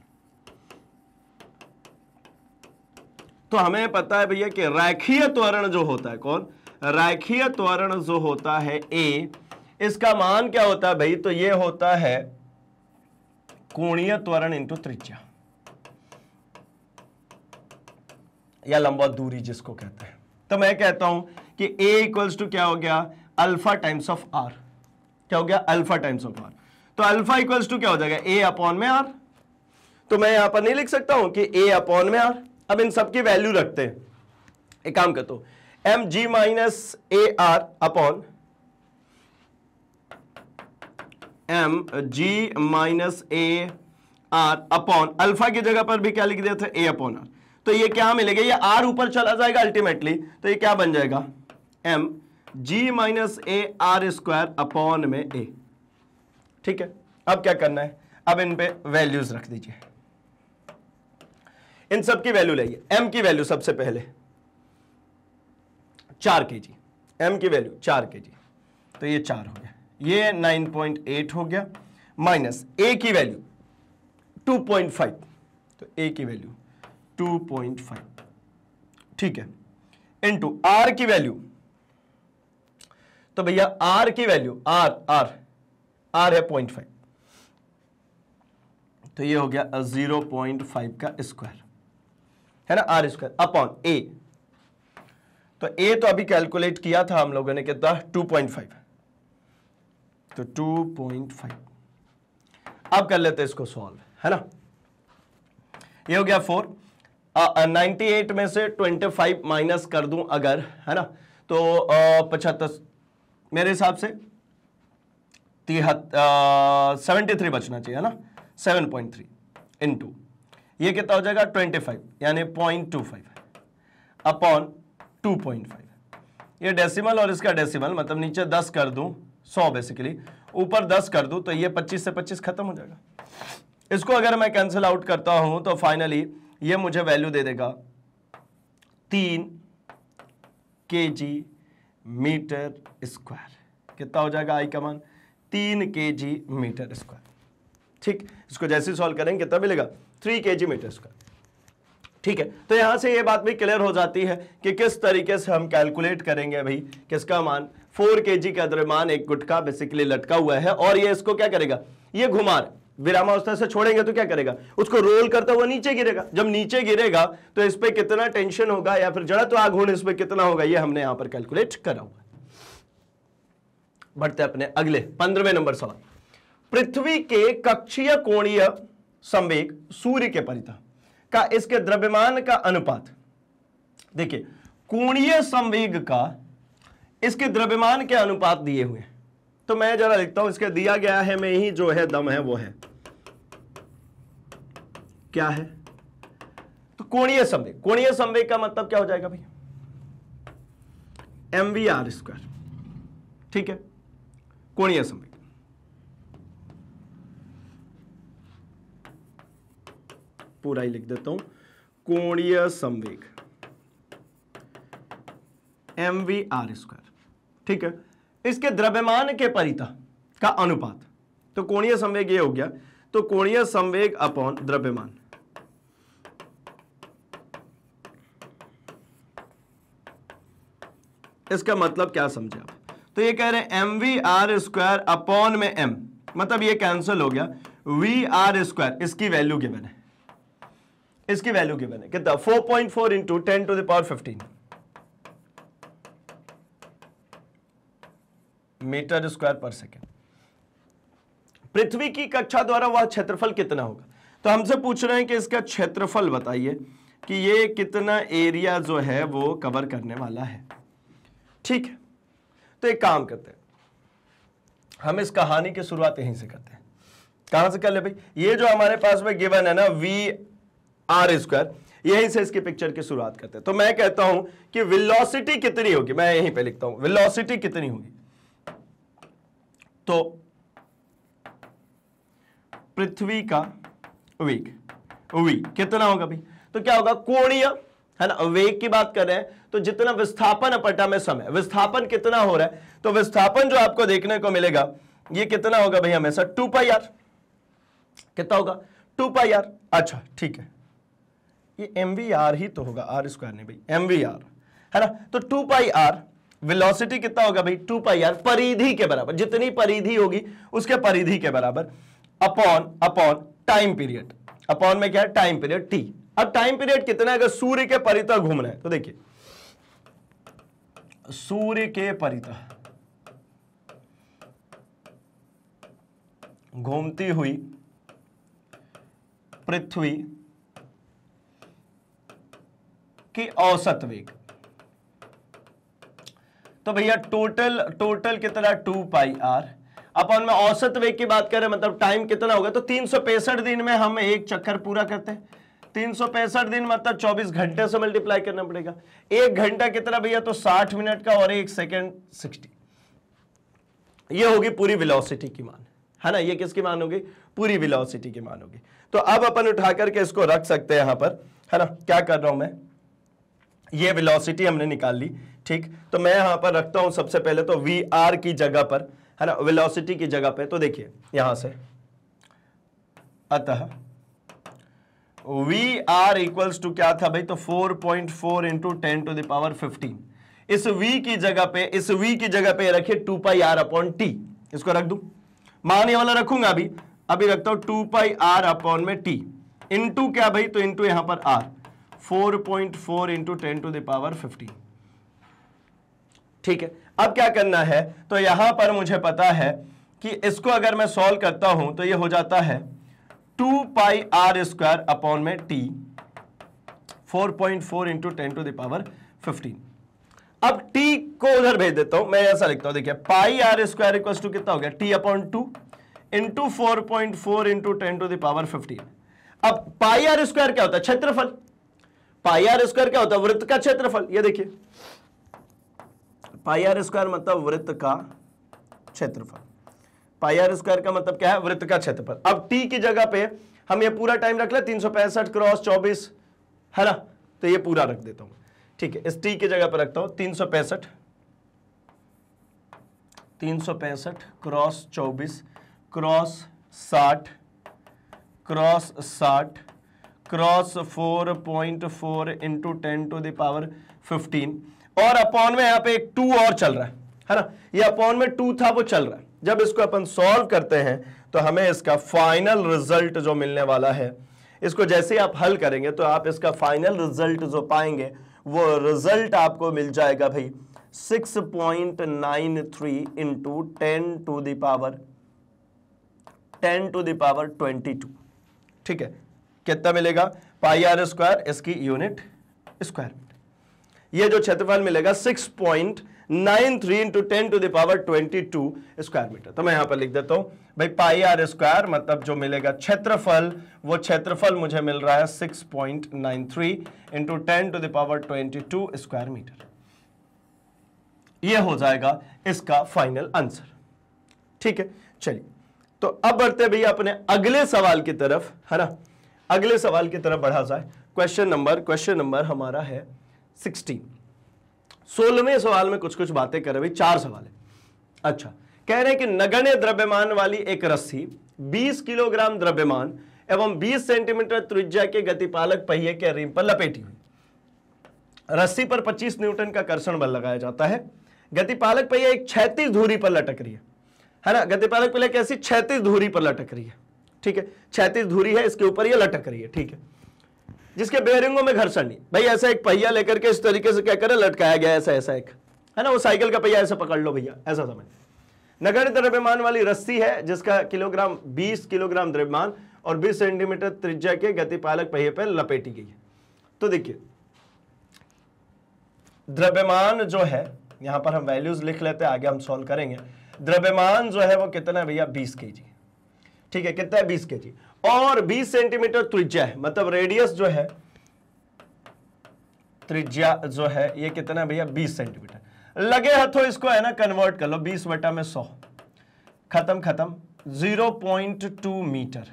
तो हमें पता है भैया कि राखीय त्वरण जो होता है कौन राखीय त्वरण जो होता है ए इसका मान क्या होता है भाई तो ये होता है कोणीय त्वरण इंटू त्रिज्या या लंबा दूरी जिसको कहते हैं तो मैं कहता हूं कि ए इक्वल्स टू क्या हो गया अल्फा टाइम्स ऑफ आर क्या हो गया अल्फा टाइम्स ऑफ आर तो अल्फा इक्वल्स टू क्या हो जाएगा ए अपॉन में आर तो मैं यहां पर नहीं लिख सकता हूं कि ए अपॉन में आर अब इन सबकी वैल्यू रखते हैं एक काम कर दो M G minus A R upon M G minus A R upon alpha की जगह पर भी क्या लिख दिया था ए अपॉन आर तो ये क्या मिलेगा ये आर ऊपर चला जाएगा अल्टीमेटली तो ये क्या बन जाएगा M G minus A R square upon में ए ठीक है अब क्या करना है अब इन पे वैल्यूज रख दीजिए इन सब की वैल्यू लाइए एम की वैल्यू सबसे पहले चार के जी एम की वैल्यू चार के जी तो ये चार हो गया ये नाइन पॉइंट एट हो गया माइनस ए की वैल्यू टू पॉइंट फाइव तो ए की वैल्यू टू पॉइंट फाइव ठीक है टू आर की वैल्यू तो भैया आर की वैल्यू आर आर आर है पॉइंट फाइव तो ये हो गया जीरो पॉइंट फाइव का स्क्वायर है ना आर स्क्वायर अपॉन ए तो ए तो अभी कैलकुलेट किया था हम लोगों ने कितना टू पॉइंट फाइव तो टू पॉइंट फाइव अब कर लेते इसको सॉल्व है ना ये हो गया फोर नाइनटी एट में से ट्वेंटी फाइव माइनस कर दूं अगर है ना तो पचहत्तर मेरे हिसाब से तिहत्तर सेवेंटी थ्री बचना चाहिए ना seven point three into यह कितना हो जाएगा ट्वेंटी फाइव यानी point two five upon two point five ये डेसिमल और इसका डेसिमल मतलब नीचे दस कर दूं सौ बेसिकली ऊपर दस कर दूं तो ये पच्चीस से पच्चीस खत्म हो जाएगा इसको अगर मैं कैंसिल आउट करता हूं तो फाइनली ये मुझे वैल्यू दे देगा तीन के जी मीटर स्क्वायर कितना हो जाएगा आई कमान तीन के जी मीटर स्क्वायर ठीक इसको जैसे सॉल्व करेंगे कितना मिलेगा थ्री के जी मीटर स्क्वायर ठीक है तो यहां से ये बात भी क्लियर हो जाती है कि किस तरीके से हम कैलकुलेट करेंगे भाई किसका मान फोर के जी का द्रव्यमान एक गुटका बेसिकली लटका हुआ है और ये इसको क्या करेगा ये घुमा विरामावस्था से छोड़ेंगे तो क्या करेगा उसको रोल करता हुआ नीचे गिरेगा जब नीचे गिरेगा तो इस पर कितना टेंशन होगा या फिर जड़त्व तो आघूर्ण इस पर कितना होगा ये हमने यहां पर कैलकुलेट करा हुआ बढ़ते अपने अगले पंद्रहवें नंबर सवाल पृथ्वी के कक्षीय कोणीय संवेग सूर्य के परिता का इसके द्रव्यमान का अनुपात देखिए कोणीय संवेग का इसके द्रव्यमान के अनुपात दिए हुए तो मैं जरा लिखता हूं इसके दिया गया है में ही जो है दम है वो है क्या है तो कोणीय संवेग कोणीय संवेग का मतलब क्या हो जाएगा भाई एम वी आर स्क्वायर ठीक है कोणीय समीकरण पूरा ही लिख देता हूं कोणीय संवेग एम वी आर स्क्वायर ठीक है इसके द्रव्यमान के परिता का अनुपात तो कोणीय संवेग ये हो गया तो कोणीय संवेग अपॉन द्रव्यमान इसका मतलब क्या समझे आप तो ये कह रहे हैं M V R square upon में एम मतलब ये कैंसिल हो गया वी आर स्क्वायर इसकी वैल्यू गिवन है इसकी वैल्यू गिवन है कितना 4.4 point four into ten to the power fifteen metre square per second पृथ्वी की कक्षा द्वारा वह क्षेत्रफल कितना होगा तो हमसे पूछ रहे हैं कि इसका क्षेत्रफल बताइए कि ये कितना एरिया जो है वो कवर करने वाला है ठीक है तो एक काम करते हैं हम इस कहानी की शुरुआत यहीं से करते हैं कहां से कर ले भाई ये जो हमारे पास में गिवन है ना वी आर स्क्वायर यहीं से इसकी पिक्चर की शुरुआत करते हैं तो मैं कहता हूं कि विलोसिटी कितनी होगी मैं यहीं पर लिखता हूं विलोसिटी कितनी होगी तो पृथ्वी का वेग वी कितना होगा भाई तो क्या होगा कोणीय है ना वेग की बात कर रहे हैं तो जितना विस्थापन अपटा में समय विस्थापन कितना हो रहा है तो विस्थापन जो आपको देखने को मिलेगा ये कितना होगा भैया हमेशा टू पाई आर कितना होगा टू पाई आर अच्छा ठीक है ये एम वी आर ही तो होगा आर स्क्वायर नहीं भाई एम वी आर है ना तो टू पाई आर वेलोसिटी कितना होगा भाई टू पाई आर परिधि के बराबर जितनी परिधि होगी उसके परिधि के बराबर upon upon time period upon में क्या है टाइम पीरियड टी अब टाइम पीरियड कितना है अगर सूर्य के परि तक घूमना है तो देखिए सूर्य के परितः घूमती हुई पृथ्वी की औसत वेग तो भैया टोटल टोटल कितना टू पाई आर अपन में औसत वेग की बात करें मतलब टाइम कितना होगा तो तीन दिन में हम एक चक्कर पूरा करते हैं 365 दिन मतलब 24 घंटे से मल्टीप्लाई करना पड़ेगा एक घंटा कितना भैया तो 60 मिनट का और एक सेकंड 60 ये होगी पूरी वेलोसिटी की मान है ना ये किसकी मान होगी पूरी वेलोसिटी की मान होगी तो अब अपन उठा करके इसको रख सकते हैं यहां पर है ना क्या कर रहा हूं मैं ये वेलोसिटी हमने निकाल ली ठीक तो मैं यहां पर रखता हूं सबसे पहले तो वी की जगह पर है ना वेलोसिटी की जगह पे तो देखिए यहां से अतः वी आर इक्वल्स टू क्या था भाई तो 4.4 point four into ten to the power fifteen इस वी की जगह पे इस वी की जगह पे रखिए two pi R upon T इसको रख दू ये वाला रखूंगा अभी अभी रखता हूं टू पाई आर अपॉन में टी इंटू क्या भाई तो इंटू यहां पर R 4.4 point four into ten to the power fifteen ठीक है अब क्या करना है तो यहां पर मुझे पता है कि इसको अगर मैं सॉल्व करता हूं तो ये हो जाता है two pi R square upon में T four point four into ten to the power fifteen अब टी को उधर भेज देता हूं मैं ऐसा लिखता हूं देखिए pi R square equal to कितना हो गया T upon two into four point four into ten to the power fifteen अब पाई आर स्क्वायर क्या होता है क्षेत्रफल पाई आर स्क्वायर क्या होता है वृत्त का क्षेत्रफल ये देखिए पाई आर स्क्वायर मतलब वृत्त का क्षेत्रफल पाई आर स्क्वायर का मतलब क्या है वृत्त का क्षेत्रफल अब टी की जगह पे हम ये पूरा टाइम रख ले तीन क्रॉस चौबीस है ना तो ये पूरा रख देता हूं ठीक है इस टी की जगह पर रखता हूं तीन सौ पैंसठ तीन सौ पैंसठ क्रॉस चौबीस क्रॉस साठ क्रॉस साठ cross four point four into ten to the power fifteen और अपॉन में यहां पे एक टू और चल रहा है है ना ये अपॉन में टू था वो चल रहा है जब इसको अपन सॉल्व करते हैं तो हमें इसका फाइनल रिजल्ट जो मिलने वाला है इसको जैसे ही आप हल करेंगे तो आप इसका फाइनल रिजल्ट जो पाएंगे वो रिजल्ट आपको मिल जाएगा भाई 6.93 point nine three into ten to the power ten to the power twenty two ठीक है कितना मिलेगा पाई आर स्क्वायर इसकी यूनिट स्क्वायर ये जो क्षेत्रफल मिलेगा six point nine three into ten to the power twenty two square metre तो मैं यहां पर लिख देता हूं भाई पाई आर स्क्वायर मतलब जो मिलेगा क्षेत्रफल वो क्षेत्रफल मुझे मिल रहा है six point nine three into ten to the power twenty two square metre यह हो जाएगा इसका फाइनल आंसर ठीक है चलिए तो अब बढ़ते भैया अपने अगले सवाल की तरफ है ना अगले सवाल की तरफ बढ़ा जाए क्वेश्चन नंबर क्वेश्चन नंबर हमारा है सिक्सटीन सोलहवें सवाल में कुछ कुछ बातें कर रहे चार सवाल है अच्छा कह रहे हैं कि नगण्य द्रव्यमान वाली एक रस्सी 20 किलोग्राम द्रव्यमान एवं 20 सेंटीमीटर त्रिज्या के गतिपालक पहिए के रिम पर लपेटी हुई रस्सी पर 25 न्यूटन का कर्षण बल लगाया जाता है गतिपालक पहिया एक छैतीस धूरी पर लटक रही है है ना गतिपालक पहले कैसी छैतीस धूरी पर लटक रही है ठीक है छैतीस धूरी है इसके ऊपर ये लटक रही है ठीक है जिसके बेयरिंगों में घर्षण नहीं भाई ऐसा एक पहिया लेकर के इस तरीके से क्या करे लटकाया गया ऐसा ऐसा एक है ना वो साइकिल का पहिया ऐसा पकड़ लो भैया ऐसा समझ नगण्य द्रव्यमान वाली रस्सी है जिसका किलोग्राम 20 किलोग्राम द्रव्यमान और 20 सेंटीमीटर त्रिज्या के गतिपालक पहिए पर लपेटी गई है तो देखिए द्रव्यमान जो है यहां पर हम वैल्यूज लिख लेते हैं आगे हम सॉल्व करेंगे द्रव्यमान जो है वो कितना है भैया बीस के ठीक है कितना है बीस के और 20 सेंटीमीटर त्रिज्या है मतलब रेडियस जो है त्रिज्या जो है ये कितना भैया 20 सेंटीमीटर लगे हाथों इसको है ना कन्वर्ट कर लो 20 बटा में 100 खत्म खत्म 0.2 मीटर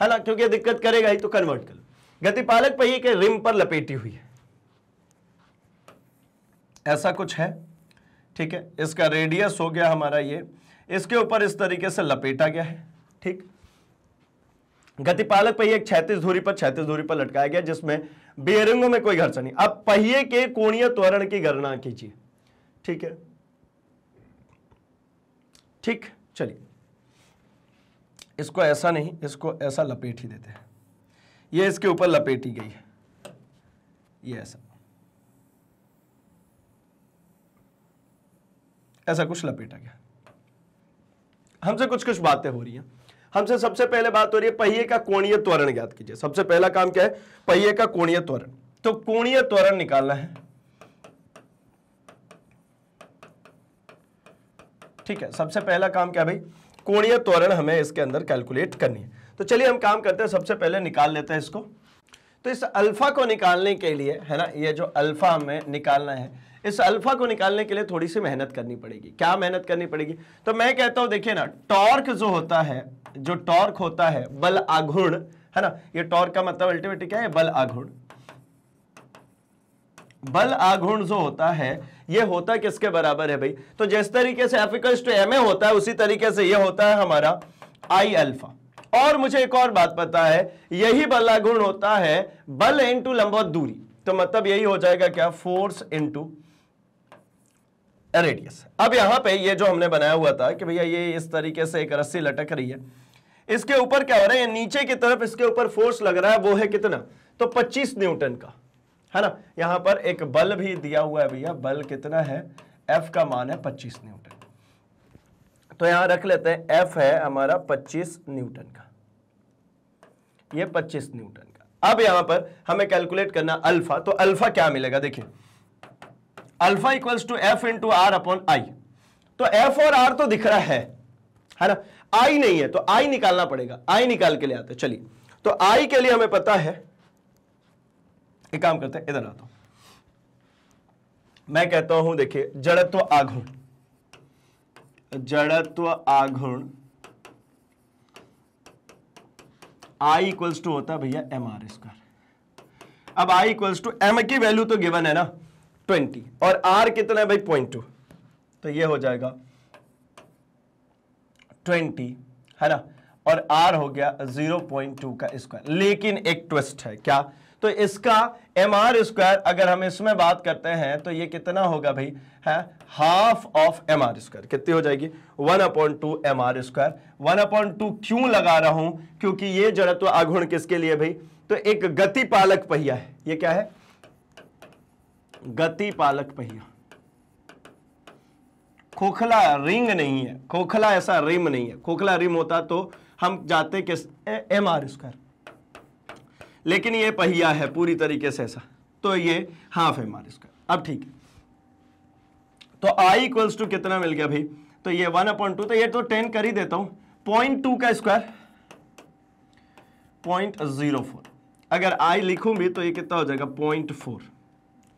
है ना क्योंकि दिक्कत करेगा ही तो कन्वर्ट कर लो गतिपालक पहिए के रिम पर लपेटी हुई है ऐसा कुछ है ठीक है इसका रेडियस हो गया हमारा ये इसके ऊपर इस तरीके से लपेटा गया है ठीक गतिपालक पहिए एक छैतीस धूरी पर छैतीस धूरी पर लटकाया गया जिसमें बेयरिंगों में कोई घर्षण नहीं अब पहिए के कोणीय त्वरण की गणना कीजिए ठीक है ठीक चलिए इसको ऐसा नहीं इसको ऐसा लपेट ही देते हैं ये इसके ऊपर लपेटी गई है ये ऐसा ऐसा कुछ लपेटा गया हमसे कुछ कुछ बातें हो रही हैं हमसे सबसे पहले बात हो रही है पहिए का कोणीय त्वरण ज्ञात कीजिए सबसे पहला काम क्या है पहिए का कोणीय त्वरण तो कोणीय त्वरण निकालना है ठीक है सबसे पहला काम क्या भाई कोणीय त्वरण हमें इसके अंदर कैलकुलेट करनी है तो चलिए हम काम करते हैं सबसे पहले निकाल लेते हैं इसको तो इस अल्फा को निकालने के लिए है ना ये जो अल्फा हमें निकालना है इस अल्फा को निकालने के लिए थोड़ी सी मेहनत करनी पड़ेगी क्या मेहनत करनी पड़ेगी तो मैं कहता हूं देखिए ना टॉर्क जो होता है जो टॉर्क होता है बल आघूर्ण है ना ये टॉर्क का मतलब अल्टीमेटली क्या है बल आघूर्ण बल आघूर्ण जो होता है ये होता किसके बराबर है भाई तो जिस तरीके से एफिकल्स टू एम ए होता है उसी तरीके से ये होता है हमारा आई अल्फा और मुझे एक और बात पता है यही बल आघूर्ण होता है बल इंटू लंबवत दूरी तो मतलब यही हो जाएगा क्या फोर्स इंटू रेडियस अब यहां पे ये जो हमने बनाया हुआ था कि भैया ये इस तरीके से एक रस्सी लटक रही है इसके ऊपर क्या हो रहा है नीचे की तरफ इसके ऊपर फोर्स लग रहा है वो है कितना तो 25 न्यूटन का है ना यहां पर एक बल भी दिया हुआ है भैया बल कितना है एफ का मान है पच्चीस न्यूटन तो यहां रख लेते हैं एफ है हमारा पच्चीस न्यूटन का यह पच्चीस न्यूटन का अब यहां पर हमें कैलकुलेट करना अल्फा तो अल्फा क्या मिलेगा देखिए alpha equals to F into R upon I तो एफ और आर तो दिख रहा है है ना आई नहीं है तो आई निकालना पड़ेगा आई निकाल के ले आते चलिए तो आई के लिए हमें पता है एक काम करते हैं इधर आता हूं मैं कहता हूं देखिए जड़त्व आघूर्ण जड़त्व आघूर्ण आई इक्वल्स टू होता है भैया एम आर स्क्वायर अब आई इक्वल्स टू एम की वैल्यू तो गिवन है ना ट्वेंटी और आर कितना है भाई पॉइंट टू तो ये हो जाएगा ट्वेंटी है ना और आर हो गया जीरो पॉइंट टू का स्क्वायर लेकिन एक ट्विस्ट है क्या तो इसका एम आर स्क्वायर अगर हम इसमें बात करते हैं तो ये कितना होगा भाई है half of M R square कितनी हो जाएगी one upon two M R square one upon two क्यों लगा रहा हूं क्योंकि ये जड़त्व आघुण किसके लिए भाई तो एक गति पालक पहिया है ये क्या है गति पालक पहिया खोखला रिंग नहीं है खोखला ऐसा रिम नहीं है खोखला रिम होता तो हम जाते किस एम आर स्क्वायर लेकिन ये पहिया है पूरी तरीके से ऐसा तो ये हाफ एम आर स्क्वायर अब ठीक है तो आई इक्वल्स टू कितना मिल गया भाई तो ये वन अपॉइंट टू तो ये तो टेन कर ही देता हूं पॉइंट टू का स्क्वायर पॉइंट जीरो फोर अगर आई लिखूं भी तो ये कितना हो जाएगा पॉइंट फोर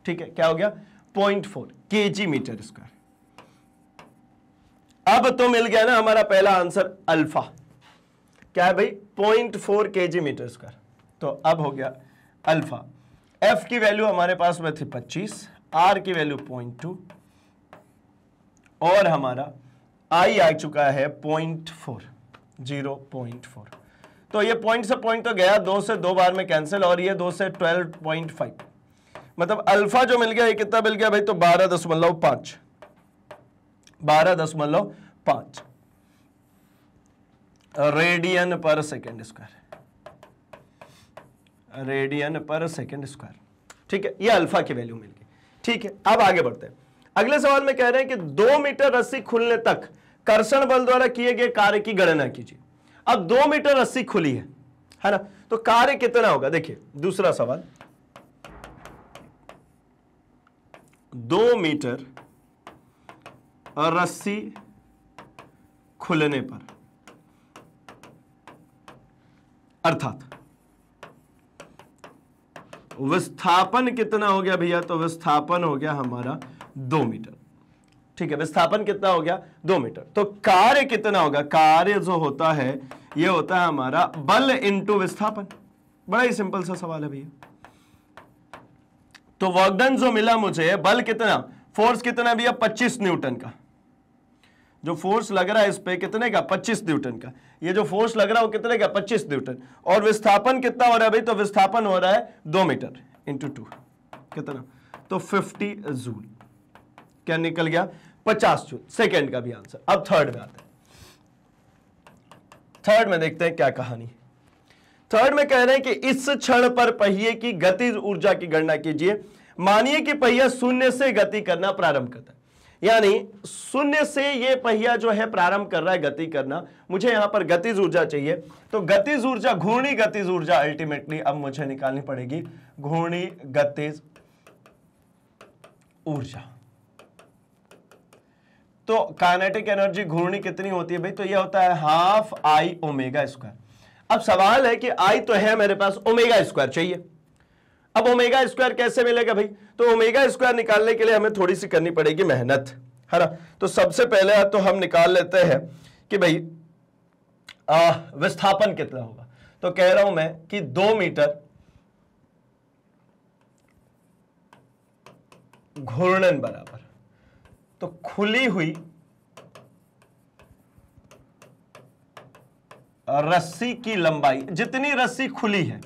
ठीक है क्या हो गया point four K G metre square अब तो मिल गया ना हमारा पहला आंसर अल्फा क्या है भाई point four K G metre square तो अब हो गया अल्फा एफ की वैल्यू हमारे पास में थी पच्चीस आर की वैल्यू पॉइंट टू और हमारा आई आ चुका है point four zero point four तो ये पॉइंट से पॉइंट तो गया दो से दो बार में कैंसिल और ये दो से ट्वेल्व पॉइंट फाइव मतलब अल्फा जो मिल गया ये कितना मिल गया भाई तो बारह दशमलव पांच बारह दशमलव पांच रेडियन पर सेकेंड स्क्वायर रेडियन पर सेकेंड स्क्वायर ठीक है ये अल्फा की वैल्यू मिल गई ठीक है अब आगे बढ़ते हैं अगले सवाल में कह रहे हैं कि दो मीटर रस्सी खुलने तक कर्षण बल द्वारा किए गए कार्य की गणना कीजिए अब दो मीटर रस्सी खुली है है ना तो कार्य कितना होगा देखिए दूसरा सवाल दो मीटर रस्सी खुलने पर अर्थात विस्थापन कितना हो गया भैया तो विस्थापन हो गया हमारा दो मीटर ठीक है विस्थापन कितना हो गया दो मीटर तो कार्य कितना होगा कार्य जो होता है यह होता है हमारा बल इंटू विस्थापन बड़ा ही सिंपल सा सवाल है भैया तो वर्कडन जो मिला मुझे बल कितना फोर्स कितना भैया 25 न्यूटन का जो फोर्स लग रहा है इस पे कितने का 25 न्यूटन का ये जो फोर्स लग रहा है वो कितने का 25 न्यूटन और विस्थापन कितना हो रहा है भाई तो विस्थापन हो रहा है दो मीटर इंटू टू कितना तो 50 जूल क्या निकल गया 50 जूल सेकेंड का भी आंसर अब थर्ड में आता है थर्ड में देखते हैं क्या कहानी है थर्ड में कह रहे हैं कि इस क्षण पर पहिए की गति ऊर्जा की गणना कीजिए मानिए कि पहिया शून्य से गति करना प्रारंभ करता है यानी शून्य से यह पहिया जो है प्रारंभ कर रहा है गति करना मुझे यहां पर गतिज ऊर्जा चाहिए तो गतिज ऊर्जा घूर्णी गतिज ऊर्जा अल्टीमेटली अब मुझे निकालनी पड़ेगी घूर्णी गतिज ऊर्जा तो काइनेटिक एनर्जी घूर्णी कितनी होती है भाई तो यह होता है हाफ आई ओमेगा स्क्वायर अब सवाल है कि आई तो है मेरे पास ओमेगा स्क्वायर चाहिए अब ओमेगा स्क्वायर कैसे मिलेगा भाई तो ओमेगा स्क्वायर निकालने के लिए हमें थोड़ी सी करनी पड़ेगी मेहनत है ना तो सबसे पहले तो हम निकाल लेते हैं कि भाई आ, विस्थापन कितना होगा तो कह रहा हूं मैं कि दो मीटर घूर्णन बराबर तो खुली हुई रस्सी की लंबाई जितनी रस्सी खुली है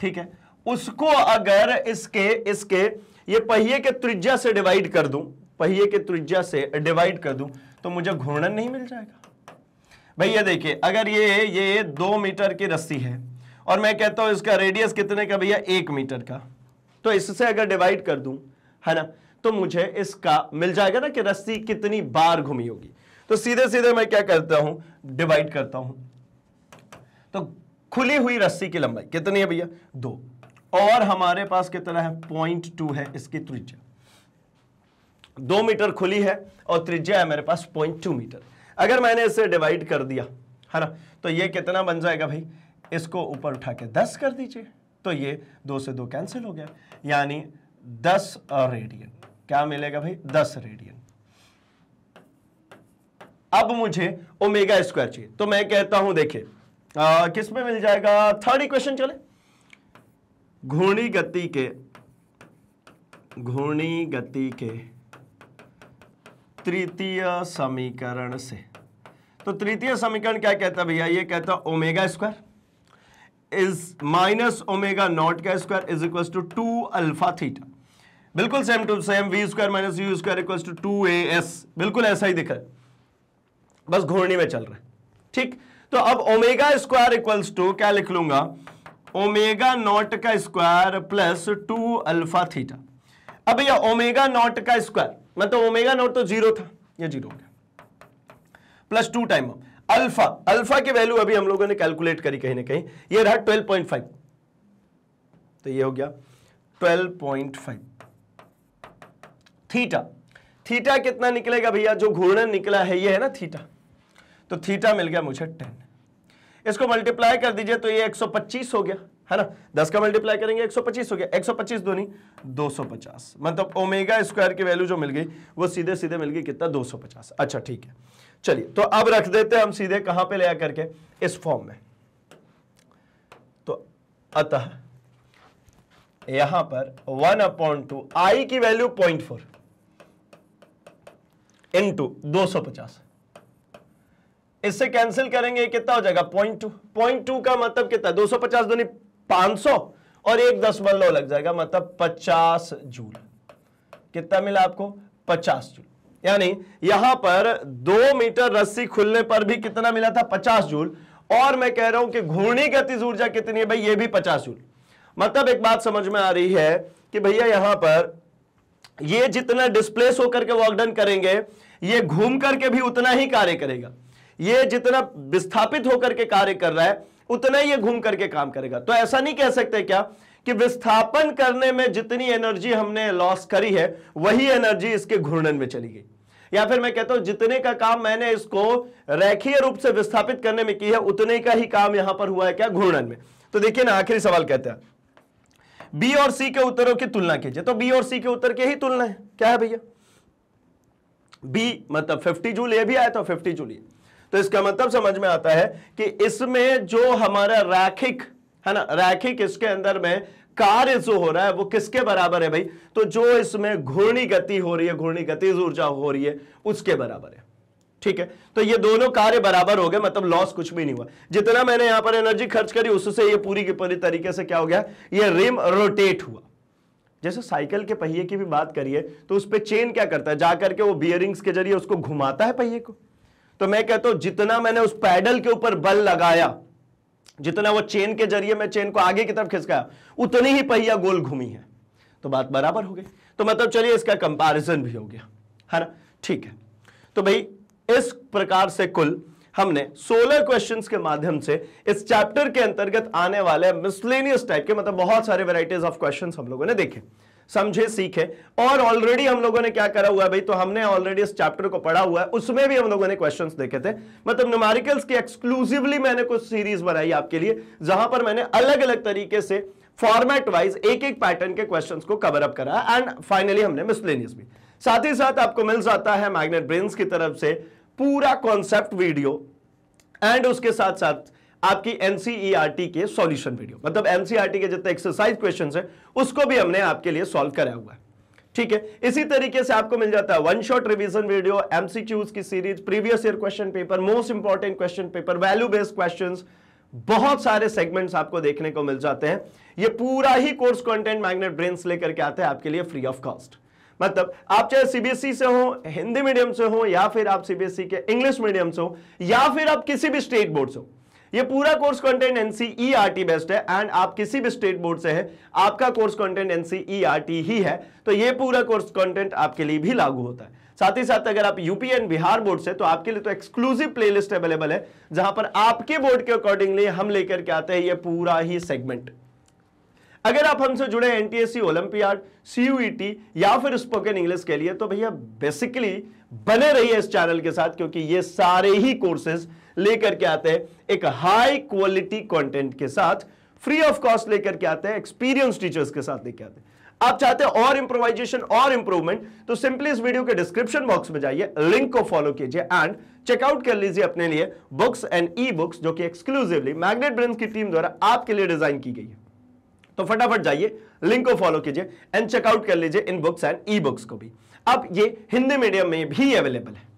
ठीक है उसको अगर इसके इसके ये पहिए के त्रिज्या से डिवाइड कर दूं पहिए के त्रिज्या से डिवाइड कर दूं तो मुझे घूर्णन नहीं मिल जाएगा भैया देखिए अगर ये ये दो मीटर की रस्सी है और मैं कहता हूं इसका रेडियस कितने का भैया एक मीटर का तो इससे अगर डिवाइड कर दूं है ना तो मुझे इसका मिल जाएगा ना कि रस्सी कितनी बार घूमी होगी तो सीधे सीधे मैं क्या करता हूं डिवाइड करता हूं तो खुली हुई रस्सी की लंबाई कितनी है भैया दो और हमारे पास कितना है पॉइंट टू है इसकी त्रिज्या दो मीटर खुली है और त्रिज्या है मेरे पास पॉइंट टू मीटर अगर मैंने इसे डिवाइड कर दिया है ना तो ये कितना बन जाएगा भाई इसको ऊपर उठा के दस कर दीजिए तो ये दो से दो कैंसिल हो गया यानी दस रेडियन क्या मिलेगा भाई दस रेडियन अब मुझे ओमेगा स्क्वायर चाहिए तो मैं कहता हूं देखिए किस में मिल जाएगा थर्ड इक्वेशन चले घूर्णी गति के घूर्णी गति के तृतीय समीकरण से तो तृतीय समीकरण क्या कहता भैया ये कहता omega square is minus omega nought का square is equal to two alpha theta बिल्कुल same to same V square minus U square equal to two A S बिल्कुल ऐसा ही दिखा बस घूर्णी में चल रहा है ठीक तो अब ओमेगा स्क्वायर इक्वल्स टू क्या लिख लूंगा ओमेगा नॉट का square plus two alpha theta अब भैया ओमेगा नॉट का स्क्वायर मतलब ओमेगा नॉट तो जीरो था ये जीरो हो गया plus two time alpha alpha की वैल्यू अभी हम लोगों ने कैलकुलेट करी कहीं ना कहीं ये रहा 12.5 तो ये हो गया 12.5 थीटा थीटा कितना निकलेगा भैया जो घूर्णन निकला है ये है ना थीटा तो थीटा मिल गया मुझे टेन इसको मल्टीप्लाई कर दीजिए तो ये 125 हो गया है ना दस का मल्टीप्लाई करेंगे 125 हो गया 125 दूनी 250 मतलब ओमेगा स्क्वायर की वैल्यू जो मिल गई वो सीधे सीधे मिल गई कितना 250 अच्छा ठीक है चलिए तो अब रख देते हैं हम सीधे कहां पे ले आकर के इस फॉर्म में तो अतः यहां पर वन अपॉइंट टू आई की वैल्यू पॉइंट फोर इंटू दो इससे कैंसिल करेंगे कितना हो जाएगा पॉइंट टू पॉइंट टू का मतलब कितना दो सौ पचास दूनी पांच सौ और एक दशमलव लग जाएगा मतलब पचास जूल कितना मिला आपको पचास जूल यानी यहां पर दो मीटर रस्सी खुलने पर भी कितना मिला था पचास जूल और मैं कह रहा हूं कि घूर्णी गति ऊर्जा कितनी है भाई ये भी पचास जूल मतलब एक बात समझ में आ रही है कि भैया यहां पर ये जितना डिस्प्लेस होकर के वर्कडन करेंगे ये घूम करके भी उतना ही कार्य करेगा ये जितना विस्थापित होकर के कार्य कर रहा है उतना ये घूम करके काम करेगा तो ऐसा नहीं कह सकते क्या कि विस्थापन करने में जितनी एनर्जी हमने लॉस करी है वही एनर्जी इसके घूर्णन में चली गई या फिर मैं कहता हूं जितने का काम मैंने इसको रेखीय रूप से विस्थापित करने में की है उतने का ही काम यहां पर हुआ है क्या घूर्णन में तो देखिए ना आखिरी सवाल कहते हैं बी और सी के उत्तरों की तुलना कीजिए तो बी और सी के उत्तर की ही तुलना है क्या है भैया बी मतलब 50 जूल ये भी आया था 50 जूल ये तो इसका मतलब समझ में आता है कि इसमें जो हमारा रैखिक है ना रैखिक इसके अंदर में कार्य जो हो रहा है वो किसके बराबर है भाई तो जो इसमें घूर्णी गति हो रही है घूर्णी गति ऊर्जा हो रही है उसके बराबर है ठीक है तो ये दोनों कार्य बराबर हो गए मतलब लॉस कुछ भी नहीं हुआ जितना मैंने यहां पर एनर्जी खर्च करी उससे ये पूरी की पूरी तरीके से क्या हो गया ये रिम रोटेट हुआ जैसे साइकिल के पहिए की भी बात करिए तो उस पर चेन क्या करता है जाकर के वो बियरिंग्स के जरिए उसको घुमाता है पहिए को तो मैं कहता हूं जितना मैंने उस पैडल के ऊपर बल लगाया जितना वो चेन के जरिए मैं चेन को आगे की तरफ खिसकाया उतनी ही पहिया गोल घूमी है तो बात बराबर हो गई तो मतलब चलिए इसका कंपैरिजन भी हो गया है ना ठीक है तो भाई इस प्रकार से कुल हमने 16 क्वेश्चंस के माध्यम से इस चैप्टर के अंतर्गत आने वाले मिसलेनियस टाइप के मतलब बहुत सारे वेराइटीज ऑफ क्वेश्चन हम लोगों ने देखे समझे सीखे और ऑलरेडी हम लोगों ने क्या करा हुआ है भाई तो हमने ऑलरेडी इस चैप्टर को पढ़ा हुआ है उसमें भी हम लोगों ने क्वेश्चंस देखे थे मतलब न्यूमेरिकल्स की एक्सक्लूसिवली मैंने कुछ सीरीज बनाई आपके लिए जहां पर मैंने अलग अलग तरीके से फॉर्मेट वाइज एक एक पैटर्न के क्वेश्चन को कवर अप करा एंड फाइनली हमने मिसलेनियस भी साथ ही साथ आपको मिल जाता है मैग्नेट ब्रेन्स की तरफ से पूरा कॉन्सेप्ट वीडियो एंड उसके साथ साथ आपकी एनसीईआरटी e के सॉल्यूशन वीडियो मतलब एनसीईआरटी e के जितने एक्सरसाइज क्वेश्चन है उसको भी हमने आपके लिए सॉल्व कराया हुआ है ठीक है इसी तरीके से आपको मिल जाता है one shot revision video MCQs की series previous year question paper most important question paper value based question बहुत सारे सेगमेंट्स आपको देखने को मिल जाते हैं ये पूरा ही कोर्स कंटेंट मैग्नेट ब्रेन लेकर के आते हैं आपके लिए फ्री ऑफ कॉस्ट मतलब आप चाहे सीबीएसई e से हो हिंदी मीडियम से हो या फिर आप सीबीएसई के इंग्लिश मीडियम से हो या फिर आप किसी भी स्टेट बोर्ड से हो ये पूरा कोर्स कंटेंट एनसीईआरटी बेस्ड है एंड आप किसी भी स्टेट बोर्ड से हैं आपका कोर्स कंटेंट एनसीईआरटी ही है तो ये पूरा कोर्स कंटेंट आपके लिए भी लागू होता है साथ ही साथ अगर आप यूपी एंड बिहार बोर्ड से तो आपके लिए तो एक्सक्लूसिव प्लेलिस्ट अवेलेबल है जहां पर आपके बोर्ड के अकॉर्डिंगली हम लेकर के आते हैं ये पूरा ही सेगमेंट अगर आप हमसे जुड़े एनटीएससी ओलंपियाड सीयूईटी या फिर स्पोकन इंग्लिश के लिए तो भैया बेसिकली बने रहिए इस चैनल के साथ क्योंकि ये सारे ही कोर्सेज लेकर के आते हैं एक हाई क्वालिटी कंटेंट के साथ फ्री ऑफ कॉस्ट लेकर के आते हैं एक्सपीरियंस टीचर्स के साथ लेकर आते हैं आप चाहते हैं और इंप्रोवाइजेशन और इंप्रूवमेंट तो सिंपली इस वीडियो के डिस्क्रिप्शन बॉक्स में जाइए लिंक को फॉलो कीजिए एंड चेकआउट कर लीजिए अपने लिए बुक्स एंड ई बुक्स जो कि एक्सक्लूसिवली मैग्नेट ब्रेन की टीम द्वारा आपके लिए डिजाइन की गई है तो फटाफट जाइए लिंक को फॉलो कीजिए एंड चेकआउट कर लीजिए इन बुक्स एंड ई बुक्स को भी अब ये हिंदी मीडियम में भी अवेलेबल है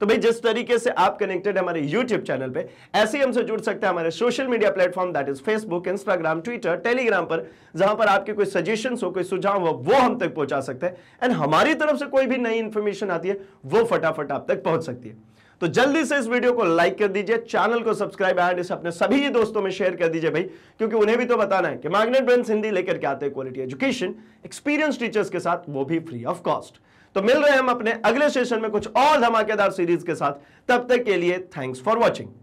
तो भाई जिस तरीके से आप कनेक्टेड हमारे यूट्यूब चैनल पे ऐसे ही हमसे जुड़ सकते हैं हमारे social media platform that is Facebook Instagram Twitter Telegram पर जहां पर आपके कोई सजेशन हो कोई सुझाव हो वो हम तक पहुंचा सकते हैं एंड हमारी तरफ से कोई भी नई इंफॉर्मेशन आती है वो फटाफट आप तक पहुंच सकती है तो जल्दी से इस वीडियो को लाइक कर दीजिए चैनल को सब्सक्राइब एंड इसे अपने सभी दोस्तों में शेयर कर दीजिए भाई क्योंकि उन्हें भी तो बताना है कि मैग्नेट ब्रेंस हिंदी लेकर के आते हैं क्वालिटी एजुकेशन एक्सपीरियंस टीचर्स के साथ वो भी फ्री ऑफ कॉस्ट तो मिल रहे हैं हम अपने अगले सेशन में कुछ और धमाकेदार सीरीज के साथ तब तक के लिए थैंक्स फॉर वॉचिंग